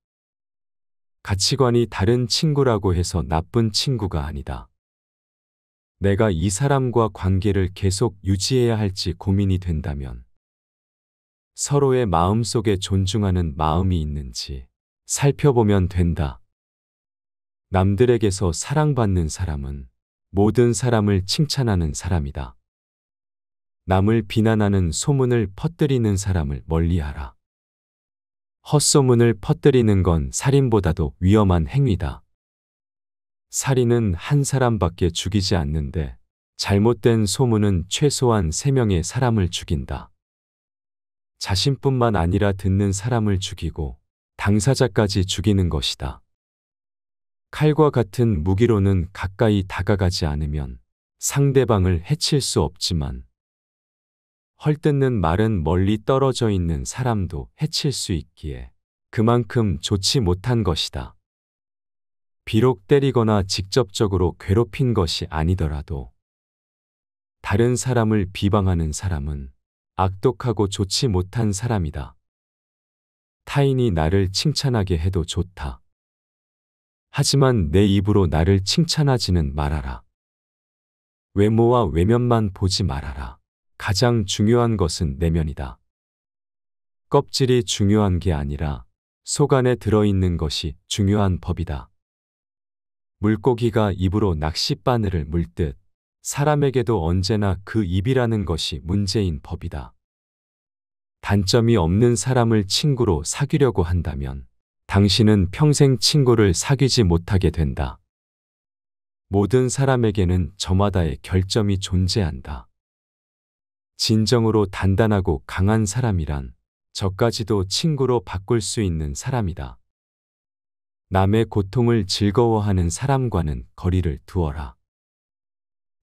가치관이 다른 친구라고 해서 나쁜 친구가 아니다. 내가 이 사람과 관계를 계속 유지해야 할지 고민이 된다면 서로의 마음속에 존중하는 마음이 있는지 살펴보면 된다. 남들에게서 사랑받는 사람은 모든 사람을 칭찬하는 사람이다. 남을 비난하는 소문을 퍼뜨리는 사람을 멀리하라. 헛소문을 퍼뜨리는 건 살인보다도 위험한 행위다. 살인은 한 사람밖에 죽이지 않는데 잘못된 소문은 최소한 3명의 사람을 죽인다. 자신뿐만 아니라 듣는 사람을 죽이고 당사자까지 죽이는 것이다. 칼과 같은 무기로는 가까이 다가가지 않으면 상대방을 해칠 수 없지만 헐뜯는 말은 멀리 떨어져 있는 사람도 해칠 수 있기에 그만큼 좋지 못한 것이다. 비록 때리거나 직접적으로 괴롭힌 것이 아니더라도 다른 사람을 비방하는 사람은 악독하고 좋지 못한 사람이다. 타인이 나를 칭찬하게 해도 좋다. 하지만 내 입으로 나를 칭찬하지는 말아라. 외모와 외면만 보지 말아라. 가장 중요한 것은 내면이다. 껍질이 중요한 게 아니라 속 안에 들어있는 것이 중요한 법이다. 물고기가 입으로 낚싯바늘을 물듯 사람에게도 언제나 그 입이라는 것이 문제인 법이다. 단점이 없는 사람을 친구로 사귀려고 한다면 당신은 평생 친구를 사귀지 못하게 된다. 모든 사람에게는 저마다의 결점이 존재한다. 진정으로 단단하고 강한 사람이란 저까지도 친구로 바꿀 수 있는 사람이다. 남의 고통을 즐거워하는 사람과는 거리를 두어라.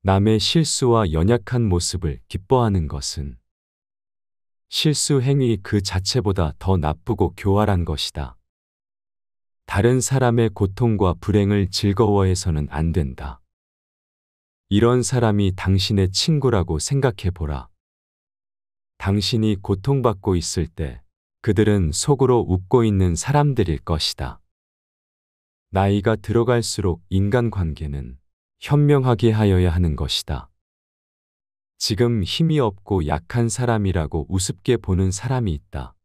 남의 실수와 연약한 모습을 기뻐하는 것은 실수 행위 그 자체보다 더 나쁘고 교활한 것이다. 다른 사람의 고통과 불행을 즐거워해서는 안 된다. 이런 사람이 당신의 친구라고 생각해 보라. 당신이 고통받고 있을 때 그들은 속으로 웃고 있는 사람들일 것이다. 나이가 들어갈수록 인간관계는 현명하게 하여야 하는 것이다. 지금 힘이 없고 약한 사람이라고 우습게 보는 사람이 있다.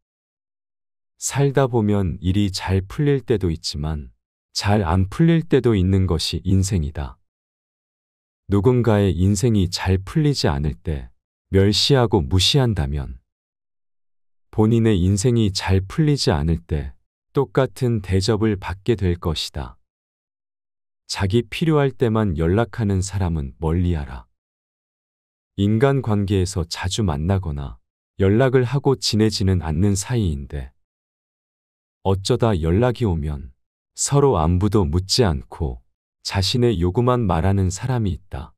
살다 보면 일이 잘 풀릴 때도 있지만 잘 안 풀릴 때도 있는 것이 인생이다. 누군가의 인생이 잘 풀리지 않을 때 멸시하고 무시한다면 본인의 인생이 잘 풀리지 않을 때 똑같은 대접을 받게 될 것이다. 자기 필요할 때만 연락하는 사람은 멀리하라. 인간 관계에서 자주 만나거나 연락을 하고 지내지는 않는 사이인데 어쩌다 연락이 오면 서로 안부도 묻지 않고 자신의 요구만 말하는 사람이 있다.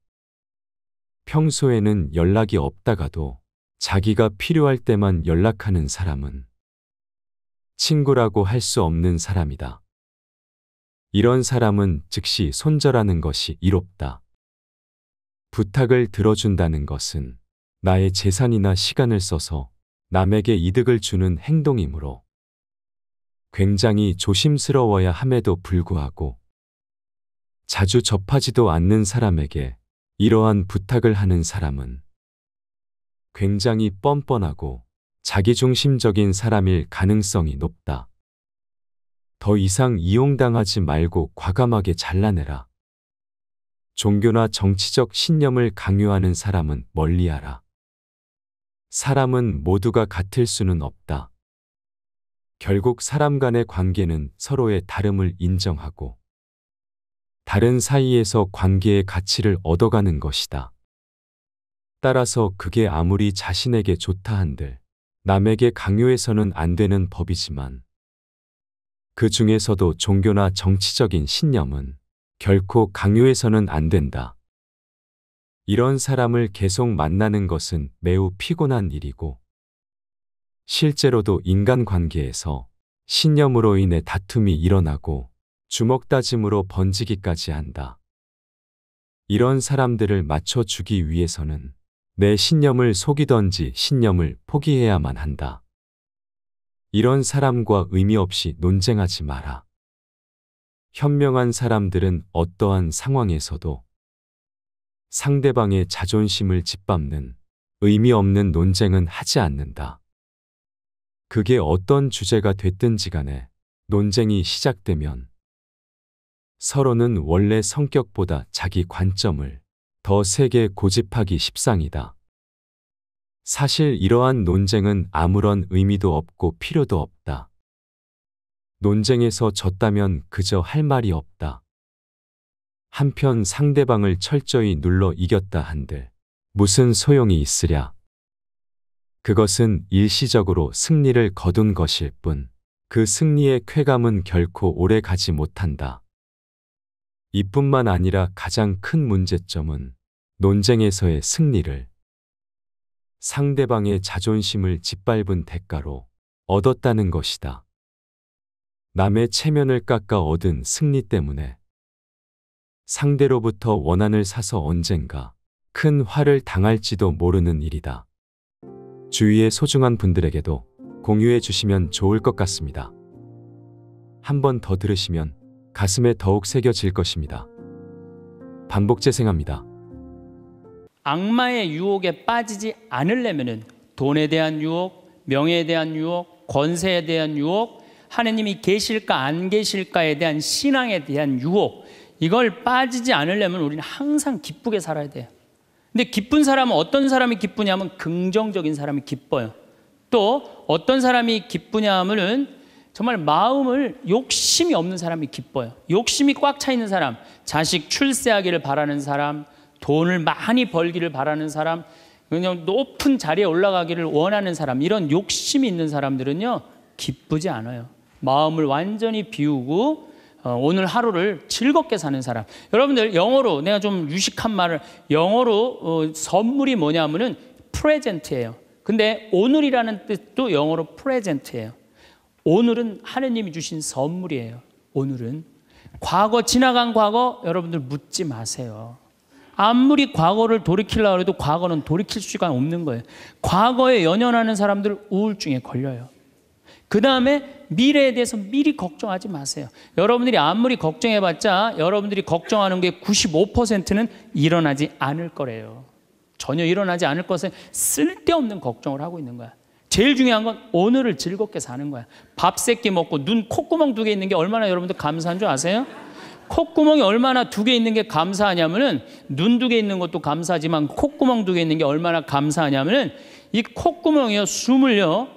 평소에는 연락이 없다가도 자기가 필요할 때만 연락하는 사람은 친구라고 할 수 없는 사람이다. 이런 사람은 즉시 손절하는 것이 이롭다. 부탁을 들어준다는 것은 나의 재산이나 시간을 써서 남에게 이득을 주는 행동이므로 굉장히 조심스러워야 함에도 불구하고 자주 접하지도 않는 사람에게 이러한 부탁을 하는 사람은 굉장히 뻔뻔하고 자기중심적인 사람일 가능성이 높다. 더 이상 이용당하지 말고 과감하게 잘라내라. 종교나 정치적 신념을 강요하는 사람은 멀리하라. 사람은 모두가 같을 수는 없다. 결국 사람 간의 관계는 서로의 다름을 인정하고 다른 사이에서 관계의 가치를 얻어가는 것이다. 따라서 그게 아무리 자신에게 좋다 한들 남에게 강요해서는 안 되는 법이지만 그 중에서도 종교나 정치적인 신념은 결코 강요해서는 안 된다. 이런 사람을 계속 만나는 것은 매우 피곤한 일이고 실제로도 인간관계에서 신념으로 인해 다툼이 일어나고 주먹다짐으로 번지기까지 한다. 이런 사람들을 맞춰주기 위해서는 내 신념을 속이던지 신념을 포기해야만 한다. 이런 사람과 의미 없이 논쟁하지 마라. 현명한 사람들은 어떠한 상황에서도 상대방의 자존심을 짓밟는 의미 없는 논쟁은 하지 않는다. 그게 어떤 주제가 됐든지 간에 논쟁이 시작되면 서로는 원래 성격보다 자기 관점을 더 세게 고집하기 십상이다. 사실 이러한 논쟁은 아무런 의미도 없고 필요도 없다. 논쟁에서 졌다면 그저 할 말이 없다. 한편 상대방을 철저히 눌러 이겼다 한들 무슨 소용이 있으랴. 그것은 일시적으로 승리를 거둔 것일 뿐, 그 승리의 쾌감은 결코 오래 가지 못한다. 이뿐만 아니라 가장 큰 문제점은 논쟁에서의 승리를 상대방의 자존심을 짓밟은 대가로 얻었다는 것이다. 남의 체면을 깎아 얻은 승리 때문에 상대로부터 원한을 사서 언젠가 큰 화를 당할지도 모르는 일이다. 주위의 소중한 분들에게도 공유해 주시면 좋을 것 같습니다. 한 번 더 들으시면 가슴에 더욱 새겨질 것입니다. 반복 재생합니다.
악마의 유혹에 빠지지 않으려면 돈에 대한 유혹, 명예에 대한 유혹, 권세에 대한 유혹, 하느님이 계실까 안 계실까에 대한 신앙에 대한 유혹 이걸 빠지지 않으려면 우리는 항상 기쁘게 살아야 돼요. 근데 기쁜 사람은 어떤 사람이 기쁘냐면 긍정적인 사람이 기뻐요. 또 어떤 사람이 기쁘냐면은 정말 마음을 욕심이 없는 사람이 기뻐요. 욕심이 꽉 차 있는 사람, 자식 출세하기를 바라는 사람, 돈을 많이 벌기를 바라는 사람, 그냥 높은 자리에 올라가기를 원하는 사람, 이런 욕심이 있는 사람들은요, 기쁘지 않아요. 마음을 완전히 비우고 어, 오늘 하루를 즐겁게 사는 사람. 여러분들 영어로 내가 좀 유식한 말을 영어로 어, 선물이 뭐냐면은 프레젠트예요. 근데 오늘이라는 뜻도 영어로 프레젠트예요. 오늘은 하느님이 주신 선물이에요. 오늘은 과거 지나간 과거 여러분들 묻지 마세요. 아무리 과거를 돌이키려고 해도 과거는 돌이킬 수가 없는 거예요. 과거에 연연하는 사람들 우울증에 걸려요. 그 다음에 미래에 대해서 미리 걱정하지 마세요. 여러분들이 아무리 걱정해봤자 여러분들이 걱정하는 게 95%는 일어나지 않을 거래요. 전혀 일어나지 않을 것에 쓸데없는 걱정을 하고 있는 거야. 제일 중요한 건 오늘을 즐겁게 사는 거야. 밥세끼 먹고 눈 콧구멍 두 개 있는 게 얼마나 여러분들 감사한 줄 아세요? 콧구멍이 얼마나 두 개 있는 게 감사하냐면은 눈 두 개 있는 것도 감사하지만 콧구멍 두 개 있는 게 얼마나 감사하냐면은 이 콧구멍이요 숨을요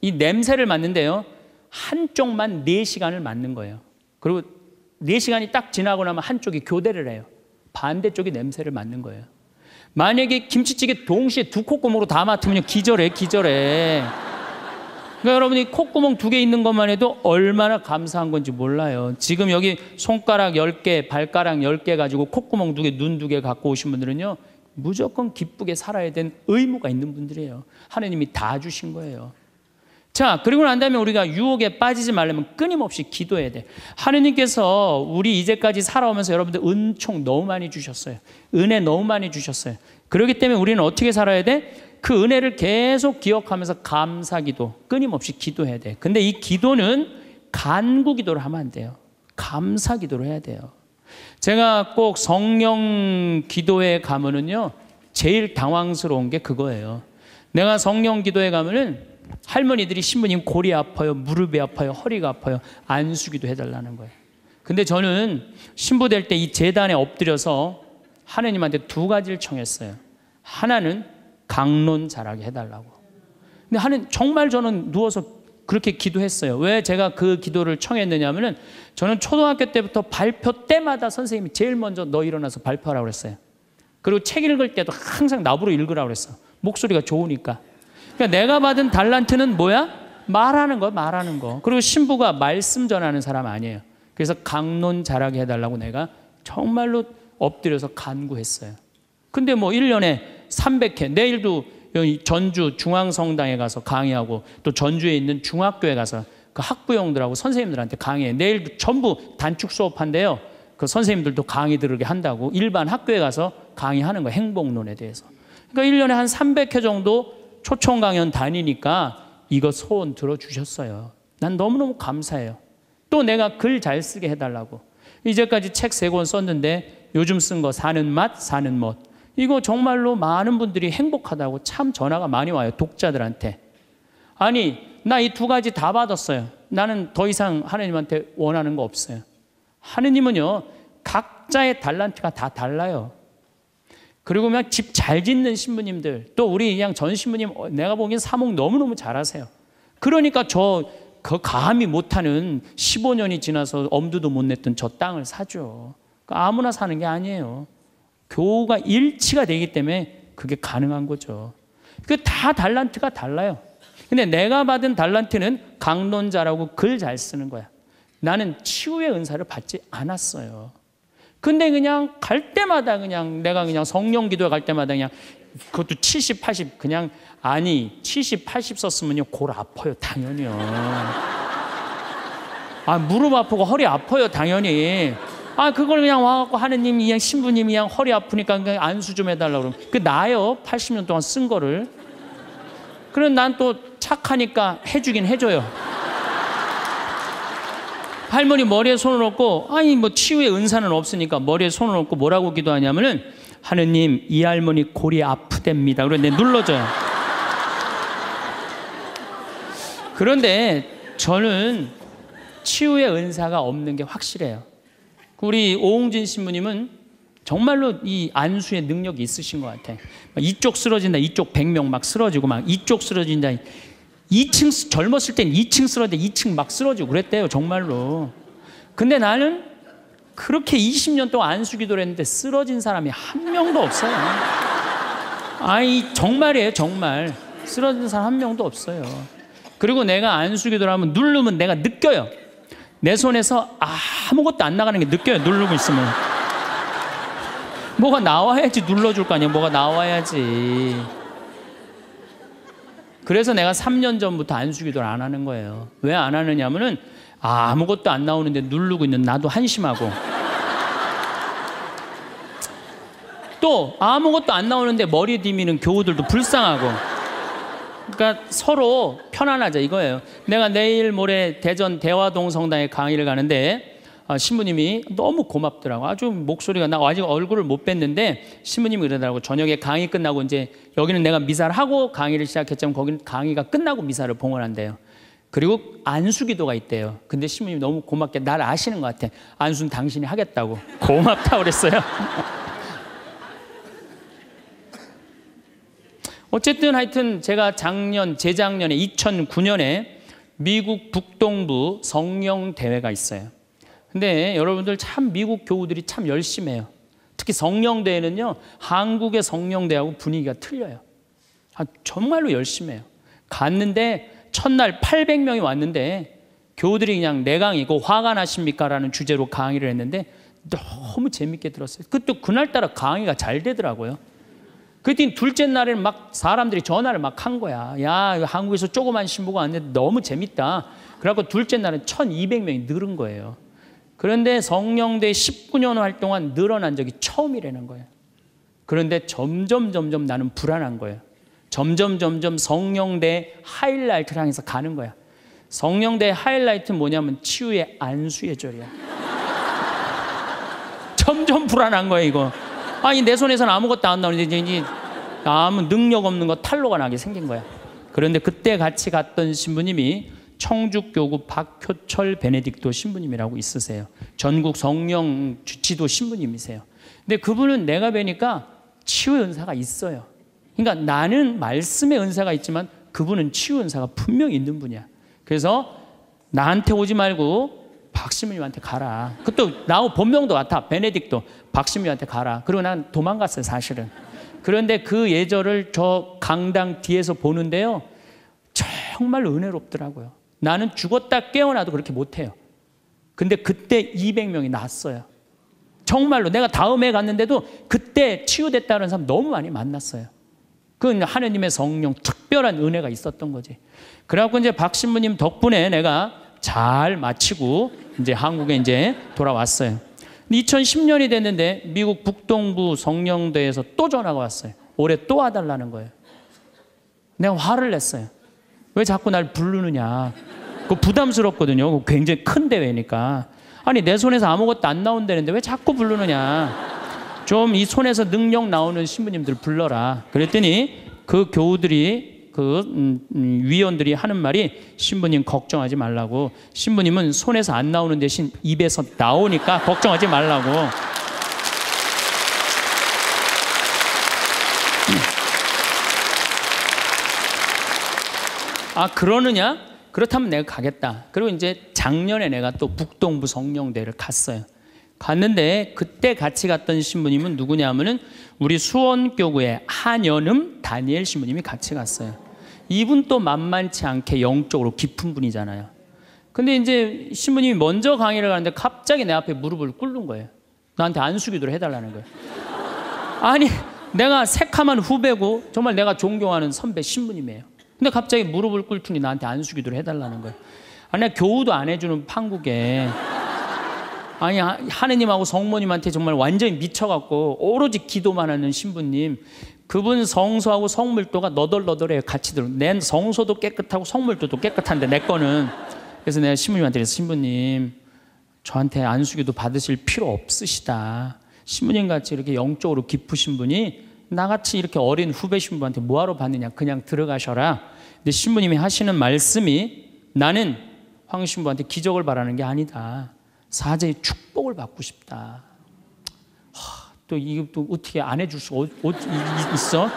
이 냄새를 맡는데요. 한쪽만 4시간을 맡는 거예요. 그리고 4시간이 딱 지나고 나면 한쪽이 교대를 해요. 반대쪽이 냄새를 맡는 거예요. 만약에 김치찌개 동시에 두 콧구멍으로 다 맡으면 기절해, 기절해. 그러니까 여러분이 콧구멍 두 개 있는 것만 해도 얼마나 감사한 건지 몰라요. 지금 여기 손가락 10개, 발가락 10개 가지고 콧구멍 두 개, 눈 두 개 갖고 오신 분들은요, 무조건 기쁘게 살아야 된 의무가 있는 분들이에요. 하느님이 다 주신 거예요. 자, 그리고 난 다음에 우리가 유혹에 빠지지 말려면 끊임없이 기도해야 돼. 하느님께서 우리 이제까지 살아오면서 여러분들 은총 너무 많이 주셨어요. 은혜 너무 많이 주셨어요. 그렇기 때문에 우리는 어떻게 살아야 돼? 그 은혜를 계속 기억하면서 감사 기도, 끊임없이 기도해야 돼. 근데 이 기도는 간구 기도를 하면 안 돼요. 감사 기도를 해야 돼요. 제가 꼭 성령 기도에 가면은요, 제일 당황스러운 게 그거예요. 내가 성령 기도에 가면은 할머니들이 신부님 골이 아파요, 무릎이 아파요, 허리가 아파요. 안숙기도 해달라는 거예요. 근데 저는 신부 될 때 이 재단에 엎드려서 하느님한테 두 가지를 청했어요. 하나는 강론 잘하게 해달라고. 근데 하는 정말 저는 누워서 그렇게 기도했어요. 왜 제가 그 기도를 청했느냐면은 저는 초등학교 때부터 발표 때마다 선생님이 제일 먼저 너 일어나서 발표하라고 그랬어요. 그리고 책 읽을 때도 항상 나부로 읽으라고 그랬어. 목소리가 좋으니까. 그러니까 내가 받은 달란트는 뭐야? 말하는 거, 말하는 거. 그리고 신부가 말씀 전하는 사람 아니에요. 그래서 강론 잘하게 해달라고 내가 정말로 엎드려서 간구했어요. 근데 뭐 1년에 300회, 내일도 전주 중앙성당에 가서 강의하고 또 전주에 있는 중학교에 가서 그 학부형들하고 선생님들한테 강의해. 내일 전부 단축 수업한대요. 그 선생님들도 강의 들으게 한다고 일반 학교에 가서 강의하는 거 행복론에 대해서. 그러니까 1년에 한 300회 정도 초청 강연 다니니까 이거 소원 들어주셨어요. 난 너무너무 감사해요. 또 내가 글 잘 쓰게 해달라고. 이제까지 책 세 권 썼는데 요즘 쓴 거 사는 맛, 사는 멋. 이거 정말로 많은 분들이 행복하다고 참 전화가 많이 와요. 독자들한테. 아니, 나 이 두 가지 다 받았어요. 나는 더 이상 하느님한테 원하는 거 없어요. 하느님은요, 각자의 달란트가 다 달라요. 그리고 막 집 잘 짓는 신부님들 또 우리 그냥 전 신부님 어, 내가 보기엔 사목 너무너무 잘하세요. 그러니까 저 그 감히 못하는 15년이 지나서 엄두도 못 냈던 저 땅을 사죠. 그러니까 아무나 사는 게 아니에요. 교우가 일치가 되기 때문에 그게 가능한 거죠. 그 다 달란트가 달라요. 근데 내가 받은 달란트는 강론자라고 글 잘 쓰는 거야. 나는 치유의 은사를 받지 않았어요. 근데 그냥 갈 때마다 그냥 내가 그냥 성령 기도에 갈 때마다 그냥 그것도 70, 80 그냥 아니 70, 80 썼으면요 골 아파요 당연히요. 아 무릎 아프고 허리 아파요 당연히. 아 그걸 그냥 와갖고 하느님 이양 신부님 이양 허리 아프니까 그냥 안수 좀 해달라 고 그러면 그 나요 80년 동안 쓴 거를. 그럼 난 또 착하니까 해주긴 해줘요. 할머니 머리에 손을 얹고 아니 뭐 치유의 은사는 없으니까 머리에 손을 얹고 뭐라고 기도하냐면은 하느님 이 할머니 골이 아프댑니다. 그런데 눌러줘요. 그런데 저는 치유의 은사가 없는 게 확실해요. 그 우리 오홍진 신부님은 정말로 이 안수의 능력이 있으신 것 같아. 이쪽 쓰러진다, 이쪽 100명 막 쓰러지고 막 이쪽 쓰러진다. 2층 젊었을 땐 2층 쓰러지는데 2층 막 쓰러지고 그랬대요 정말로. 근데 나는 그렇게 20년 동안 안수기도를 했는데 쓰러진 사람이 한 명도 없어요. 아이 정말이에요 정말 쓰러진 사람 한 명도 없어요. 그리고 내가 안수기도를 하면 누르면 내가 느껴요. 내 손에서 아무것도 안 나가는 게 느껴요 누르고 있으면. 뭐가 나와야지 눌러줄 거 아니야 뭐가 나와야지. 그래서 내가 3년 전부터 안수기도를 안 하는 거예요. 왜 안 하느냐면은 아, 아무것도 안 나오는데 누르고 있는 나도 한심하고 또 아무것도 안 나오는데 머리 디미는 교우들도 불쌍하고 그러니까 서로 편안하자 이거예요. 내가 내일 모레 대전 대화동 성당에 강의를 가는데 아, 신부님이 너무 고맙더라고. 아주 목소리가 나 아직 얼굴을 못 뵀는데 신부님이 그러더라고. 저녁에 강의 끝나고 이제 여기는 내가 미사를 하고 강의를 시작했지만 거기는 강의가 끝나고 미사를 봉헌한대요. 그리고 안수기도가 있대요. 근데 신부님이 너무 고맙게 날 아시는 것 같아. 안수는 당신이 하겠다고. 고맙다 그랬어요. 어쨌든 하여튼 제가 작년, 재작년에 2009년에 미국 북동부 성령 대회가 있어요. 근데 여러분들 참 미국 교우들이 참 열심해요. 특히 성령대회는요, 한국의 성령대하고 분위기가 틀려요. 아, 정말로 열심해요. 갔는데 첫날 800명이 왔는데 교우들이 그냥 내 강의 이거 화가 나십니까? 라는 주제로 강의를 했는데 너무 재밌게 들었어요. 그또 그날따라 강의가 잘 되더라고요. 그랬더니 둘째 날에막 사람들이 전화를 막 한 거야. 야, 한국에서 조그만 신부가 왔는데 너무 재밌다. 그래갖고 둘째 날은 1200명이 늘은 거예요. 그런데 성령대 19년 활동한 늘어난 적이 처음이라는 거예요. 그런데 점점 점점 나는 불안한 거예요. 점점 점점 성령대 하이라이트 향해서 가는 거야. 성령대 하이라이트 뭐냐면 치유의 안수의 절이야. 점점 불안한 거야 이거. 아니 내 손에서는 아무것도 안 나오는데 이제 아무 능력 없는 거 탈로가 나게 생긴 거야. 그런데 그때 같이 갔던 신부님이 청주교구 박효철 베네딕토 신부님이라고 있으세요. 전국 성령 지도 신부님이세요. 근데 그분은 내가 뵈니까 치유 은사가 있어요. 그러니까 나는 말씀의 은사가 있지만 그분은 치유 은사가 분명히 있는 분이야. 그래서 나한테 오지 말고 박신부님한테 가라. 그것도 나우 본명도 같아. 베네딕토 박신부님한테 가라. 그리고 난 도망갔어요, 사실은. 그런데 그 예절을 저 강당 뒤에서 보는데요. 정말 은혜롭더라고요. 나는 죽었다 깨어나도 그렇게 못해요. 근데 그때 200명이 났어요. 정말로 내가 다음에 갔는데도 그때 치유됐다는 사람 너무 많이 만났어요. 그건 하느님의 성령 특별한 은혜가 있었던 거지. 그래갖고 이제 박신부님 덕분에 내가 잘 마치고 이제 한국에 이제 돌아왔어요. 2010년이 됐는데 미국 북동부 성령대에서 또 전화가 왔어요. 올해 또 와달라는 거예요. 내가 화를 냈어요. 왜 자꾸 날 부르느냐. 그 부담스럽거든요. 굉장히 큰 대회니까. 아니, 내 손에서 아무것도 안 나온다는데 왜 자꾸 부르느냐. 좀 이 손에서 능력 나오는 신부님들 불러라. 그랬더니 그 교우들이 그 음, 음, 위원들이 하는 말이 신부님 걱정하지 말라고 신부님은 손에서 안 나오는 대신 입에서 나오니까 걱정하지 말라고 아 그러느냐? 그렇다면 내가 가겠다. 그리고 이제 작년에 내가 또 북동부 성령대를 갔어요. 갔는데 그때 같이 갔던 신부님은 누구냐면은 우리 수원교구의 한연음 다니엘 신부님이 같이 갔어요. 이분 또 만만치 않게 영적으로 깊은 분이잖아요. 근데 이제 신부님이 먼저 강의를 가는데 갑자기 내 앞에 무릎을 꿇는 거예요. 나한테 안수기도를 해달라는 거예요. 아니 내가 새카만 후배고 정말 내가 존경하는 선배 신부님이에요. 근데 갑자기 무릎을 꿇더니 나한테 안수기도를 해달라는 거예요. 아니 교우도 안 해주는 판국에 아니 하느님하고 성모님한테 정말 완전히 미쳐갖고 오로지 기도만 하는 신부님 그분 성소하고 성물도가 너덜너덜해요 같이 들어 낸 성소도 깨끗하고 성물도도 깨끗한데 내 거는 그래서 내가 신부님한테 그래서 신부님 저한테 안수기도 받으실 필요 없으시다 신부님 같이 이렇게 영적으로 깊으신 분이 나같이 이렇게 어린 후배 신부한테 뭐하러 받느냐 그냥 들어가셔라 근데 신부님이 하시는 말씀이 나는 황 신부한테 기적을 바라는 게 아니다 사제의 축복을 받고 싶다 하, 또 이거 또 어떻게 안 해줄 수가 어, 어, 있어?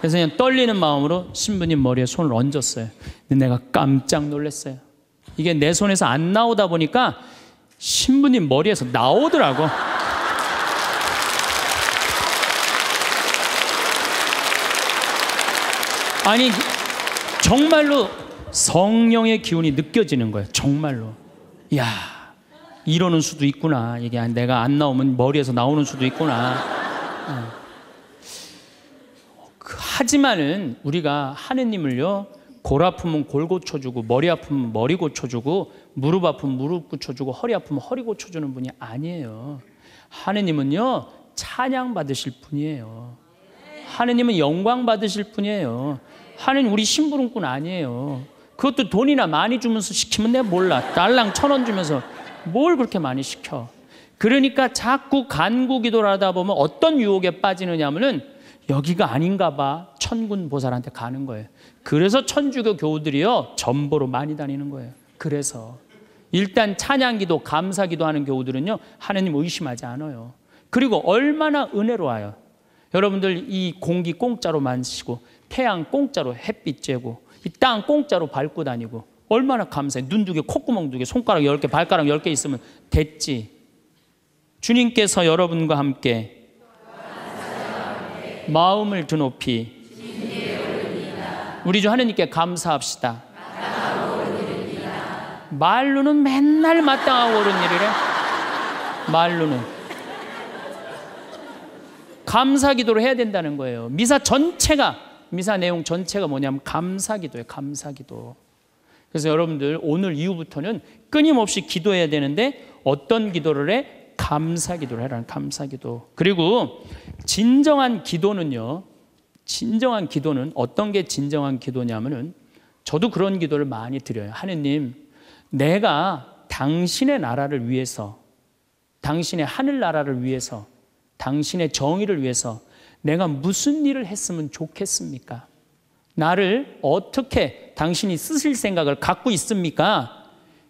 그래서 그냥 떨리는 마음으로 신부님 머리에 손을 얹었어요 근데 내가 깜짝 놀랐어요 이게 내 손에서 안 나오다 보니까 신부님 머리에서 나오더라고 아니 정말로 성령의 기운이 느껴지는 거예요. 정말로. 야 이러는 수도 있구나. 이게 내가 안 나오면 머리에서 나오는 수도 있구나. 어. 그, 하지만은 우리가 하느님을요 골 아프면 골 고쳐주고 머리 아프면 머리 고쳐주고 무릎 아프면 무릎 고쳐주고 허리 아프면 허리 고쳐주는 분이 아니에요. 하느님은요 찬양 받으실 분이에요. 하느님은 영광 받으실 분이에요. 하나님 우리 심부름꾼 아니에요. 그것도 돈이나 많이 주면서 시키면 내가 몰라. 달랑 천 원 주면서 뭘 그렇게 많이 시켜. 그러니까 자꾸 간구 기도를 하다 보면 어떤 유혹에 빠지느냐면은 여기가 아닌가 봐. 천군 보살한테 가는 거예요. 그래서 천주교 교우들이요. 전보로 많이 다니는 거예요. 그래서 일단 찬양 기도, 감사 기도 하는 교우들은요. 하나님 의심하지 않아요. 그리고 얼마나 은혜로워요. 여러분들 이 공기 공짜로 만지시고 태양 공짜로 햇빛 쬐고 이 땅 공짜로 밟고 다니고 얼마나 감사해. 눈 두 개, 콧구멍 두 개, 손가락 열 개, 발가락 열 개 있으면 됐지. 주님께서 여러분과 함께 마음을 드높이 우리 주 하느님께 감사합시다. 말로는 맨날 마땅하고 옳은 일이래. 말로는. 감사 기도를 해야 된다는 거예요. 미사 전체가 미사 내용 전체가 뭐냐면 감사기도예요. 감사기도. 그래서 여러분들 오늘 이후부터는 끊임없이 기도해야 되는데 어떤 기도를 해? 감사기도를 해라 감사기도. 그리고 진정한 기도는요. 진정한 기도는 어떤 게 진정한 기도냐면은 저도 그런 기도를 많이 드려요. 하느님, 내가 당신의 나라를 위해서, 당신의 하늘 나라를 위해서, 당신의 정의를 위해서 내가 무슨 일을 했으면 좋겠습니까? 나를 어떻게 당신이 쓰실 생각을 갖고 있습니까?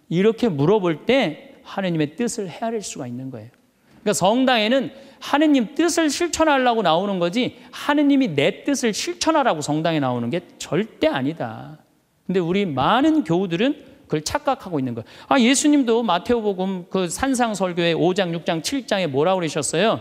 이렇게 물어볼 때 하느님의 뜻을 헤아릴 수가 있는 거예요. 그러니까 성당에는 하느님 뜻을 실천하려고 나오는 거지 하느님이 내 뜻을 실천하라고 성당에 나오는 게 절대 아니다. 근데 우리 많은 교우들은 그걸 착각하고 있는 거예요. 아, 예수님도 마태오복음 그 산상 설교의 5장, 6장, 7장에 뭐라고 그러셨어요?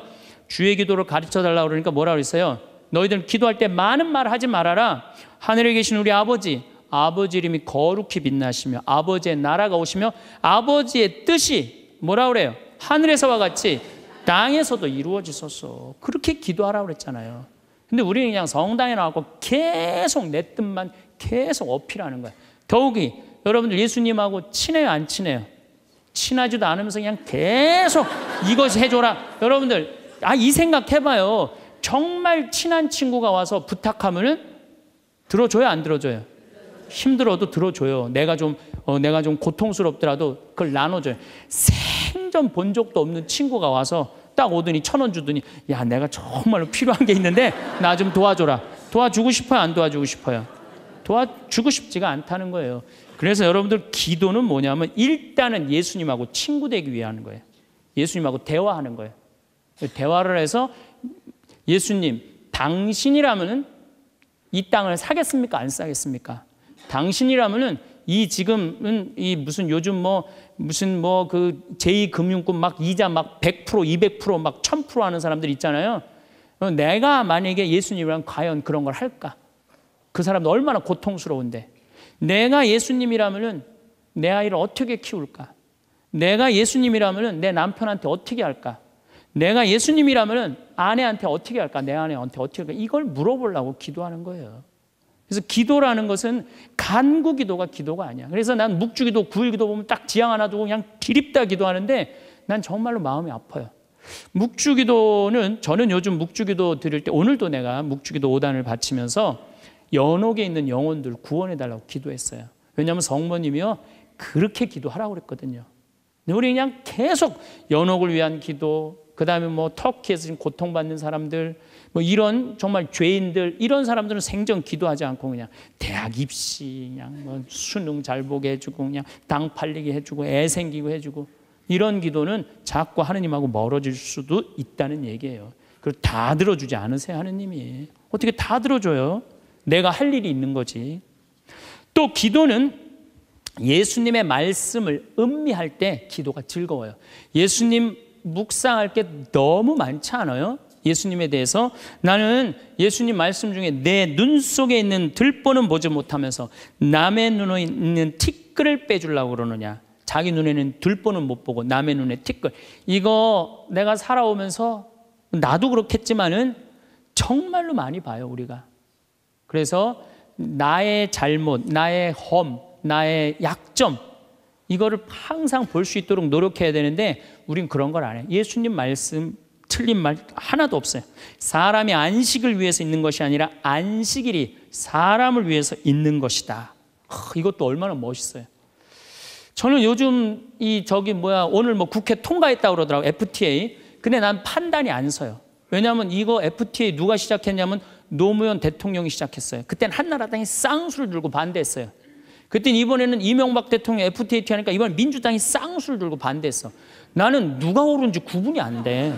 주의 기도를 가르쳐 달라고 그러니까 뭐라 그랬어요? 너희들 기도할 때 많은 말 하지 말아라. 하늘에 계신 우리 아버지, 아버지 이름이 거룩히 빛나시며 아버지의 나라가 오시며 아버지의 뜻이 뭐라 그래요? 하늘에서와 같이 땅에서도 이루어지소서. 그렇게 기도하라고 그랬잖아요. 근데 우리는 그냥 성당에 나와서 계속 내 뜻만 계속 어필하는 거야. 더욱이 여러분들 예수님하고 친해요, 안 친해요? 친하지도 않으면서 그냥 계속 이것 해줘라. 여러분들 아, 이 생각 해봐요. 정말 친한 친구가 와서 부탁하면은 들어줘요, 안 들어줘요? 힘들어도 들어줘요. 내가 좀, 어, 내가 좀 고통스럽더라도 그걸 나눠줘요. 생전 본 적도 없는 친구가 와서 딱 오더니 천 원 주더니 야, 내가 정말로 필요한 게 있는데 나 좀 도와줘라. 도와주고 싶어요, 안 도와주고 싶어요? 도와주고 싶지가 않다는 거예요. 그래서 여러분들 기도는 뭐냐면 일단은 예수님하고 친구 되기 위한 거예요. 예수님하고 대화하는 거예요. 대화를 해서 예수님, 당신이라면은 이 땅을 사겠습니까? 안 사겠습니까? 당신이라면은 이 지금은 이 무슨 요즘 뭐 무슨 뭐 그 제2금융권 막 이자 막 100%, 200%막 1000% 하는 사람들 있잖아요. 어, 내가 만약에 예수님이랑 과연 그런 걸 할까? 그 사람도 얼마나 고통스러운데. 내가 예수님이라면은 내 아이를 어떻게 키울까? 내가 예수님이라면은 내 남편한테 어떻게 할까? 내가 예수님이라면 아내한테 어떻게 할까? 내 아내한테 어떻게 할까? 이걸 물어보려고 기도하는 거예요. 그래서 기도라는 것은 간구 기도가 기도가 아니야. 그래서 난 묵주 기도, 구일 기도 보면 딱 지향 하나 두고 그냥 기립다 기도하는데 난 정말로 마음이 아파요. 묵주 기도는 저는 요즘 묵주 기도 드릴 때 오늘도 내가 묵주 기도 5단을 바치면서 연옥에 있는 영혼들 구원해 달라고 기도했어요. 왜냐하면 성모님이요. 그렇게 기도하라고 그랬거든요. 우리 그냥 계속 연옥을 위한 기도, 그 다음에 뭐 터키에서 지금 고통받는 사람들, 뭐 이런 정말 죄인들, 이런 사람들은 생전 기도하지 않고 그냥 대학 입시, 그냥 뭐 수능 잘 보게 해주고, 그냥 당 팔리게 해주고, 애 생기고 해주고, 이런 기도는 자꾸 하느님하고 멀어질 수도 있다는 얘기예요. 그리고 다 들어주지 않으세요, 하느님이. 어떻게 다 들어줘요? 내가 할 일이 있는 거지. 또 기도는 예수님의 말씀을 음미할 때 기도가 즐거워요. 예수님 묵상할 게 너무 많지 않아요? 예수님에 대해서 나는 예수님 말씀 중에 내 눈 속에 있는 들보는 보지 못하면서 남의 눈에 있는 티끌을 빼주려고 그러느냐. 자기 눈에는 들보는 못 보고 남의 눈에 티끌. 이거 내가 살아오면서 나도 그렇겠지만은 정말로 많이 봐요, 우리가. 그래서 나의 잘못, 나의 험, 나의 약점, 이거를 항상 볼 수 있도록 노력해야 되는데 우린 그런 걸 안 해. 예수님 말씀 틀린 말 하나도 없어요. 사람이 안식을 위해서 있는 것이 아니라 안식일이 사람을 위해서 있는 것이다. 이것도 얼마나 멋있어요. 저는 요즘 이 저기 뭐야 오늘 뭐 국회 통과했다 그러더라고 FTA. 근데 난 판단이 안 서요. 왜냐하면 이거 FTA 누가 시작했냐면 노무현 대통령이 시작했어요. 그땐 한나라당이 쌍수를 들고 반대했어요. 그랬더니 이번에는 이명박 대통령 FTA 하니까 이번엔 민주당이 쌍수를 들고 반대했어. 나는 누가 옳은지 구분이 안 돼.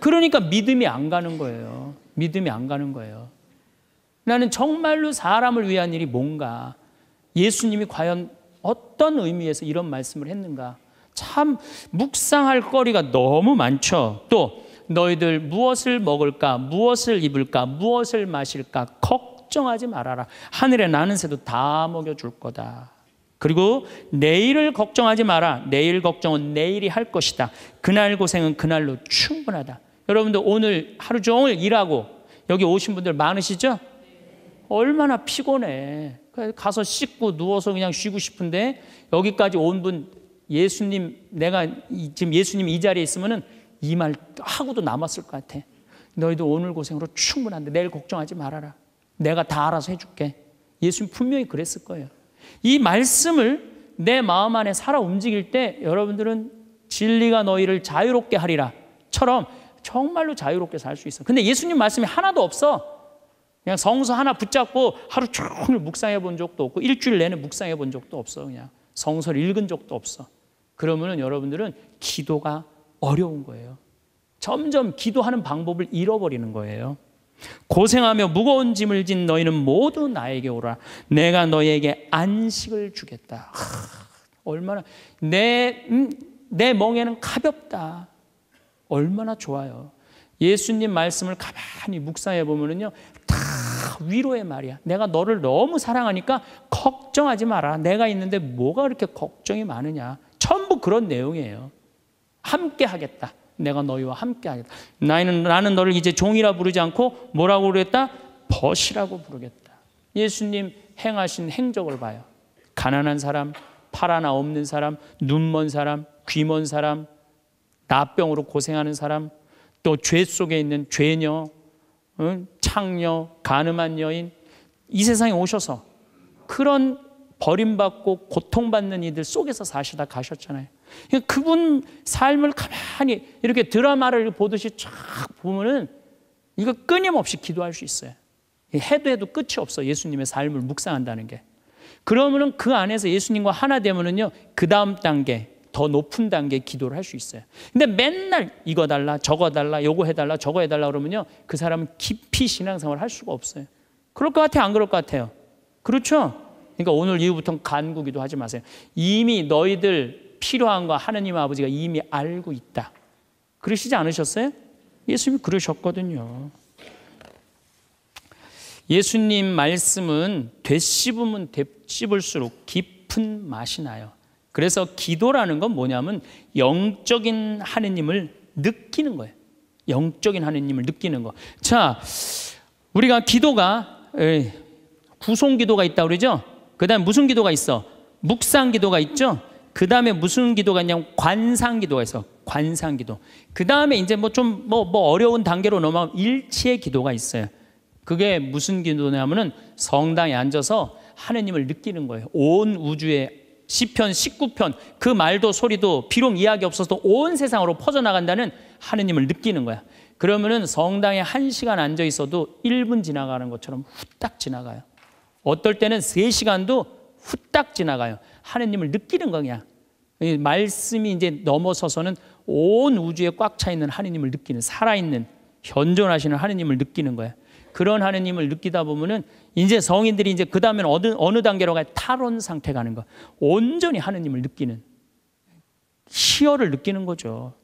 그러니까 믿음이 안 가는 거예요. 믿음이 안 가는 거예요. 나는 정말로 사람을 위한 일이 뭔가 예수님이 과연 어떤 의미에서 이런 말씀을 했는가 참 묵상할 거리가 너무 많죠. 또 너희들 무엇을 먹을까, 무엇을 입을까, 무엇을 마실까 걱정하지 말아라. 하늘에 나는 새도 다 먹여줄 거다. 그리고 내일을 걱정하지 마라. 내일 걱정은 내일이 할 것이다. 그날 고생은 그날로 충분하다. 여러분들 오늘 하루 종일 일하고 여기 오신 분들 많으시죠? 얼마나 피곤해. 가서 씻고 누워서 그냥 쉬고 싶은데 여기까지 온 분 예수님 내가 지금 예수님 이 자리에 있으면은 이 말 하고도 남았을 것 같아. 너희도 오늘 고생으로 충분한데 내일 걱정하지 말아라. 내가 다 알아서 해줄게. 예수님 분명히 그랬을 거예요. 이 말씀을 내 마음 안에 살아 움직일 때 여러분들은 진리가 너희를 자유롭게 하리라처럼 정말로 자유롭게 살 수 있어. 근데 예수님 말씀이 하나도 없어. 그냥 성서 하나 붙잡고 하루 종일 묵상해 본 적도 없고 일주일 내내 묵상해 본 적도 없어. 그냥 성서를 읽은 적도 없어. 그러면은 여러분들은 기도가 어려운 거예요. 점점 기도하는 방법을 잃어버리는 거예요. 고생하며 무거운 짐을 진 너희는 모두 나에게 오라. 내가 너희에게 안식을 주겠다. 하, 얼마나 내, 음, 내 멍에는 가볍다. 얼마나 좋아요. 예수님 말씀을 가만히 묵상해 보면요다 위로의 말이야. 내가 너를 너무 사랑하니까 걱정하지 마라. 내가 있는데 뭐가 그렇게 걱정이 많으냐. 전부 그런 내용이에요. 함께 하겠다. 내가 너희와 함께 하겠다. 나는, 나는 너를 이제 종이라 부르지 않고 뭐라고 부르겠다? 벗이라고 부르겠다. 예수님 행하신 행적을 봐요. 가난한 사람, 팔 하나 없는 사람, 눈먼 사람, 귀먼 사람, 나병으로 고생하는 사람, 또 죄 속에 있는 죄녀, 창녀, 가늠한 여인, 이 세상에 오셔서 그런 버림받고 고통받는 이들 속에서 사시다 가셨잖아요. 그러니까 그분 삶을 가만히 이렇게 드라마를 보듯이 쫙 보면은 이거 끊임없이 기도할 수 있어요. 해도 해도 끝이 없어. 예수님의 삶을 묵상한다는 게. 그러면은 그 안에서 예수님과 하나 되면은요. 그 다음 단계, 더 높은 단계 기도를 할 수 있어요. 근데 맨날 이거 달라, 저거 달라, 요거 해달라, 저거 해달라 그러면요. 그 사람은 깊이 신앙생활을 할 수가 없어요. 그럴 것 같아요? 안 그럴 것 같아요? 그렇죠? 그러니까 오늘 이후부터는 간구기도 하지 마세요. 이미 너희들 필요한 거 하느님 아버지가 이미 알고 있다. 그러시지 않으셨어요? 예수님이 그러셨거든요. 예수님 말씀은 되씹으면 되씹을수록 깊은 맛이 나요. 그래서 기도라는 건 뭐냐면 영적인 하느님을 느끼는 거예요. 영적인 하느님을 느끼는 거. 자, 우리가 기도가 구송 기도가 있다 그러죠? 그다음 무슨 기도가 있어? 묵상 기도가 있죠? 그 다음에 무슨 기도가 있냐면 관상 기도가 있어. 관상 기도. 그 다음에 이제 뭐 좀뭐뭐 뭐, 뭐 어려운 단계로 넘어가면 일치의 기도가 있어요. 그게 무슨 기도냐면은 성당에 앉아서 하느님을 느끼는 거예요. 온 우주의 시편 19편 그 말도 소리도 비록 이야기 없어도 온 세상으로 퍼져나간다는 하느님을 느끼는 거야. 그러면은 성당에 1시간 앉아 있어도 1분 지나가는 것처럼 후딱 지나가요. 어떨 때는 3시간도 후딱 지나가요. 하느님을 느끼는 거냐. 말씀이 이제 넘어서서는 온 우주에 꽉 차 있는 하느님을 느끼는 살아있는 현존하시는 하느님을 느끼는 거야. 그런 하느님을 느끼다 보면은 이제 성인들이 이제 그다음에 어느 어느 단계로 가 탈원 상태 가는 거. 온전히 하느님을 느끼는 희열을 느끼는 거죠.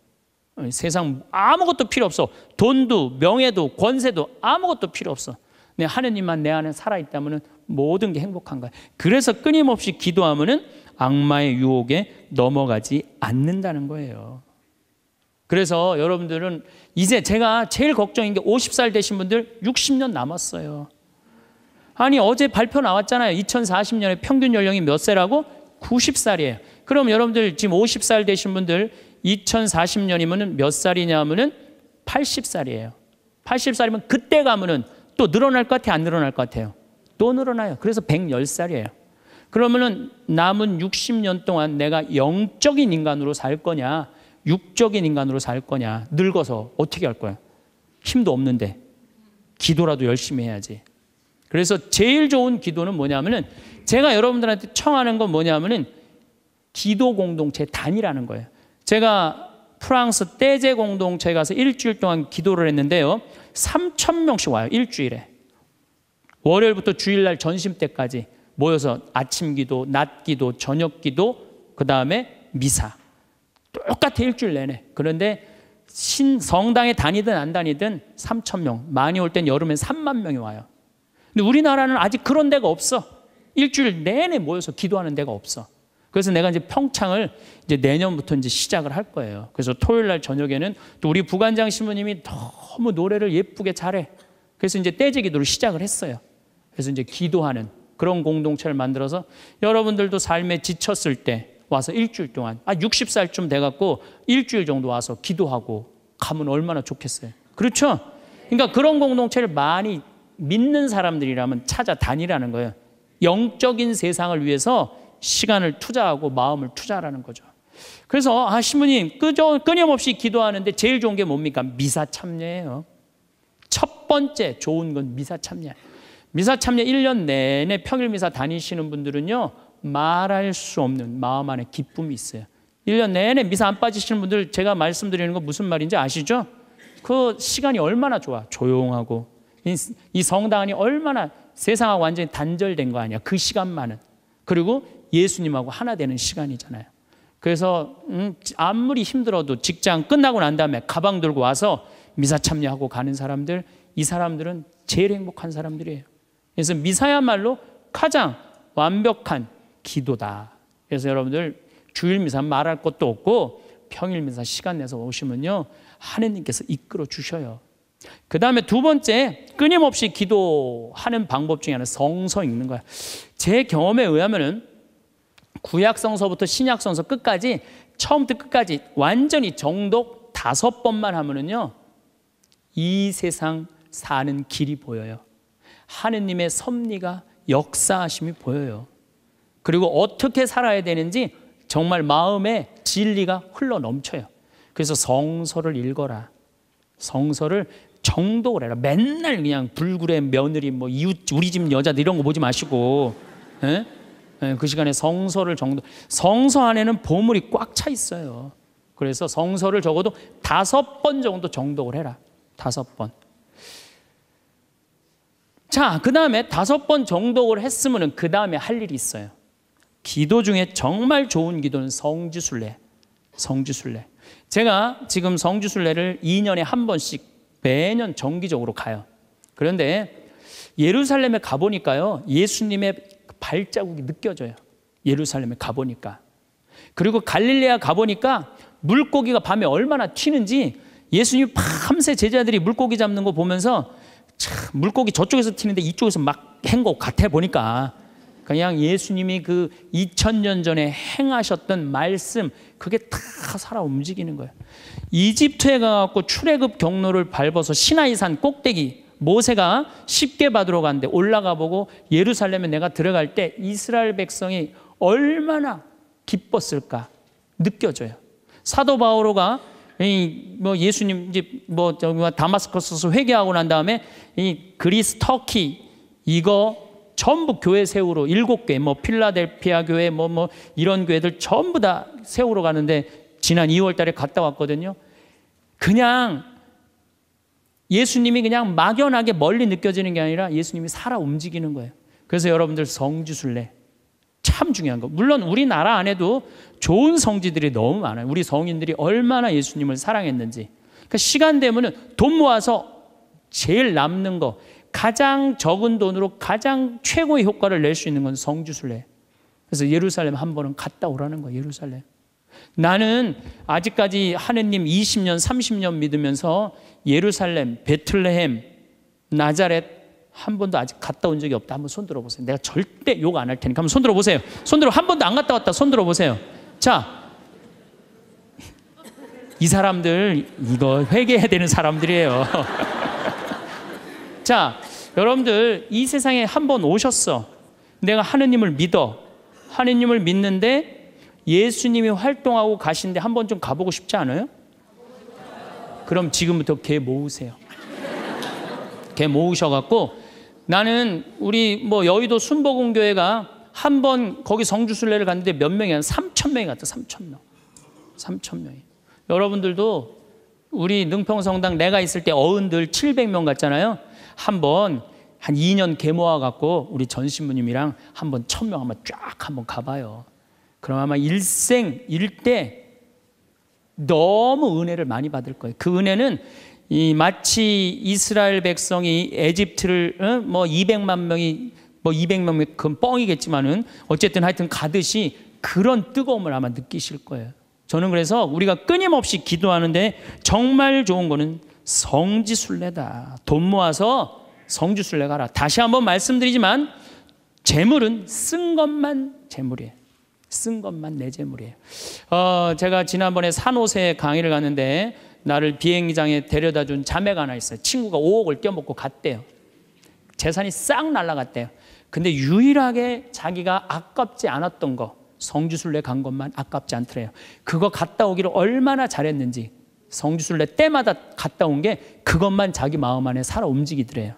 어, 세상 아무것도 필요 없어. 돈도 명예도 권세도 아무것도 필요 없어. 내 하느님만 내 안에 살아 있다면은 모든 게 행복한 거야. 그래서 끊임없이 기도하면은 악마의 유혹에 넘어가지 않는다는 거예요. 그래서 여러분들은 이제 제가 제일 걱정인 게 50살 되신 분들 60년 남았어요. 아니 어제 발표 나왔잖아요. 2040년에 평균 연령이 몇 세라고? 90살이에요. 그럼 여러분들 지금 50살 되신 분들 2040년이면 몇 살이냐면은 80살이에요. 80살이면 그때 가면은 또 늘어날 것 같아요? 안 늘어날 것 같아요? 또 늘어나요. 그래서 110살이에요. 그러면은 남은 60년 동안 내가 영적인 인간으로 살 거냐, 육적인 인간으로 살 거냐, 늙어서 어떻게 할 거야? 힘도 없는데. 기도라도 열심히 해야지. 그래서 제일 좋은 기도는 뭐냐면은 제가 여러분들한테 청하는 건 뭐냐면은 기도 공동체 단이라는 거예요. 제가 프랑스 떼제 공동체 에 가서 일주일 동안 기도를 했는데요. 3천 명씩 와요. 일주일에. 월요일부터 주일날 전심 때까지 모여서 아침 기도, 낮 기도, 저녁 기도, 그 다음에 미사. 똑같아 일주일 내내. 그런데 신 성당에 다니든 안 다니든 3천 명, 많이 올 땐 여름엔 3만 명이 와요. 근데 우리나라는 아직 그런 데가 없어. 일주일 내내 모여서 기도하는 데가 없어. 그래서 내가 이제 평창을 이제 내년부터 이제 시작을 할 거예요. 그래서 토요일 날 저녁에는 또 우리 부관장 신부님이 너무 노래를 예쁘게 잘해. 그래서 이제 떼제 기도를 시작을 했어요. 그래서 이제 기도하는 그런 공동체를 만들어서 여러분들도 삶에 지쳤을 때 와서 일주일 동안 아 60살쯤 돼 갖고 일주일 정도 와서 기도하고 가면 얼마나 좋겠어요. 그렇죠? 그러니까 그런 공동체를 많이 믿는 사람들이라면 찾아다니라는 거예요. 영적인 세상을 위해서 시간을 투자하고 마음을 투자하라는 거죠. 그래서 아 신부님 끄저, 끊임없이 기도하는데 제일 좋은 게 뭡니까? 미사 참여예요. 첫 번째 좋은 건 미사 참여예요. 미사 참여 1년 내내 평일 미사 다니시는 분들은요. 말할 수 없는 마음 안에 기쁨이 있어요. 1년 내내 미사 안 빠지시는 분들 제가 말씀드리는 거 무슨 말인지 아시죠? 그 시간이 얼마나 좋아. 조용하고 이 성당이 얼마나 세상하고 완전히 단절된 거 아니야. 그 시간만은. 그리고 예수님하고 하나 되는 시간이잖아요. 그래서 음, 아무리 힘들어도 직장 끝나고 난 다음에 가방 들고 와서 미사 참여하고 가는 사람들 이 사람들은 제일 행복한 사람들이에요. 그래서 미사야말로 가장 완벽한 기도다. 그래서 여러분들 주일 미사 말할 것도 없고 평일 미사 시간 내서 오시면요. 하느님께서 이끌어 주셔요. 그 다음에 두 번째 끊임없이 기도하는 방법 중에 하나 성서 읽는 거야. 제 경험에 의하면은 구약 성서부터 신약 성서 끝까지 처음부터 끝까지 완전히 정독 다섯 번만 하면은요 이 세상 사는 길이 보여요. 하느님의 섭리가 역사하심이 보여요. 그리고 어떻게 살아야 되는지 정말 마음에 진리가 흘러 넘쳐요. 그래서 성서를 읽어라. 성서를 정독을 해라. 맨날 그냥 불굴의 며느리, 뭐 이웃, 우리 집 여자들 이런 거 보지 마시고. 에? 예? 에, 예, 그 시간에 성서를 정도 성서 안에는 보물이 꽉 차 있어요. 그래서 성서를 적어도 다섯 번 정도 정독을 해라. 다섯 번. 자, 그 다음에 다섯 번 정독을 했으면 그 다음에 할 일이 있어요. 기도 중에 정말 좋은 기도는 성지순례. 성지순례. 제가 지금 성지순례를 2년에 한 번씩 매년 정기적으로 가요. 그런데 예루살렘에 가보니까요. 예수님의 발자국이 느껴져요. 예루살렘에 가보니까. 그리고 갈릴레아 가보니까 물고기가 밤에 얼마나 튀는지 예수님 밤새 제자들이 물고기 잡는 거 보면서 참 물고기 저쪽에서 튀는데 이쪽에서 막 행거 같아 보니까 그냥 예수님이 그 2000년 전에 행하셨던 말씀 그게 다 살아 움직이는 거예요. 이집트에 가갖 출애굽 경로를 밟아서 시나이산 꼭대기 모세가 쉽게 받으러 갔는데 올라가 보고 예루살렘에 내가 들어갈 때 이스라엘 백성이 얼마나 기뻤을까 느껴져요. 사도 바오로가 뭐 예수님 이제 뭐, 뭐 다마스커스에서 회개하고 난 다음에 이 그리스 터키 이거 전부 교회 세우러 일곱 개 뭐 필라델피아 교회 뭐뭐 뭐 이런 교회들 전부 다 세우러 가는데 지난 2월 달에 갔다 왔거든요. 그냥 예수님이 그냥 막연하게 멀리 느껴지는 게 아니라 예수님이 살아 움직이는 거예요. 그래서 여러분들 성지순례 참 중요한 거. 물론 우리나라 안에도 좋은 성지들이 너무 많아요. 우리 성인들이 얼마나 예수님을 사랑했는지. 그러니까 시간 되면돈 모아서 제일 남는 거, 가장 적은 돈으로 가장 최고의 효과를 낼 수 있는 건 성주순례. 그래서 예루살렘 한 번은 갔다 오라는 거예요. 예루살렘. 나는 아직까지 하느님 20년, 30년 믿으면서 예루살렘, 베틀레헴, 나자렛 한 번도 아직 갔다 온 적이 없다. 한번 손 들어보세요. 내가 절대 욕 안 할 테니까 한번 손 들어보세요. 손 들어, 한 번도 안 갔다 왔다. 손 들어보세요. 자. 이 사람들, 이거 회개해야 되는 사람들이에요. 자, 여러분들, 이 세상에 한 번 오셨어. 내가 하느님을 믿어. 하느님을 믿는데 예수님이 활동하고 가신데 한 번 좀 가보고 싶지 않아요? 그럼 지금부터 개 모으세요. 개 모으셔갖고 나는 우리 뭐 여의도 순복음교회가 한 번 거기 성주순례를 갔는데 몇 명이 한 3천 명이 갔다 3천 명, 3천 명이. 여러분들도 우리 능평성당 내가 있을 때 어른들 700명 갔잖아요. 한 번 한 2년 개모아 갖고 우리 전신부님이랑 한 번천 명 한번 쫙 한번 가봐요. 그럼 아마 일생 일대 너무 은혜를 많이 받을 거예요. 그 은혜는 이 마치 이스라엘 백성이 에집트를 어? 뭐 200만 명이 뭐 200만 명 그건 뻥이겠지만은 어쨌든 하여튼 가듯이 그런 뜨거움을 아마 느끼실 거예요. 저는 그래서 우리가 끊임없이 기도하는데 정말 좋은 거는 성지순례다. 돈 모아서 성지순례 가라. 다시 한번 말씀드리지만 재물은 쓴 것만 재물이에요. 쓴 것만 내 재물이에요. 어, 제가 지난번에 산호세 강의를 갔는데 나를 비행기장에 데려다 준 자매가 하나 있어요. 친구가 5억을 껴먹고 갔대요. 재산이 싹 날라갔대요. 근데 유일하게 자기가 아깝지 않았던 거, 성주순례 간 것만 아깝지 않더래요. 그거 갔다 오기를 얼마나 잘했는지, 성주순례 때마다 갔다 온 게 그것만 자기 마음 안에 살아 움직이더래요.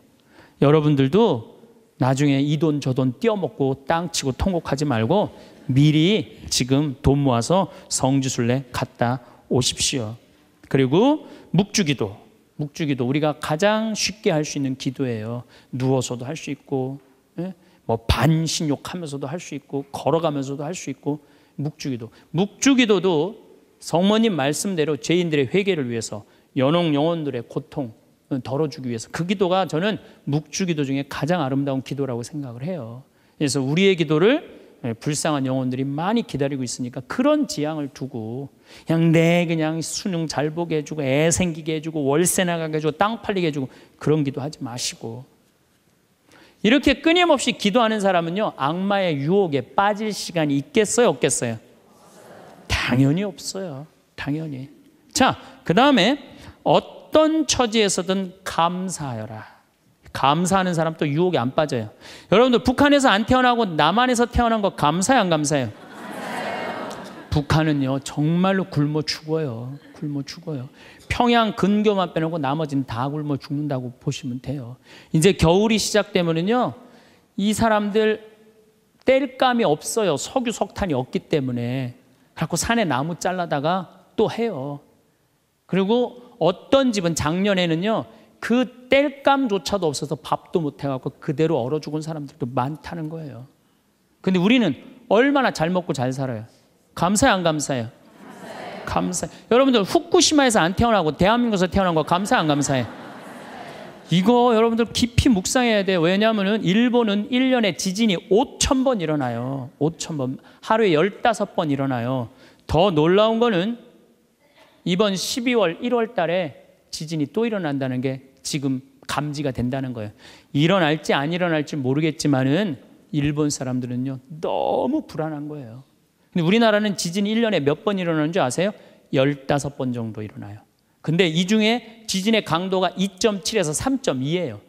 여러분들도 나중에 이 돈 저돈 띄어먹고 땅 치고 통곡하지 말고 미리 지금 돈 모아서 성주순례 갔다 오십시오. 그리고 묵주기도. 묵주기도 우리가 가장 쉽게 할 수 있는 기도예요. 누워서도 할 수 있고 예? 뭐 반신욕하면서도 할 수 있고 걸어가면서도 할 수 있고 묵주기도. 묵주기도도 성모님 말씀대로 죄인들의 회개를 위해서 연옥 영혼들의 고통 덜어주기 위해서 그 기도가 저는 묵주기도 중에 가장 아름다운 기도라고 생각을 해요. 그래서 우리의 기도를 예, 불쌍한 영혼들이 많이 기다리고 있으니까 그런 지향을 두고 그냥 내 그냥 수능 잘 보게 해주고 애 생기게 해주고 월세 나가게 해주고 땅 팔리게 해주고 그런 기도하지 마시고 이렇게 끊임없이 기도하는 사람은요 악마의 유혹에 빠질 시간이 있겠어요 없겠어요? 당연히 없어요 당연히 자 그 다음에 어떤 처지에서든 감사하여라 감사하는 사람 또 유혹에 안 빠져요. 여러분들 북한에서 안 태어나고 남한에서 태어난 거감사해안 감사해요? 북한은요 정말로 굶어 죽어요. 굶어 죽어요. 평양 근교만 빼놓고 나머지는 다 굶어 죽는다고 보시면 돼요. 이제 겨울이 시작되면은요 이 사람들 뗄 감이 없어요. 석유 석탄이 없기 때문에. 갖고 산에 나무 잘라다가 또 해요. 그리고 어떤 집은 작년에는요 그땔감조차도 없어서 밥도 못 해갖고 그대로 얼어 죽은 사람들도 많다는 거예요. 근데 우리는 얼마나 잘 먹고 잘 살아요. 감사해안 감사해요? 감사해 감사해. 여러분들 후쿠시마에서 안 태어나고 대한민국에서 태어난 거 감사 안 감사해? 이거 여러분들 깊이 묵상해야 돼요. 왜냐하면 일본은 1년에 지진이 5천 번 일어나요. 5천 번. 하루에 15번 일어나요. 더 놀라운 거는 이번 12월, 1월 달에 지진이 또 일어난다는 게 지금 감지가 된다는 거예요. 일어날지 안 일어날지 모르겠지만은 일본 사람들은요, 너무 불안한 거예요. 근데 우리나라는 지진이 1년에 몇 번 일어나는 줄 아세요? 15번 정도 일어나요. 근데 이 중에 지진의 강도가 2.7에서 3.2예요.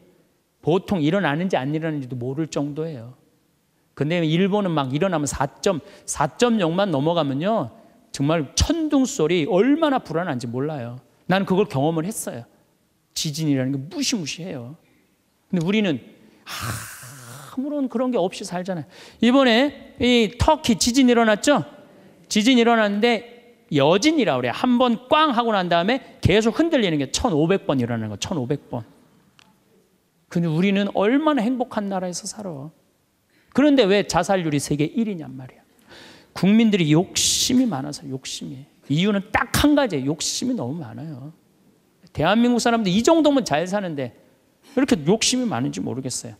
보통 일어나는지 안 일어나는지도 모를 정도예요. 근데 일본은 막 일어나면 4점, 4.0만 넘어가면요. 정말 천둥 소리 얼마나 불안한지 몰라요. 난 그걸 경험을 했어요. 지진이라는 게 무시무시해요. 근데 우리는 아무런 그런 게 없이 살잖아요. 이번에 이 터키 지진 일어났죠? 지진 일어났는데 여진이라 그래. 한 번 꽝 하고 난 다음에 계속 흔들리는 게 1,500번 일어나는 거. 1,500번. 근데 우리는 얼마나 행복한 나라에서 살아. 그런데 왜 자살률이 세계 1위냔 말이야. 국민들이 욕심이 많아서 욕심이. 이유는 딱 한 가지예요. 욕심이 너무 많아요. 대한민국 사람들 이 정도면 잘 사는데 이렇게 욕심이 많은지 모르겠어요.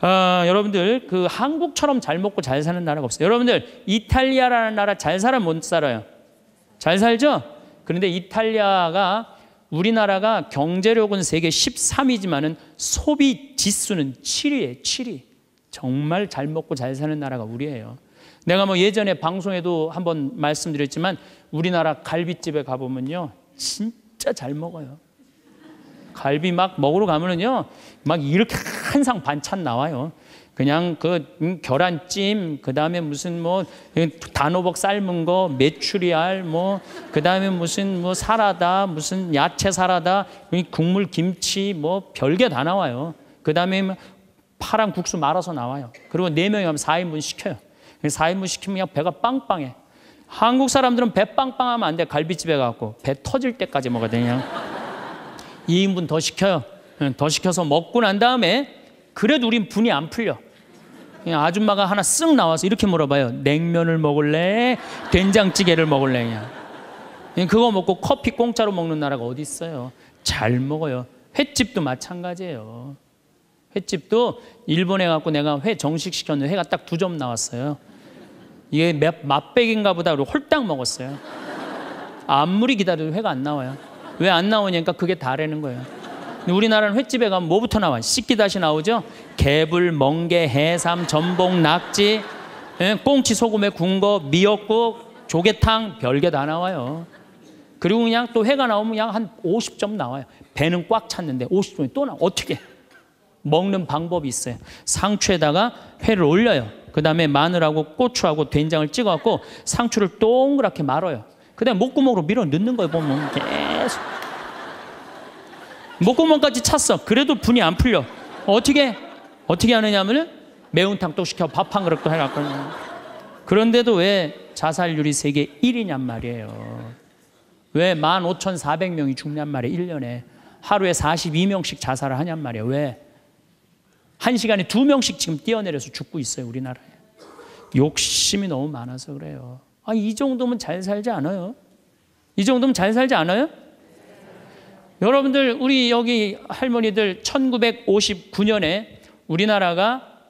아, 여러분들 그 한국처럼 잘 먹고 잘 사는 나라가 없어요. 여러분들 이탈리아라는 나라 잘 살아 못 살아요. 잘 살죠? 그런데 이탈리아가 우리나라가 경제력은 세계 13위지만은 소비 지수는 7위에 7위. 정말 잘 먹고 잘 사는 나라가 우리예요. 내가 뭐 예전에 방송에도 한번 말씀드렸지만 우리나라 갈비집에 가보면요. 진짜 잘 먹어요. 갈비 막 먹으러 가면은요. 막 이렇게 한 상 반찬 나와요. 그냥 그 음, 계란찜, 그 다음에 무슨 뭐 그 단호박 삶은 거, 메추리알, 뭐그 다음에 무슨 뭐 사라다, 무슨 야채 사라다, 국물 김치, 뭐 별게 다 나와요. 그 다음에 파랑 국수 말아서 나와요. 그리고 네 명이 하면 4인분 시켜요. 사인무 시키면 배가 빵빵해. 한국 사람들은 배 빵빵하면 안 돼. 갈비집에 가고 배 터질 때까지 먹어야 되냐. 2인분 더 시켜요. 더 시켜서 먹고 난 다음에 그래도 우린 분이 안 풀려. 아줌마가 하나 쓱 나와서 이렇게 물어봐요. 냉면을 먹을래? 된장찌개를 먹을래? 그냥. 그거 먹고 커피 공짜로 먹는 나라가 어디 있어요? 잘 먹어요. 횟집도 마찬가지예요. 횟집도 일본에 갖고 내가 회 정식 시켰는데 회가 딱 두 점 나왔어요. 이게 맛백인가 보다 그리고 홀딱 먹었어요. 아무리 기다려도 회가 안 나와요. 왜 안나오니까 그게 다라는 거예요. 우리나라는 횟집에 가면 뭐부터 나와? 씻기 다시 나오죠? 개불, 멍게, 해삼, 전복, 낙지, 예? 꽁치, 소금에 군거, 미역국, 조개탕 별게 다 나와요. 그리고 그냥 또 회가 나오면 그냥 한 50점 나와요. 배는 꽉 찼는데 50점이 또 나와. 어떻게? 먹는 방법이 있어요. 상추에다가 회를 올려요. 그 다음에 마늘하고 고추하고 된장을 찍어갖고 상추를 동그랗게 말아요. 그 다음에 목구멍으로 밀어 넣는 거예요, 보면. 계속. 목구멍까지 찼어. 그래도 분이 안 풀려. 어떻게, 어떻게 하느냐면은 매운탕 또 시켜 밥 한 그릇도 해갖고. 그런데도 왜 자살률이 세계 1위냔 말이에요. 왜 15,400명이 죽냔 말이에요, 1년에. 하루에 42명씩 자살을 하냔 말이에요. 왜? 한 시간에 두 명씩 지금 뛰어내려서 죽고 있어요, 우리나라에. 욕심이 너무 많아서 그래요. 아, 이 정도면 잘 살지 않아요? 이 정도면 잘 살지 않아요? 여러분들, 우리 여기 할머니들 1959년에 우리나라가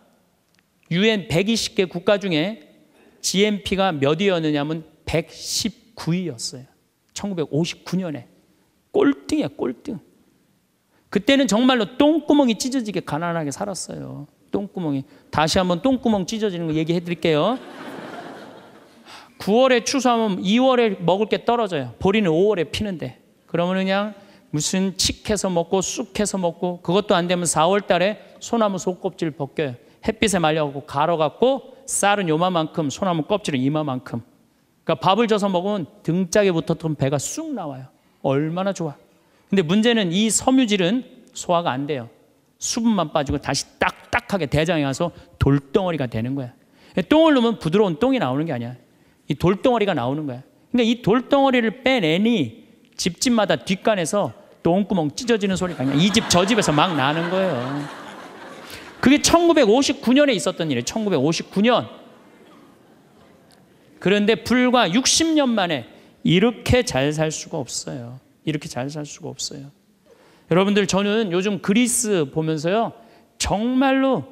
UN 120개 국가 중에 GNP가 몇 위였느냐면 119위였어요. 1959년에. 꼴등이야, 꼴등. 그때는 정말로 똥구멍이 찢어지게 가난하게 살았어요. 똥구멍이. 다시 한번 똥구멍 찢어지는 거 얘기해 드릴게요. 9월에 추수하면 2월에 먹을 게 떨어져요. 보리는 5월에 피는데. 그러면 그냥 무슨 칡해서 먹고 쑥해서 먹고 그것도 안 되면 4월 달에 소나무 속껍질 벗겨요. 햇빛에 말려갖고 갈아갖고 쌀은 요만큼 소나무 껍질은 이만큼 그러니까 밥을 줘서 먹으면 등짝에 붙었던 배가 쑥 나와요. 얼마나 좋아. 근데 문제는 이 섬유질은 소화가 안 돼요. 수분만 빠지고 다시 딱딱하게 대장에 가서 돌덩어리가 되는 거야. 똥을 넣으면 부드러운 똥이 나오는 게 아니야. 이 돌덩어리가 나오는 거야. 그러니까 이 돌덩어리를 빼내니 집집마다 뒷간에서 똥구멍 찢어지는 소리가 그냥 이집 저 집에서 막 나는 거예요. 그게 1959년에 있었던 일이에요. 1959년. 그런데 불과 60년 만에 이렇게 잘 살 수가 없어요. 이렇게 잘 살 수가 없어요. 여러분들 저는 요즘 그리스 보면서요. 정말로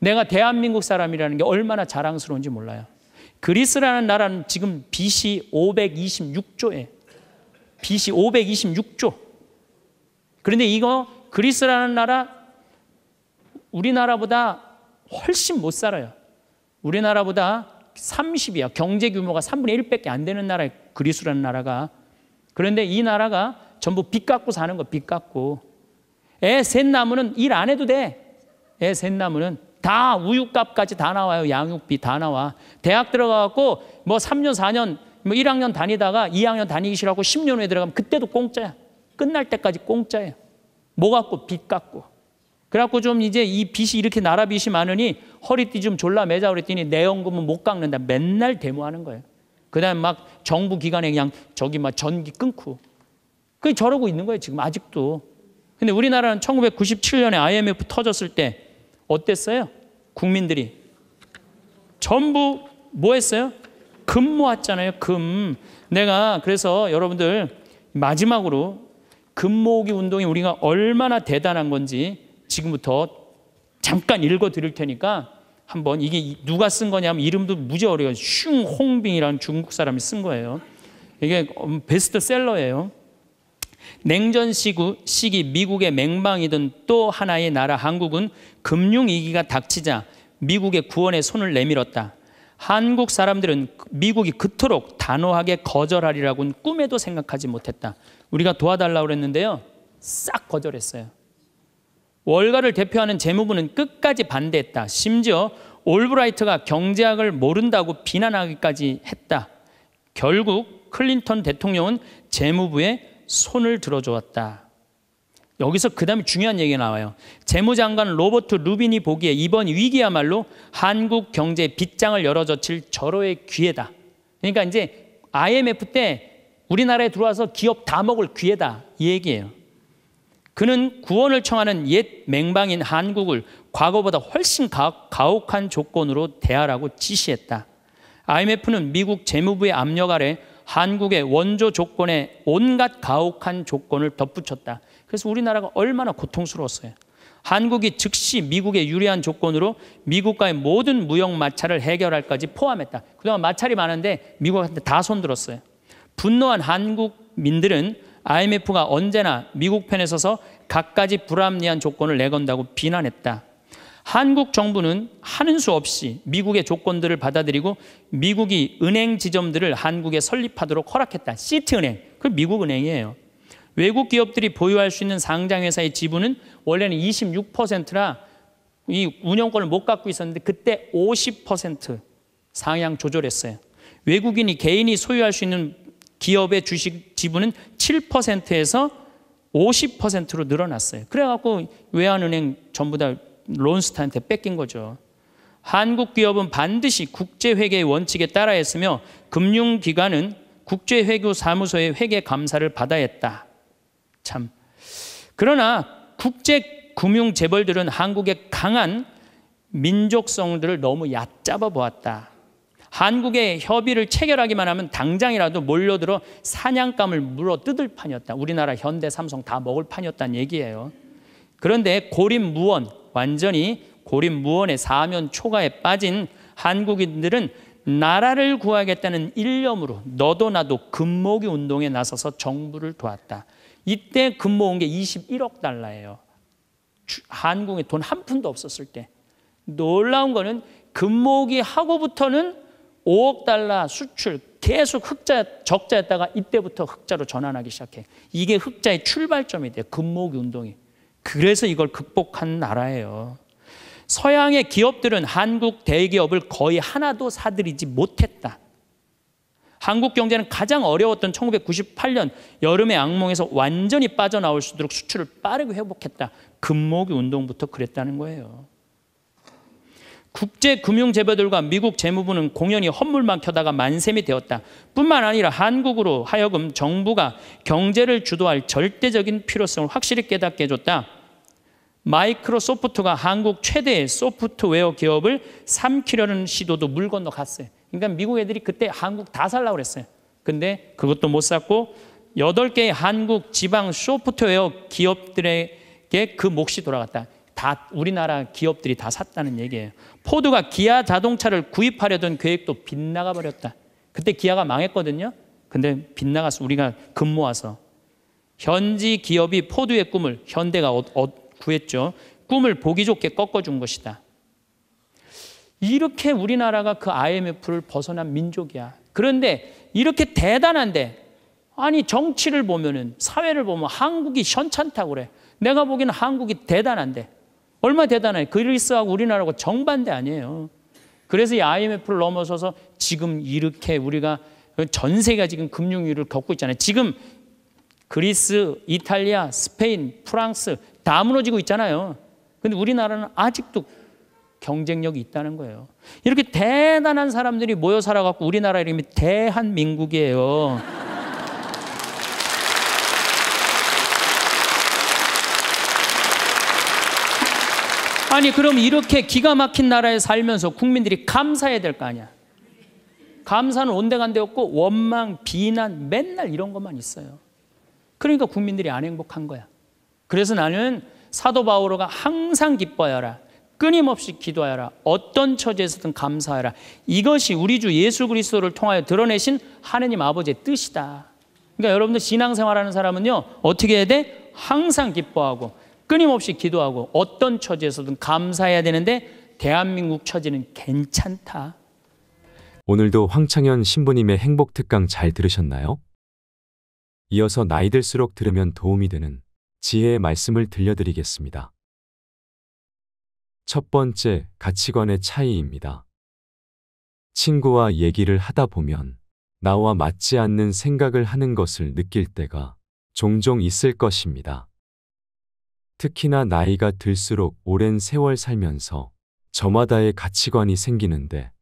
내가 대한민국 사람이라는 게 얼마나 자랑스러운지 몰라요. 그리스라는 나라는 지금 빚이 526조에 빚이 526조. 그런데 이거 그리스라는 나라 우리나라보다 훨씬 못 살아요. 우리나라보다 30이야. 경제 규모가 3분의 1밖에 안 되는 나라 그리스라는 나라가 그런데 이 나라가 전부 빚 갚고 사는 거, 빚 갚고. 애 셋 나무는 일 안 해도 돼. 애 셋 나무는. 다 우유값까지 다 나와요. 양육비 다 나와. 대학 들어가갖고 뭐 3년, 4년, 뭐 1학년 다니다가 2학년 다니기 싫어하고 10년 후에 들어가면 그때도 공짜야. 끝날 때까지 공짜야뭐 갖고? 빚 갖고. 그래갖고 좀 이제 이 빚이 이렇게 나라 빚이 많으니 허리띠 좀 졸라 매자 그랬더니 내 연금은 못 깎는다. 맨날 데모하는 거예요. 그 다음에 막 정부 기관에 그냥 저기 막 전기 끊고. 그 저러고 있는 거예요, 지금 아직도. 근데 우리나라는 1997년에 IMF 터졌을 때 어땠어요? 국민들이 전부 뭐 했어요? 금 모았잖아요, 금. 내가 그래서 여러분들 마지막으로 금 모으기 운동이 우리가 얼마나 대단한 건지 지금부터 잠깐 읽어 드릴 테니까 한번 이게 누가 쓴 거냐면 이름도 무지 어려요. 슝홍빙이라는 중국 사람이 쓴 거예요. 이게 음, 베스트셀러예요. 냉전 시구, 시기 미국의 맹방이던 또 하나의 나라 한국은 금융위기가 닥치자 미국의 구원에 손을 내밀었다. 한국 사람들은 미국이 그토록 단호하게 거절하리라고는 꿈에도 생각하지 못했다. 우리가 도와달라고 그랬는데요. 싹 거절했어요. 월가를 대표하는 재무부는 끝까지 반대했다. 심지어 올브라이트가 경제학을 모른다고 비난하기까지 했다. 결국 클린턴 대통령은 재무부에 손을 들어주었다. 여기서 그 다음에 중요한 얘기가 나와요. 재무장관 로버트 루빈이 보기에 이번 위기야말로 한국 경제 의 빗장을 열어젖힐 절호의 기회다. 그러니까 이제 IMF 때 우리나라에 들어와서 기업 다 먹을 기회다. 이 얘기예요. 그는 구원을 청하는 옛 맹방인 한국을 과거보다 훨씬 가혹한 조건으로 대하라고 지시했다. IMF는 미국 재무부의 압력 아래 한국의 원조 조건에 온갖 가혹한 조건을 덧붙였다. 그래서 우리나라가 얼마나 고통스러웠어요. 한국이 즉시 미국의 유리한 조건으로 미국과의 모든 무역 마찰을 해결할까지 포함했다. 그동안 마찰이 많은데 미국한테 다 손들었어요. 분노한 한국민들은 IMF가 언제나 미국 편에 서서 갖가지 불합리한 조건을 내건다고 비난했다. 한국 정부는 하는 수 없이 미국의 조건들을 받아들이고 미국이 은행 지점들을 한국에 설립하도록 허락했다. 시트은행, 그 미국 은행이에요. 외국 기업들이 보유할 수 있는 상장회사의 지분은 원래는 26%라 이 운영권을 못 갖고 있었는데 그때 50% 상향 조절했어요. 외국인이 개인이 소유할 수 있는 기업의 주식 지분은 7%에서 50%로 늘어났어요. 그래갖고 외환은행 전부 다 론스타한테 뺏긴 거죠. 한국 기업은 반드시 국제회계의 원칙에 따라 했으며 금융기관은 국제회계사무소의 회계 감사를 받아야 했다. 참. 그러나 국제금융재벌들은 한국의 강한 민족성들을 너무 얕잡아 보았다. 한국의 협의를 체결하기만 하면 당장이라도 몰려들어 사냥감을 물어 뜯을 판이었다. 우리나라 현대 삼성 다 먹을 판이었다는 얘기예요. 그런데 고립무원, 완전히 고립무원의 사면 초과에 빠진 한국인들은 나라를 구하겠다는 일념으로 너도 나도 금모기 운동에 나서서 정부를 도왔다. 이때 금 모은 게 21억 달러예요. 한국에 돈 한 푼도 없었을 때. 놀라운 거는 금모기 하고부터는 5억 달러 수출 계속 흑자 적자였다가 이때부터 흑자로 전환하기 시작해. 이게 흑자의 출발점이 돼. 금목 운동이. 그래서 이걸 극복한 나라예요. 서양의 기업들은 한국 대기업을 거의 하나도 사들이지 못했다. 한국 경제는 가장 어려웠던 1998년 여름의 악몽에서 완전히 빠져나올 수 있도록 수출을 빠르게 회복했다. 금목이 운동부터 그랬다는 거예요. 국제금융재벌들과 미국 재무부는 공연히 헛물만 켜다가 만세미 되었다. 뿐만 아니라 한국으로 하여금 정부가 경제를 주도할 절대적인 필요성을 확실히 깨닫게 해줬다. 마이크로소프트가 한국 최대의 소프트웨어 기업을 삼키려는 시도도 물 건너 갔어요. 그러니까 미국 애들이 그때 한국 다 살라고 그랬어요. 근데 그것도 못 샀고 여 개의 한국 지방 소프트웨어 기업들에게 그 몫이 돌아갔다. 다 우리나라 기업들이 다 샀다는 얘기예요. 포드가 기아 자동차를 구입하려던 계획도 빗나가 버렸다. 그때 기아가 망했거든요. 근데 빗나가서 우리가 금 모아서 현지 기업이 포드의 꿈을 현대가 어, 어, 구했죠. 꿈을 보기 좋게 꺾어준 것이다. 이렇게 우리나라가 그 IMF를 벗어난 민족이야. 그런데 이렇게 대단한데 아니 정치를 보면은 사회를 보면 한국이 현찮다 그래. 내가 보기에는 한국이 대단한데 얼마나 대단해. 그리스하고 우리나라하고 정반대 아니에요. 그래서 이 IMF를 넘어서서 지금 이렇게 우리가 전 세계가 지금 금융위를 겪고 있잖아요. 지금 그리스, 이탈리아, 스페인, 프랑스 다 무너지고 있잖아요. 근데 우리나라는 아직도 경쟁력이 있다는 거예요. 이렇게 대단한 사람들이 모여 살아갖고 우리나라 이름이 대한민국이에요. 아니 그럼 이렇게 기가 막힌 나라에 살면서 국민들이 감사해야 될 거 아니야. 감사는 온데간데 없고 원망, 비난 맨날 이런 것만 있어요. 그러니까 국민들이 안 행복한 거야. 그래서 나는 사도 바오로가 항상 기뻐하라. 끊임없이 기도하라. 어떤 처지에서든 감사하라. 이것이 우리 주 예수 그리스도를 통하여 드러내신 하느님 아버지의 뜻이다. 그러니까 여러분들 신앙생활하는 사람은요. 어떻게 해야 돼? 항상 기뻐하고 끊임없이 기도하고 어떤 처지에서든 감사해야 되는데 대한민국 처지는 괜찮다.
오늘도 황창현 신부님의 행복 특강 잘 들으셨나요? 이어서 나이 들수록 들으면 도움이 되는 지혜의 말씀을 들려드리겠습니다. 첫 번째, 가치관의 차이입니다. 친구와 얘기를 하다 보면 나와 맞지 않는 생각을 하는 것을 느낄 때가 종종 있을 것입니다. 특히나 나이가 들수록 오랜 세월 살면서 저마다의 가치관이 생기는데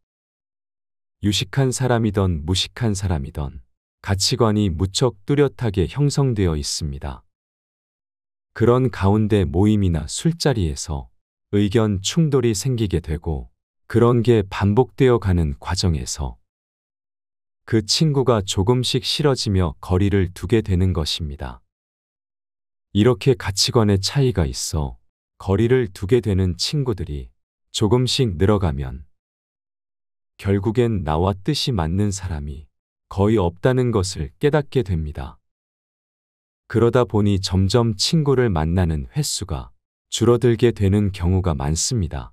유식한 사람이던 무식한 사람이던 가치관이 무척 뚜렷하게 형성되어 있습니다. 그런 가운데 모임이나 술자리에서 의견 충돌이 생기게 되고 그런 게 반복되어 가는 과정에서 그 친구가 조금씩 싫어지며 거리를 두게 되는 것입니다. 이렇게 가치관의 차이가 있어 거리를 두게 되는 친구들이 조금씩 늘어가면 결국엔 나와 뜻이 맞는 사람이 거의 없다는 것을 깨닫게 됩니다. 그러다 보니 점점 친구를 만나는 횟수가 줄어들게 되는 경우가 많습니다.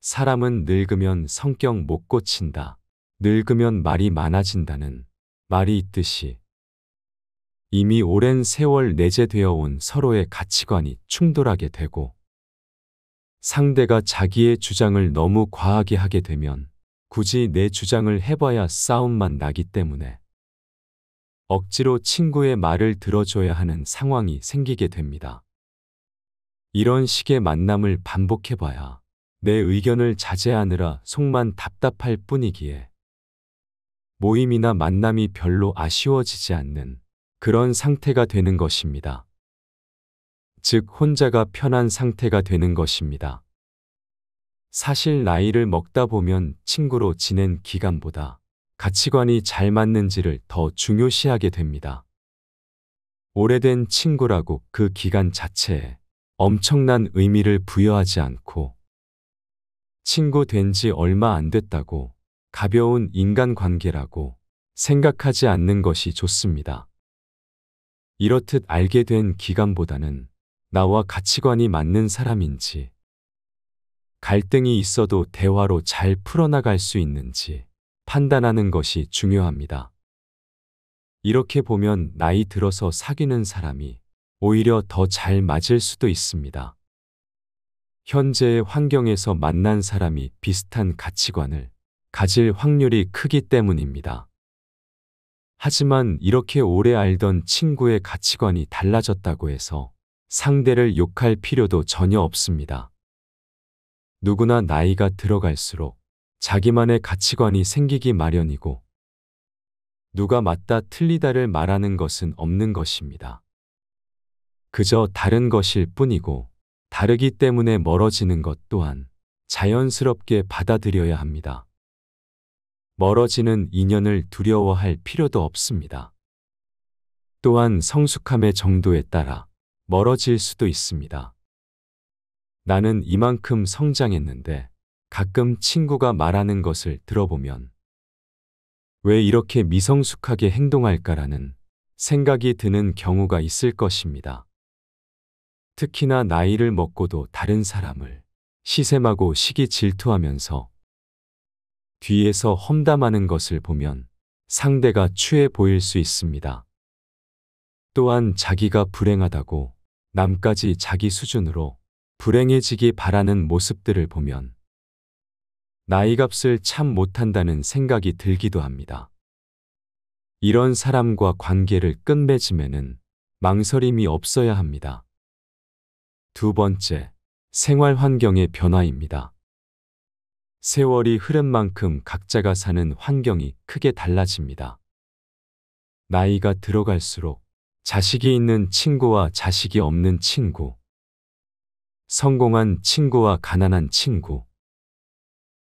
사람은 늙으면 성격 못 고친다. 늙으면 말이 많아진다는 말이 있듯이 이미 오랜 세월 내재되어 온 서로의 가치관이 충돌하게 되고 상대가 자기의 주장을 너무 과하게 하게 되면 굳이 내 주장을 해봐야 싸움만 나기 때문에 억지로 친구의 말을 들어줘야 하는 상황이 생기게 됩니다. 이런 식의 만남을 반복해봐야 내 의견을 자제하느라 속만 답답할 뿐이기에 모임이나 만남이 별로 아쉬워지지 않는 그런 상태가 되는 것입니다. 즉, 혼자가 편한 상태가 되는 것입니다. 사실 나이를 먹다 보면 친구로 지낸 기간보다 가치관이 잘 맞는지를 더 중요시하게 됩니다. 오래된 친구라고 그 기간 자체에 엄청난 의미를 부여하지 않고 친구 된 지 얼마 안 됐다고 가벼운 인간관계라고 생각하지 않는 것이 좋습니다. 이렇듯 알게 된 기간보다는 나와 가치관이 맞는 사람인지, 갈등이 있어도 대화로 잘 풀어나갈 수 있는지 판단하는 것이 중요합니다. 이렇게 보면 나이 들어서 사귀는 사람이 오히려 더 잘 맞을 수도 있습니다. 현재의 환경에서 만난 사람이 비슷한 가치관을 가질 확률이 크기 때문입니다. 하지만 이렇게 오래 알던 친구의 가치관이 달라졌다고 해서 상대를 욕할 필요도 전혀 없습니다. 누구나 나이가 들어갈수록 자기만의 가치관이 생기기 마련이고 누가 맞다 틀리다를 말하는 것은 없는 것입니다. 그저 다른 것일 뿐이고 다르기 때문에 멀어지는 것 또한 자연스럽게 받아들여야 합니다. 멀어지는 인연을 두려워할 필요도 없습니다. 또한 성숙함의 정도에 따라 멀어질 수도 있습니다. 나는 이만큼 성장했는데 가끔 친구가 말하는 것을 들어보면 왜 이렇게 미성숙하게 행동할까라는 생각이 드는 경우가 있을 것입니다. 특히나 나이를 먹고도 다른 사람을 시샘하고 시기 질투하면서 뒤에서 험담하는 것을 보면 상대가 추해 보일 수 있습니다. 또한 자기가 불행하다고 남까지 자기 수준으로 불행해지기 바라는 모습들을 보면 나이 값을 참 못한다는 생각이 들기도 합니다. 이런 사람과 관계를 끝맺음에 망설임이 없어야 합니다. 두 번째, 생활 환경의 변화입니다. 세월이 흐른 만큼 각자가 사는 환경이 크게 달라집니다. 나이가 들어갈수록 자식이 있는 친구와 자식이 없는 친구, 성공한 친구와 가난한 친구,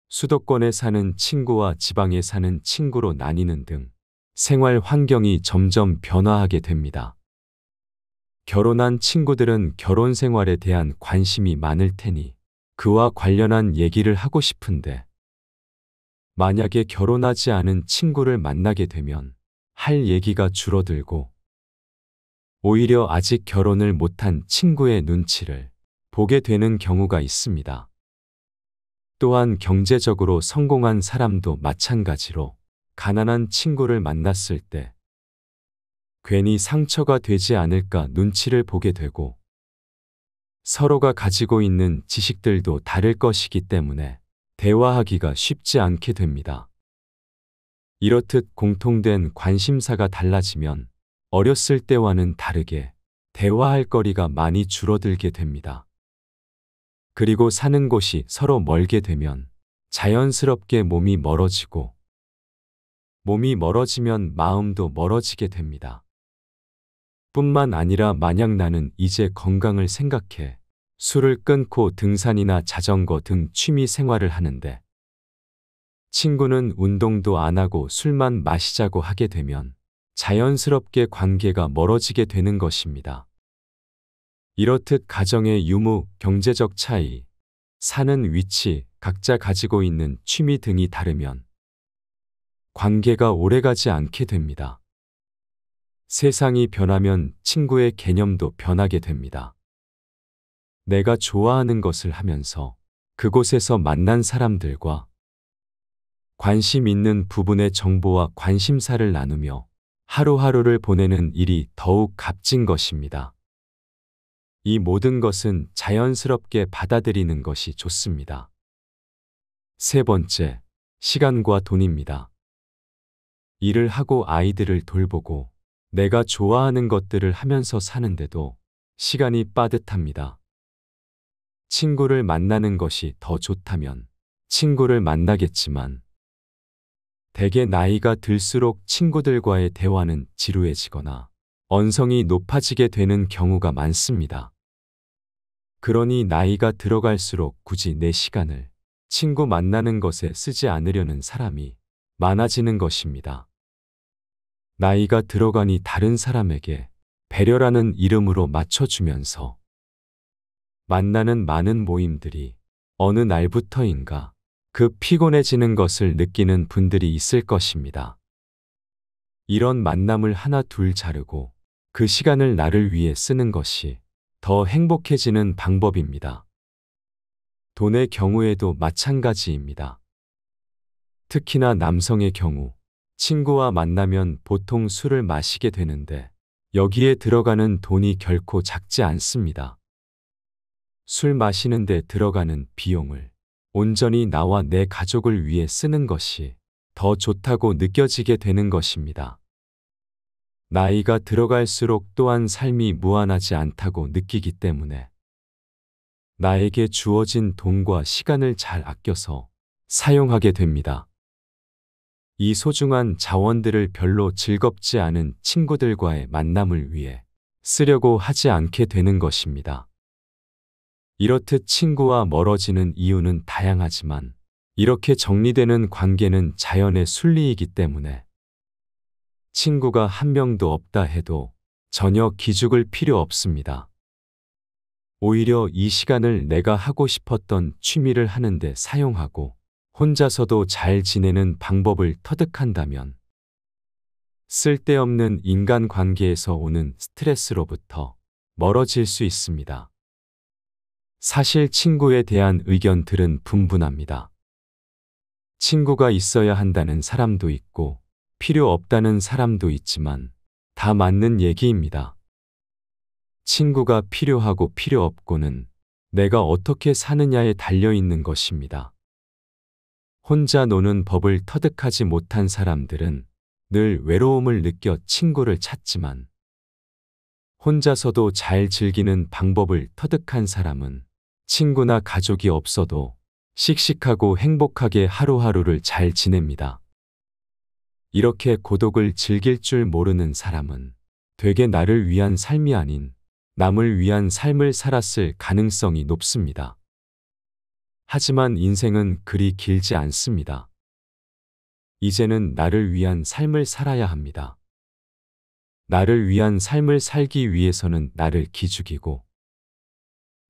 수도권에 사는 친구와 지방에 사는 친구로 나뉘는 등 생활 환경이 점점 변화하게 됩니다. 결혼한 친구들은 결혼 생활에 대한 관심이 많을 테니 그와 관련한 얘기를 하고 싶은데 만약에 결혼하지 않은 친구를 만나게 되면 할 얘기가 줄어들고 오히려 아직 결혼을 못한 친구의 눈치를 보게 되는 경우가 있습니다. 또한 경제적으로 성공한 사람도 마찬가지로 가난한 친구를 만났을 때 괜히 상처가 되지 않을까 눈치를 보게 되고 서로가 가지고 있는 지식들도 다를 것이기 때문에 대화하기가 쉽지 않게 됩니다. 이렇듯 공통된 관심사가 달라지면 어렸을 때와는 다르게 대화할 거리가 많이 줄어들게 됩니다. 그리고 사는 곳이 서로 멀게 되면 자연스럽게 몸이 멀어지고 몸이 멀어지면 마음도 멀어지게 됩니다. 뿐만 아니라 만약 나는 이제 건강을 생각해 술을 끊고 등산이나 자전거 등 취미 생활을 하는데 친구는 운동도 안 하고 술만 마시자고 하게 되면 자연스럽게 관계가 멀어지게 되는 것입니다. 이렇듯 가정의 유무, 경제적 차이, 사는 위치, 각자 가지고 있는 취미 등이 다르면 관계가 오래가지 않게 됩니다. 세상이 변하면 친구의 개념도 변하게 됩니다. 내가 좋아하는 것을 하면서 그곳에서 만난 사람들과 관심 있는 부분의 정보와 관심사를 나누며 하루하루를 보내는 일이 더욱 값진 것입니다. 이 모든 것은 자연스럽게 받아들이는 것이 좋습니다. 세 번째, 시간과 돈입니다. 일을 하고 아이들을 돌보고 내가 좋아하는 것들을 하면서 사는데도 시간이 빠듯합니다. 친구를 만나는 것이 더 좋다면 친구를 만나겠지만 대개 나이가 들수록 친구들과의 대화는 지루해지거나 언성이 높아지게 되는 경우가 많습니다. 그러니 나이가 들어갈수록 굳이 내 시간을 친구 만나는 것에 쓰지 않으려는 사람이 많아지는 것입니다. 나이가 들어가니 다른 사람에게 배려라는 이름으로 맞춰주면서 만나는 많은 모임들이 어느 날부터인가 그 피곤해지는 것을 느끼는 분들이 있을 것입니다. 이런 만남을 하나 둘 자르고 그 시간을 나를 위해 쓰는 것이 더 행복해지는 방법입니다. 돈의 경우에도 마찬가지입니다. 특히나 남성의 경우 친구와 만나면 보통 술을 마시게 되는데 여기에 들어가는 돈이 결코 작지 않습니다. 술 마시는데 들어가는 비용을 온전히 나와 내 가족을 위해 쓰는 것이 더 좋다고 느껴지게 되는 것입니다. 나이가 들어갈수록 또한 삶이 무한하지 않다고 느끼기 때문에 나에게 주어진 돈과 시간을 잘 아껴서 사용하게 됩니다. 이 소중한 자원들을 별로 즐겁지 않은 친구들과의 만남을 위해 쓰려고 하지 않게 되는 것입니다. 이렇듯 친구와 멀어지는 이유는 다양하지만 이렇게 정리되는 관계는 자연의 순리이기 때문에 친구가 한 명도 없다 해도 전혀 기죽을 필요 없습니다. 오히려 이 시간을 내가 하고 싶었던 취미를 하는데 사용하고 혼자서도 잘 지내는 방법을 터득한다면 쓸데없는 인간 관계에서 오는 스트레스로부터 멀어질 수 있습니다. 사실 친구에 대한 의견들은 분분합니다. 친구가 있어야 한다는 사람도 있고 필요 없다는 사람도 있지만 다 맞는 얘기입니다. 친구가 필요하고 필요 없고는 내가 어떻게 사느냐에 달려 있는 것입니다. 혼자 노는 법을 터득하지 못한 사람들은 늘 외로움을 느껴 친구를 찾지만 혼자서도 잘 즐기는 방법을 터득한 사람은 친구나 가족이 없어도 씩씩하고 행복하게 하루하루를 잘 지냅니다. 이렇게 고독을 즐길 줄 모르는 사람은 되게 나를 위한 삶이 아닌 남을 위한 삶을 살았을 가능성이 높습니다. 하지만 인생은 그리 길지 않습니다. 이제는 나를 위한 삶을 살아야 합니다. 나를 위한 삶을 살기 위해서는 나를 기죽이고,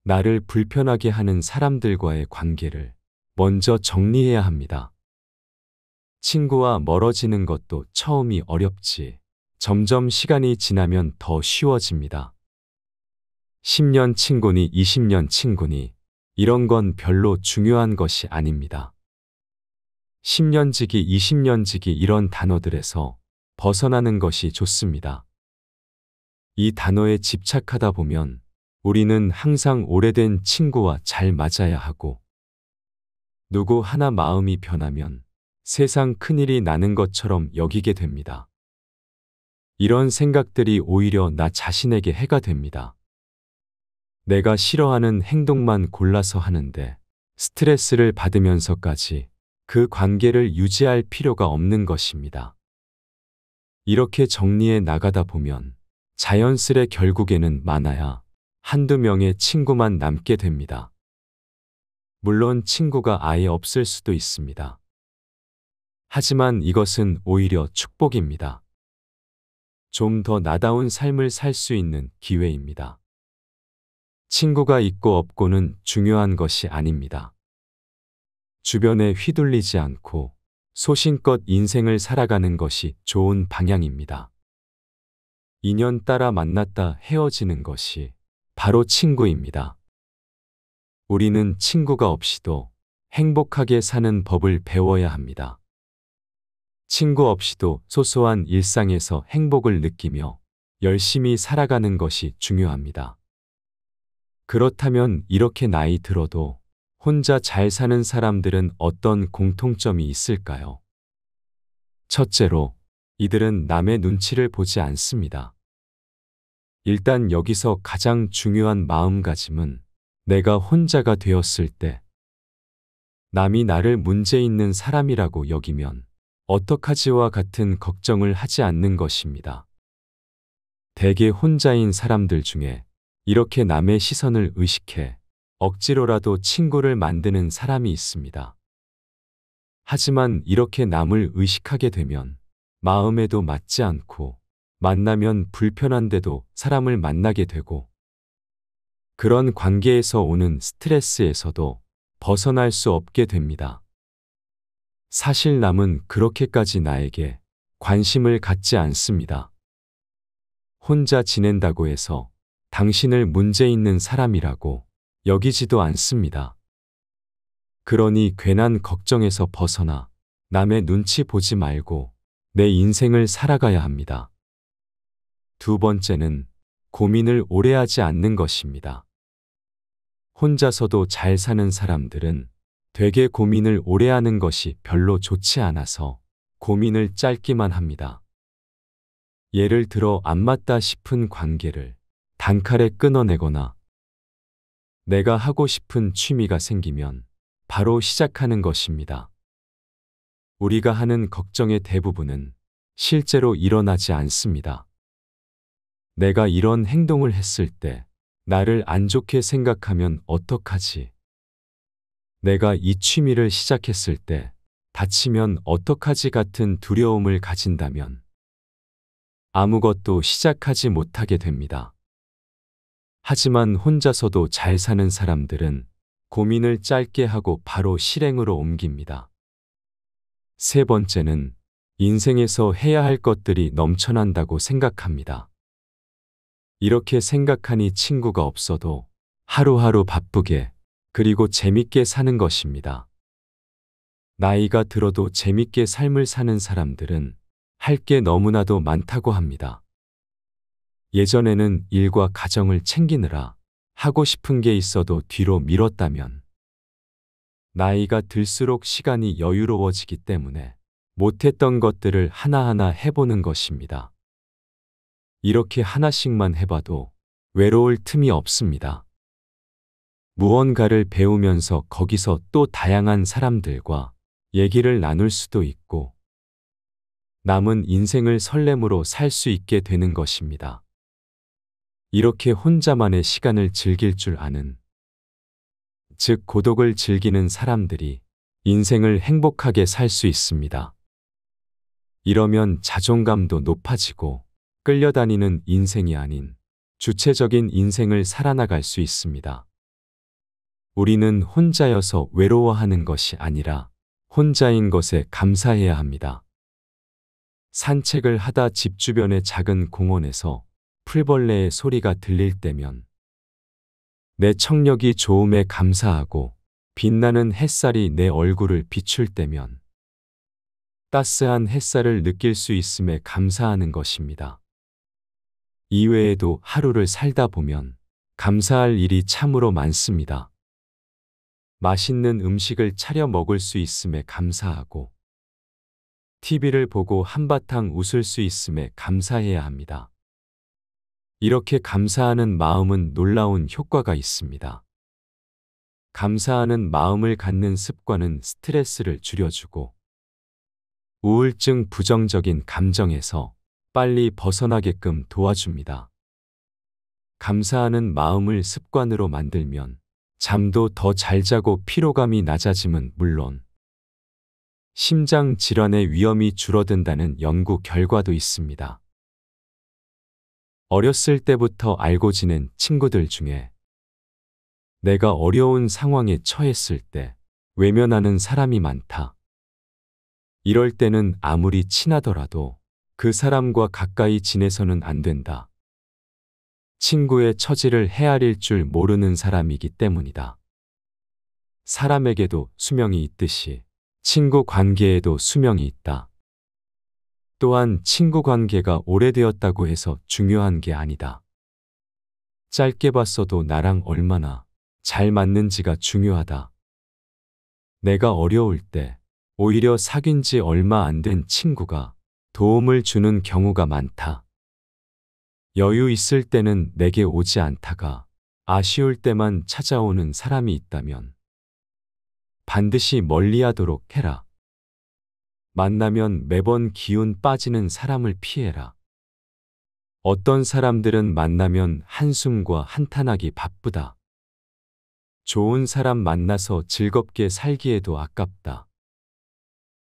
나를 불편하게 하는 사람들과의 관계를 먼저 정리해야 합니다. 친구와 멀어지는 것도 처음이 어렵지, 점점 시간이 지나면 더 쉬워집니다. 10년 친구니 20년 친구니 이런 건 별로 중요한 것이 아닙니다. 10년지기, 20년지기 이런 단어들에서 벗어나는 것이 좋습니다. 이 단어에 집착하다 보면 우리는 항상 오래된 친구와 잘 맞아야 하고 누구 하나 마음이 변하면 세상 큰일이 나는 것처럼 여기게 됩니다. 이런 생각들이 오히려 나 자신에게 해가 됩니다. 내가 싫어하는 행동만 골라서 하는데 스트레스를 받으면서까지 그 관계를 유지할 필요가 없는 것입니다. 이렇게 정리해 나가다 보면 자연스레 결국에는 많아야 한두 명의 친구만 남게 됩니다. 물론 친구가 아예 없을 수도 있습니다. 하지만 이것은 오히려 축복입니다. 좀 더 나다운 삶을 살 수 있는 기회입니다. 친구가 있고 없고는 중요한 것이 아닙니다. 주변에 휘둘리지 않고 소신껏 인생을 살아가는 것이 좋은 방향입니다. 인연 따라 만났다 헤어지는 것이 바로 친구입니다. 우리는 친구가 없이도 행복하게 사는 법을 배워야 합니다. 친구 없이도 소소한 일상에서 행복을 느끼며 열심히 살아가는 것이 중요합니다. 그렇다면 이렇게 나이 들어도 혼자 잘 사는 사람들은 어떤 공통점이 있을까요? 첫째로, 이들은 남의 눈치를 보지 않습니다. 일단 여기서 가장 중요한 마음가짐은 내가 혼자가 되었을 때 남이 나를 문제 있는 사람이라고 여기면 어떡하지와 같은 걱정을 하지 않는 것입니다. 대개 혼자인 사람들 중에 이렇게 남의 시선을 의식해 억지로라도 친구를 만드는 사람이 있습니다. 하지만 이렇게 남을 의식하게 되면 마음에도 맞지 않고 만나면 불편한데도 사람을 만나게 되고 그런 관계에서 오는 스트레스에서도 벗어날 수 없게 됩니다. 사실 남은 그렇게까지 나에게 관심을 갖지 않습니다. 혼자 지낸다고 해서 당신을 문제 있는 사람이라고 여기지도 않습니다. 그러니 괜한 걱정에서 벗어나 남의 눈치 보지 말고 내 인생을 살아가야 합니다. 두 번째는 고민을 오래 하지 않는 것입니다. 혼자서도 잘 사는 사람들은 되게 고민을 오래 하는 것이 별로 좋지 않아서 고민을 짧기만 합니다. 예를 들어 안 맞다 싶은 관계를 단칼에 끊어내거나 내가 하고 싶은 취미가 생기면 바로 시작하는 것입니다. 우리가 하는 걱정의 대부분은 실제로 일어나지 않습니다. 내가 이런 행동을 했을 때 나를 안 좋게 생각하면 어떡하지? 내가 이 취미를 시작했을 때 다치면 어떡하지 같은 두려움을 가진다면 아무것도 시작하지 못하게 됩니다. 하지만 혼자서도 잘 사는 사람들은 고민을 짧게 하고 바로 실행으로 옮깁니다. 세 번째는 인생에서 해야 할 것들이 넘쳐난다고 생각합니다. 이렇게 생각하니 친구가 없어도 하루하루 바쁘게 그리고 재밌게 사는 것입니다. 나이가 들어도 재밌게 삶을 사는 사람들은 할 게 너무나도 많다고 합니다. 예전에는 일과 가정을 챙기느라 하고 싶은 게 있어도 뒤로 미뤘다면 나이가 들수록 시간이 여유로워지기 때문에 못했던 것들을 하나하나 해보는 것입니다. 이렇게 하나씩만 해봐도 외로울 틈이 없습니다. 무언가를 배우면서 거기서 또 다양한 사람들과 얘기를 나눌 수도 있고 남은 인생을 설렘으로 살 수 있게 되는 것입니다. 이렇게 혼자만의 시간을 즐길 줄 아는 즉 고독을 즐기는 사람들이 인생을 행복하게 살 수 있습니다. 이러면 자존감도 높아지고 끌려다니는 인생이 아닌 주체적인 인생을 살아나갈 수 있습니다. 우리는 혼자여서 외로워하는 것이 아니라 혼자인 것에 감사해야 합니다. 산책을 하다 집 주변의 작은 공원에서 풀벌레의 소리가 들릴 때면 내 청력이 좋음에 감사하고 빛나는 햇살이 내 얼굴을 비출 때면 따스한 햇살을 느낄 수 있음에 감사하는 것입니다. 이외에도 하루를 살다 보면 감사할 일이 참으로 많습니다. 맛있는 음식을 차려 먹을 수 있음에 감사하고 TV를 보고 한바탕 웃을 수 있음에 감사해야 합니다. 이렇게 감사하는 마음은 놀라운 효과가 있습니다. 감사하는 마음을 갖는 습관은 스트레스를 줄여주고 우울증 부정적인 감정에서 빨리 벗어나게끔 도와줍니다. 감사하는 마음을 습관으로 만들면 잠도 더 잘 자고 피로감이 낮아짐은 물론 심장 질환의 위험이 줄어든다는 연구 결과도 있습니다. 어렸을 때부터 알고 지낸 친구들 중에 내가 어려운 상황에 처했을 때 외면하는 사람이 많다. 이럴 때는 아무리 친하더라도 그 사람과 가까이 지내서는 안 된다. 친구의 처지를 헤아릴 줄 모르는 사람이기 때문이다. 사람에게도 수명이 있듯이 친구 관계에도 수명이 있다. 또한 친구 관계가 오래되었다고 해서 중요한 게 아니다. 짧게 봤어도 나랑 얼마나 잘 맞는지가 중요하다. 내가 어려울 때 오히려 사귄 지 얼마 안 된 친구가 도움을 주는 경우가 많다. 여유 있을 때는 내게 오지 않다가 아쉬울 때만 찾아오는 사람이 있다면 반드시 멀리하도록 해라. 만나면 매번 기운 빠지는 사람을 피해라. 어떤 사람들은 만나면 한숨과 한탄하기 바쁘다. 좋은 사람 만나서 즐겁게 살기에도 아깝다.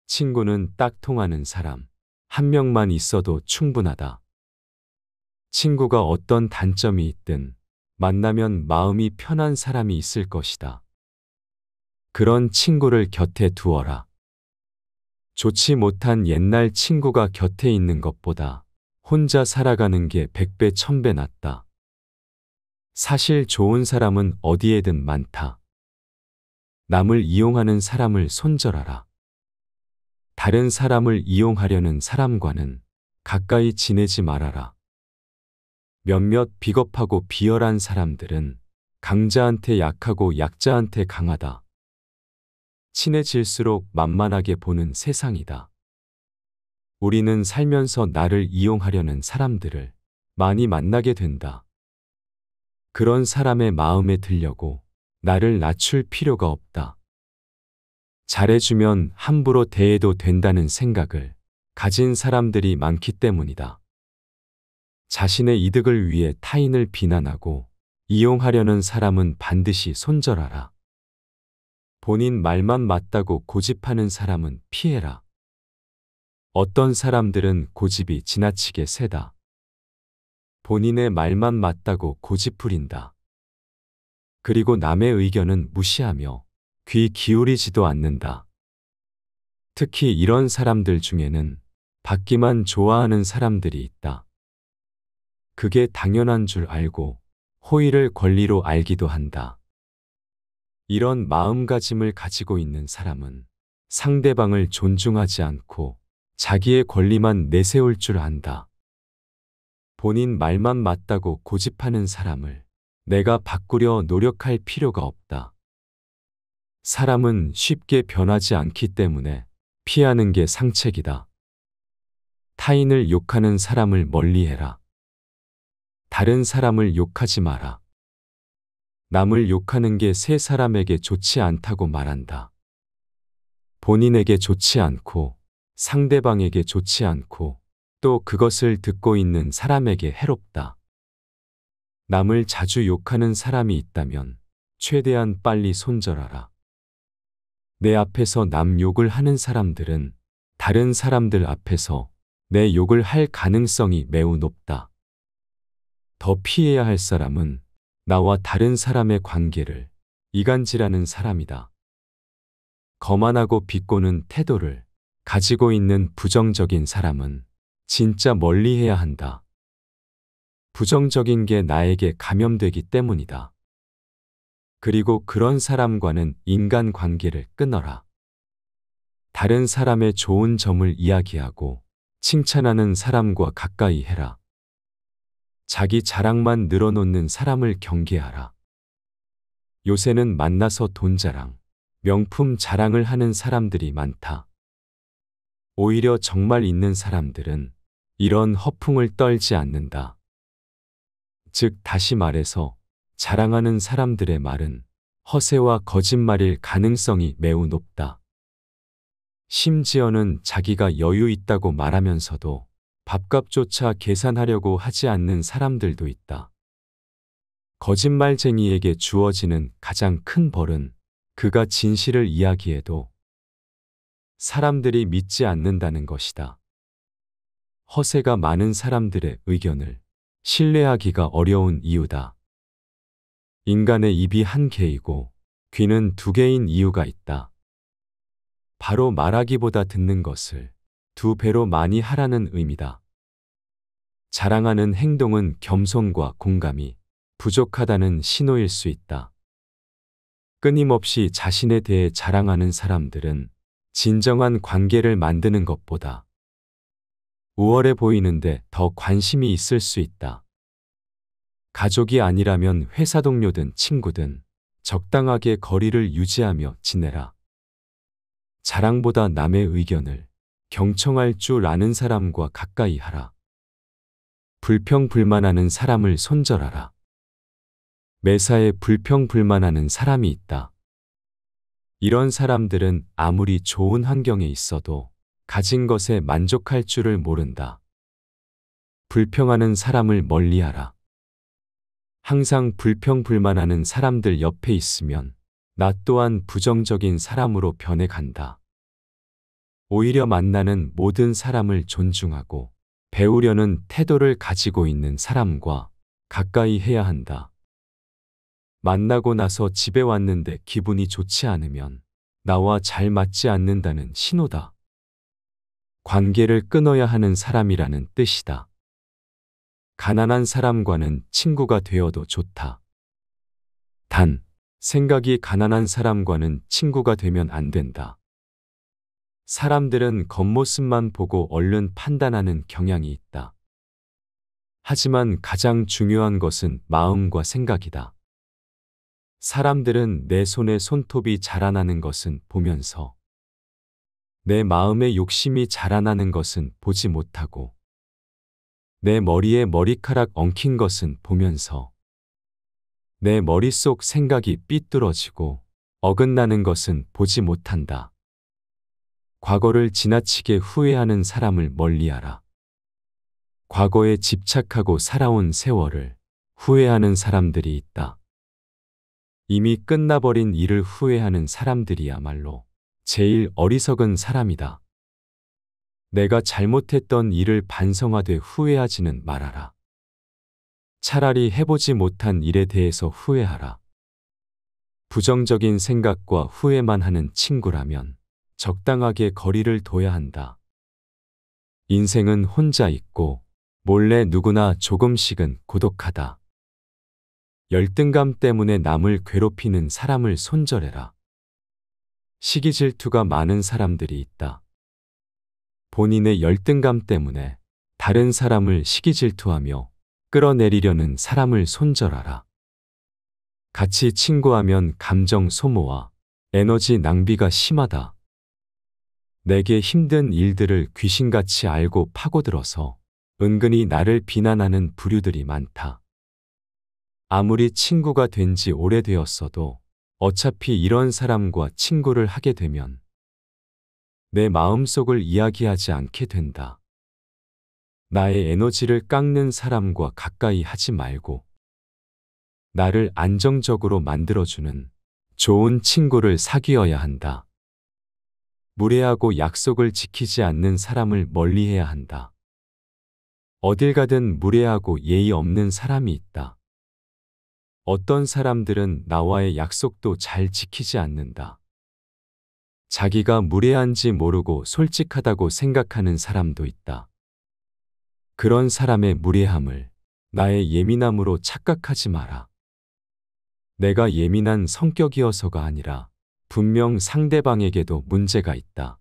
친구는 딱 통하는 사람, 한 명만 있어도 충분하다. 친구가 어떤 단점이 있든 만나면 마음이 편한 사람이 있을 것이다. 그런 친구를 곁에 두어라. 좋지 못한 옛날 친구가 곁에 있는 것보다 혼자 살아가는 게 백배 천배 낫다. 사실 좋은 사람은 어디에든 많다. 남을 이용하는 사람을 손절하라. 다른 사람을 이용하려는 사람과는 가까이 지내지 말아라. 몇몇 비겁하고 비열한 사람들은 강자한테 약하고 약자한테 강하다. 친해질수록 만만하게 보는 세상이다. 우리는 살면서 나를 이용하려는 사람들을 많이 만나게 된다. 그런 사람의 마음에 들려고 나를 낮출 필요가 없다. 잘해주면 함부로 대해도 된다는 생각을 가진 사람들이 많기 때문이다. 자신의 이득을 위해 타인을 비난하고 이용하려는 사람은 반드시 손절하라. 본인 말만 맞다고 고집하는 사람은 피해라. 어떤 사람들은 고집이 지나치게 세다. 본인의 말만 맞다고 고집 부린다. 그리고 남의 의견은 무시하며 귀 기울이지도 않는다. 특히 이런 사람들 중에는 받기만 좋아하는 사람들이 있다. 그게 당연한 줄 알고 호의를 권리로 알기도 한다. 이런 마음가짐을 가지고 있는 사람은 상대방을 존중하지 않고 자기의 권리만 내세울 줄 안다. 본인 말만 맞다고 고집하는 사람을 내가 바꾸려 노력할 필요가 없다. 사람은 쉽게 변하지 않기 때문에 피하는 게 상책이다. 타인을 욕하는 사람을 멀리해라. 다른 사람을 욕하지 마라. 남을 욕하는 게 세 사람에게 좋지 않다고 말한다. 본인에게 좋지 않고 상대방에게 좋지 않고 또 그것을 듣고 있는 사람에게 해롭다. 남을 자주 욕하는 사람이 있다면 최대한 빨리 손절하라. 내 앞에서 남 욕을 하는 사람들은 다른 사람들 앞에서 내 욕을 할 가능성이 매우 높다. 더 피해야 할 사람은 나와 다른 사람의 관계를 이간질하는 사람이다. 거만하고 비꼬는 태도를 가지고 있는 부정적인 사람은 진짜 멀리해야 한다. 부정적인 게 나에게 감염되기 때문이다. 그리고 그런 사람과는 인간 관계를 끊어라. 다른 사람의 좋은 점을 이야기하고 칭찬하는 사람과 가까이 해라. 자기 자랑만 늘어놓는 사람을 경계하라. 요새는 만나서 돈 자랑, 명품 자랑을 하는 사람들이 많다. 오히려 정말 있는 사람들은 이런 허풍을 떨지 않는다. 즉, 다시 말해서 자랑하는 사람들의 말은 허세와 거짓말일 가능성이 매우 높다. 심지어는 자기가 여유 있다고 말하면서도 밥값조차 계산하려고 하지 않는 사람들도 있다. 거짓말쟁이에게 주어지는 가장 큰 벌은 그가 진실을 이야기해도 사람들이 믿지 않는다는 것이다. 허세가 많은 사람들의 의견을 신뢰하기가 어려운 이유다. 인간의 입이 한 개이고 귀는 두 개인 이유가 있다. 바로 말하기보다 듣는 것을 두 배로 많이 하라는 의미다. 자랑하는 행동은 겸손과 공감이 부족하다는 신호일 수 있다. 끊임없이 자신에 대해 자랑하는 사람들은 진정한 관계를 만드는 것보다 우월해 보이는데 더 관심이 있을 수 있다. 가족이 아니라면 회사 동료든 친구든 적당하게 거리를 유지하며 지내라. 자랑보다 남의 의견을 경청할 줄 아는 사람과 가까이 하라. 불평불만하는 사람을 손절하라. 매사에 불평불만하는 사람이 있다. 이런 사람들은 아무리 좋은 환경에 있어도 가진 것에 만족할 줄을 모른다. 불평하는 사람을 멀리하라. 항상 불평불만하는 사람들 옆에 있으면 나 또한 부정적인 사람으로 변해간다. 오히려 만나는 모든 사람을 존중하고 배우려는 태도를 가지고 있는 사람과 가까이 해야 한다. 만나고 나서 집에 왔는데 기분이 좋지 않으면 나와 잘 맞지 않는다는 신호다. 관계를 끊어야 하는 사람이라는 뜻이다. 가난한 사람과는 친구가 되어도 좋다. 단, 생각이 가난한 사람과는 친구가 되면 안 된다. 사람들은 겉모습만 보고 얼른 판단하는 경향이 있다. 하지만 가장 중요한 것은 마음과 생각이다. 사람들은 내 손에 손톱이 자라나는 것은 보면서 내 마음의 욕심이 자라나는 것은 보지 못하고 내 머리에 머리카락 엉킨 것은 보면서 내 머릿속 생각이 삐뚤어지고 어긋나는 것은 보지 못한다. 과거를 지나치게 후회하는 사람을 멀리하라. 과거에 집착하고 살아온 세월을 후회하는 사람들이 있다. 이미 끝나버린 일을 후회하는 사람들이야말로 제일 어리석은 사람이다. 내가 잘못했던 일을 반성하되 후회하지는 말아라. 차라리 해보지 못한 일에 대해서 후회하라. 부정적인 생각과 후회만 하는 친구라면 적당하게 거리를 둬야 한다. 인생은 혼자 있고 몰래 누구나 조금씩은 고독하다. 열등감 때문에 남을 괴롭히는 사람을 손절해라. 시기 질투가 많은 사람들이 있다. 본인의 열등감 때문에 다른 사람을 시기 질투하며 끌어내리려는 사람을 손절하라. 같이 친구하면 감정 소모와 에너지 낭비가 심하다. 내게 힘든 일들을 귀신같이 알고 파고들어서 은근히 나를 비난하는 부류들이 많다. 아무리 친구가 된 지 오래되었어도 어차피 이런 사람과 친구를 하게 되면 내 마음속을 이야기하지 않게 된다. 나의 에너지를 깎는 사람과 가까이 하지 말고 나를 안정적으로 만들어주는 좋은 친구를 사귀어야 한다. 무례하고 약속을 지키지 않는 사람을 멀리해야 한다. 어딜 가든 무례하고 예의 없는 사람이 있다. 어떤 사람들은 나와의 약속도 잘 지키지 않는다. 자기가 무례한지 모르고 솔직하다고 생각하는 사람도 있다. 그런 사람의 무례함을 나의 예민함으로 착각하지 마라. 내가 예민한 성격이어서가 아니라 분명 상대방에게도 문제가 있다.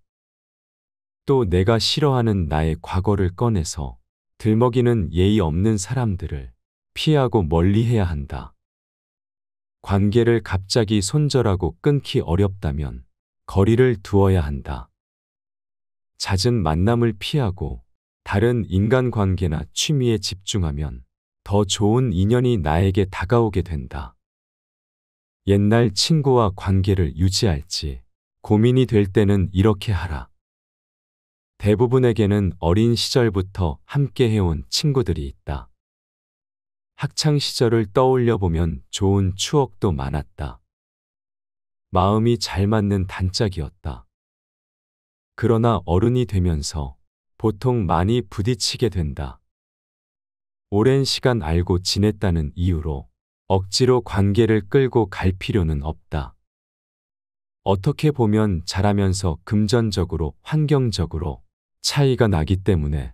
또 내가 싫어하는 나의 과거를 꺼내서 들먹이는 예의 없는 사람들을 피하고 멀리해야 한다. 관계를 갑자기 손절하고 끊기 어렵다면 거리를 두어야 한다. 잦은 만남을 피하고 다른 인간관계나 취미에 집중하면 더 좋은 인연이 나에게 다가오게 된다. 옛날 친구와 관계를 유지할지 고민이 될 때는 이렇게 하라. 대부분에게는 어린 시절부터 함께 해온 친구들이 있다. 학창 시절을 떠올려 보면 좋은 추억도 많았다. 마음이 잘 맞는 단짝이었다. 그러나 어른이 되면서 보통 많이 부딪히게 된다. 오랜 시간 알고 지냈다는 이유로 억지로 관계를 끌고 갈 필요는 없다. 어떻게 보면 잘하면서 금전적으로, 환경적으로 차이가 나기 때문에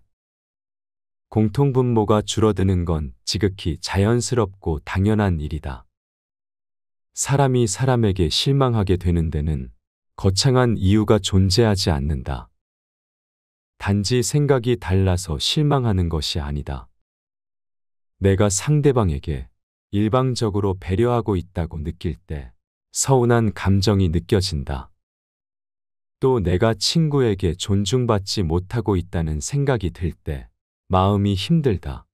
공통분모가 줄어드는 건 지극히 자연스럽고 당연한 일이다. 사람이 사람에게 실망하게 되는 데는 거창한 이유가 존재하지 않는다. 단지 생각이 달라서 실망하는 것이 아니다. 내가 상대방에게 일방적으로 배려하고 있다고 느낄 때 서운한 감정이 느껴진다. 또 내가 친구에게 존중받지 못하고 있다는 생각이 들 때 마음이 힘들다.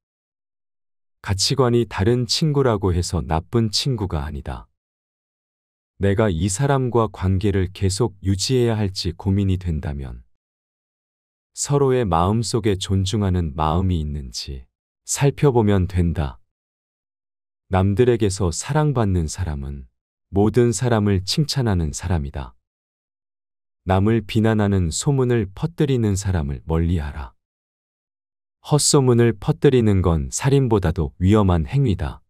가치관이 다른 친구라고 해서 나쁜 친구가 아니다. 내가 이 사람과 관계를 계속 유지해야 할지 고민이 된다면 서로의 마음속에 존중하는 마음이 있는지 살펴보면 된다. 남들에게서 사랑받는 사람은 모든 사람을 칭찬하는 사람이다. 남을 비난하는 소문을 퍼뜨리는 사람을 멀리하라. 헛소문을 퍼뜨리는 건 살인보다도 위험한 행위다.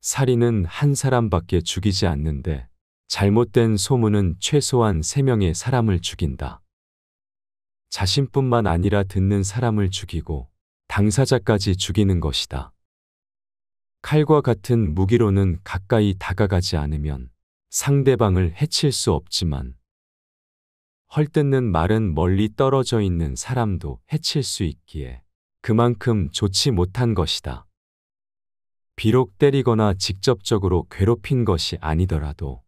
살인은 한 사람밖에 죽이지 않는데 잘못된 소문은 최소한 3명의 사람을 죽인다. 자신뿐만 아니라 듣는 사람을 죽이고 당사자까지 죽이는 것이다. 칼과 같은 무기로는 가까이 다가가지 않으면 상대방을 해칠 수 없지만 헐뜯는 말은 멀리 떨어져 있는 사람도 해칠 수
있기에
그만큼 좋지 못한 것이다. 비록 때리거나 직접적으로 괴롭힌 것이 아니더라도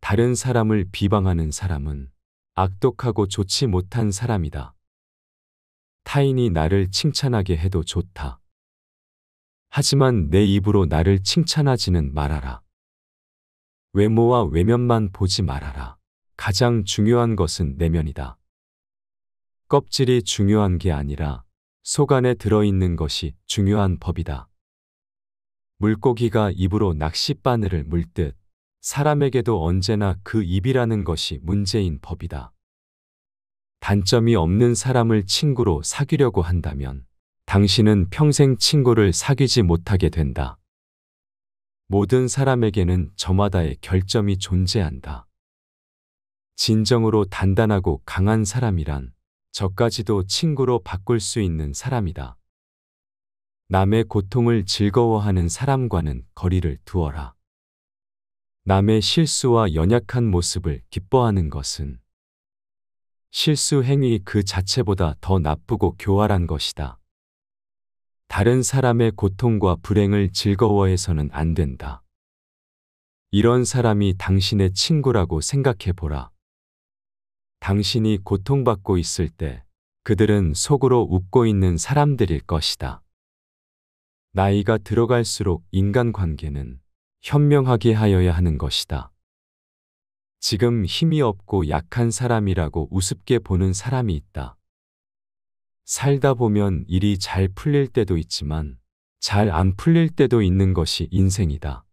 다른 사람을 비방하는 사람은 악독하고 좋지 못한 사람이다. 타인이 나를 칭찬하게 해도 좋다. 하지만 내 입으로 나를 칭찬하지는 말아라. 외모와 외면만 보지 말아라. 가장 중요한 것은 내면이다. 껍질이 중요한 게 아니라 속 안에 들어있는 것이 중요한 법이다. 물고기가 입으로 낚싯바늘을 물듯 사람에게도 언제나 그 입이라는 것이 문제인 법이다. 단점이 없는 사람을 친구로 사귀려고 한다면 당신은 평생 친구를 사귀지 못하게 된다. 모든 사람에게는 저마다의 결점이 존재한다. 진정으로 단단하고 강한 사람이란 저까지도 친구로 바꿀 수 있는 사람이다. 남의 고통을 즐거워하는 사람과는 거리를 두어라. 남의 실수와 연약한 모습을 기뻐하는 것은 실수 행위 그 자체보다 더 나쁘고 교활한 것이다. 다른 사람의 고통과 불행을 즐거워해서는 안 된다. 이런 사람이 당신의 친구라고 생각해 보라. 당신이 고통받고 있을 때 그들은 속으로 웃고 있는 사람들일 것이다. 나이가 들어갈수록 인간관계는 현명하게 하여야 하는 것이다. 지금 힘이 없고 약한 사람이라고 우습게 보는 사람이 있다. 살다 보면 일이 잘 풀릴 때도 있지만 잘 안 풀릴 때도 있는 것이 인생이다.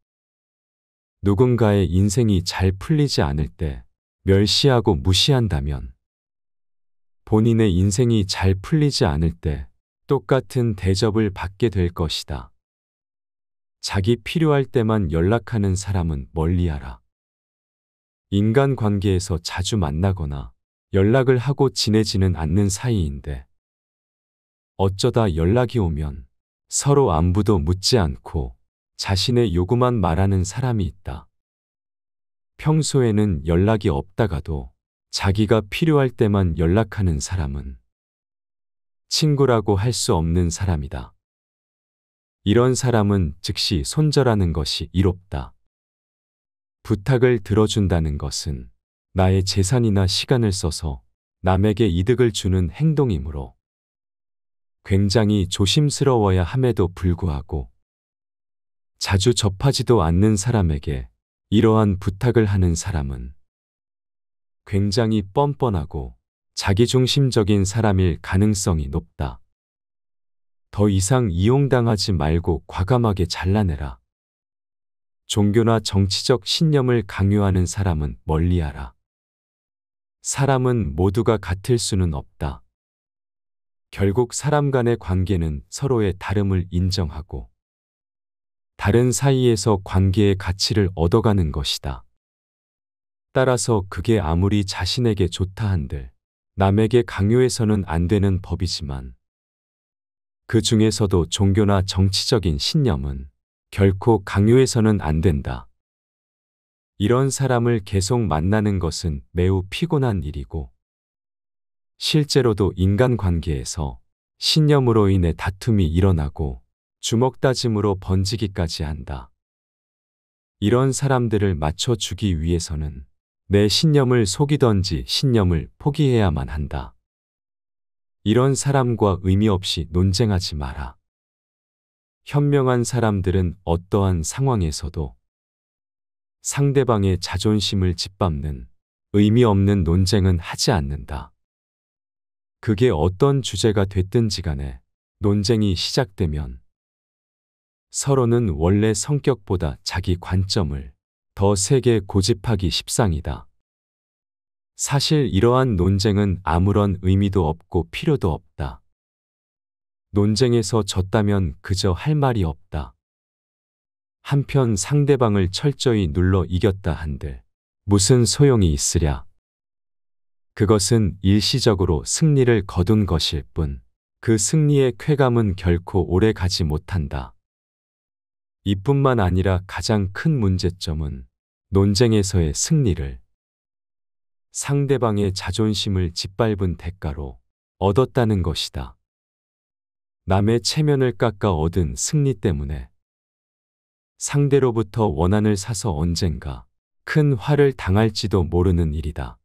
누군가의 인생이 잘 풀리지 않을 때 멸시하고 무시한다면 본인의 인생이 잘 풀리지 않을 때 똑같은 대접을 받게 될 것이다. 자기 필요할 때만 연락하는 사람은 멀리하라. 인간 관계에서 자주 만나거나 연락을 하고 지내지는 않는 사이인데 어쩌다 연락이 오면 서로 안부도 묻지 않고 자신의 요구만 말하는 사람이 있다. 평소에는 연락이 없다가도 자기가 필요할 때만 연락하는 사람은 친구라고 할 수 없는 사람이다. 이런 사람은 즉시 손절하는 것이 이롭다. 부탁을 들어준다는 것은 나의 재산이나 시간을 써서 남에게 이득을 주는 행동이므로 굉장히 조심스러워야 함에도 불구하고 자주 접하지도 않는 사람에게 이러한 부탁을 하는 사람은 굉장히 뻔뻔하고 자기중심적인 사람일 가능성이 높다. 더 이상 이용당하지 말고 과감하게 잘라내라. 종교나 정치적 신념을 강요하는 사람은 멀리하라. 사람은 모두가 같을 수는 없다. 결국 사람 간의 관계는 서로의 다름을 인정하고 다른 사이에서 관계의 가치를 얻어가는 것이다. 따라서 그게 아무리 자신에게 좋다 한들 남에게 강요해서는 안 되는 법이지만 그 중에서도 종교나 정치적인 신념은 결코 강요해서는 안 된다. 이런 사람을 계속 만나는 것은 매우 피곤한 일이고 실제로도 인간관계에서 신념으로 인해 다툼이 일어나고 주먹다짐으로 번지기까지 한다. 이런 사람들을 맞춰주기 위해서는 내 신념을 속이던지 신념을 포기해야만 한다. 이런 사람과 의미 없이 논쟁하지 마라. 현명한 사람들은 어떠한 상황에서도 상대방의 자존심을 짓밟는 의미 없는 논쟁은 하지 않는다. 그게 어떤 주제가 됐든지 간에 논쟁이 시작되면 서로는 원래 성격보다 자기 관점을 더 세게 고집하기 십상이다. 사실 이러한 논쟁은 아무런 의미도 없고 필요도 없다. 논쟁에서 졌다면 그저 할 말이 없다. 한편 상대방을 철저히 눌러 이겼다 한들 무슨 소용이 있으랴. 그것은 일시적으로 승리를 거둔 것일 뿐, 그 승리의 쾌감은 결코 오래 가지 못한다. 이뿐만 아니라 가장 큰 문제점은 논쟁에서의 승리를 상대방의 자존심을 짓밟은 대가로 얻었다는 것이다. 남의 체면을 깎아 얻은 승리 때문에 상대로부터 원한을 사서 언젠가 큰 화를 당할지도 모르는 일이다.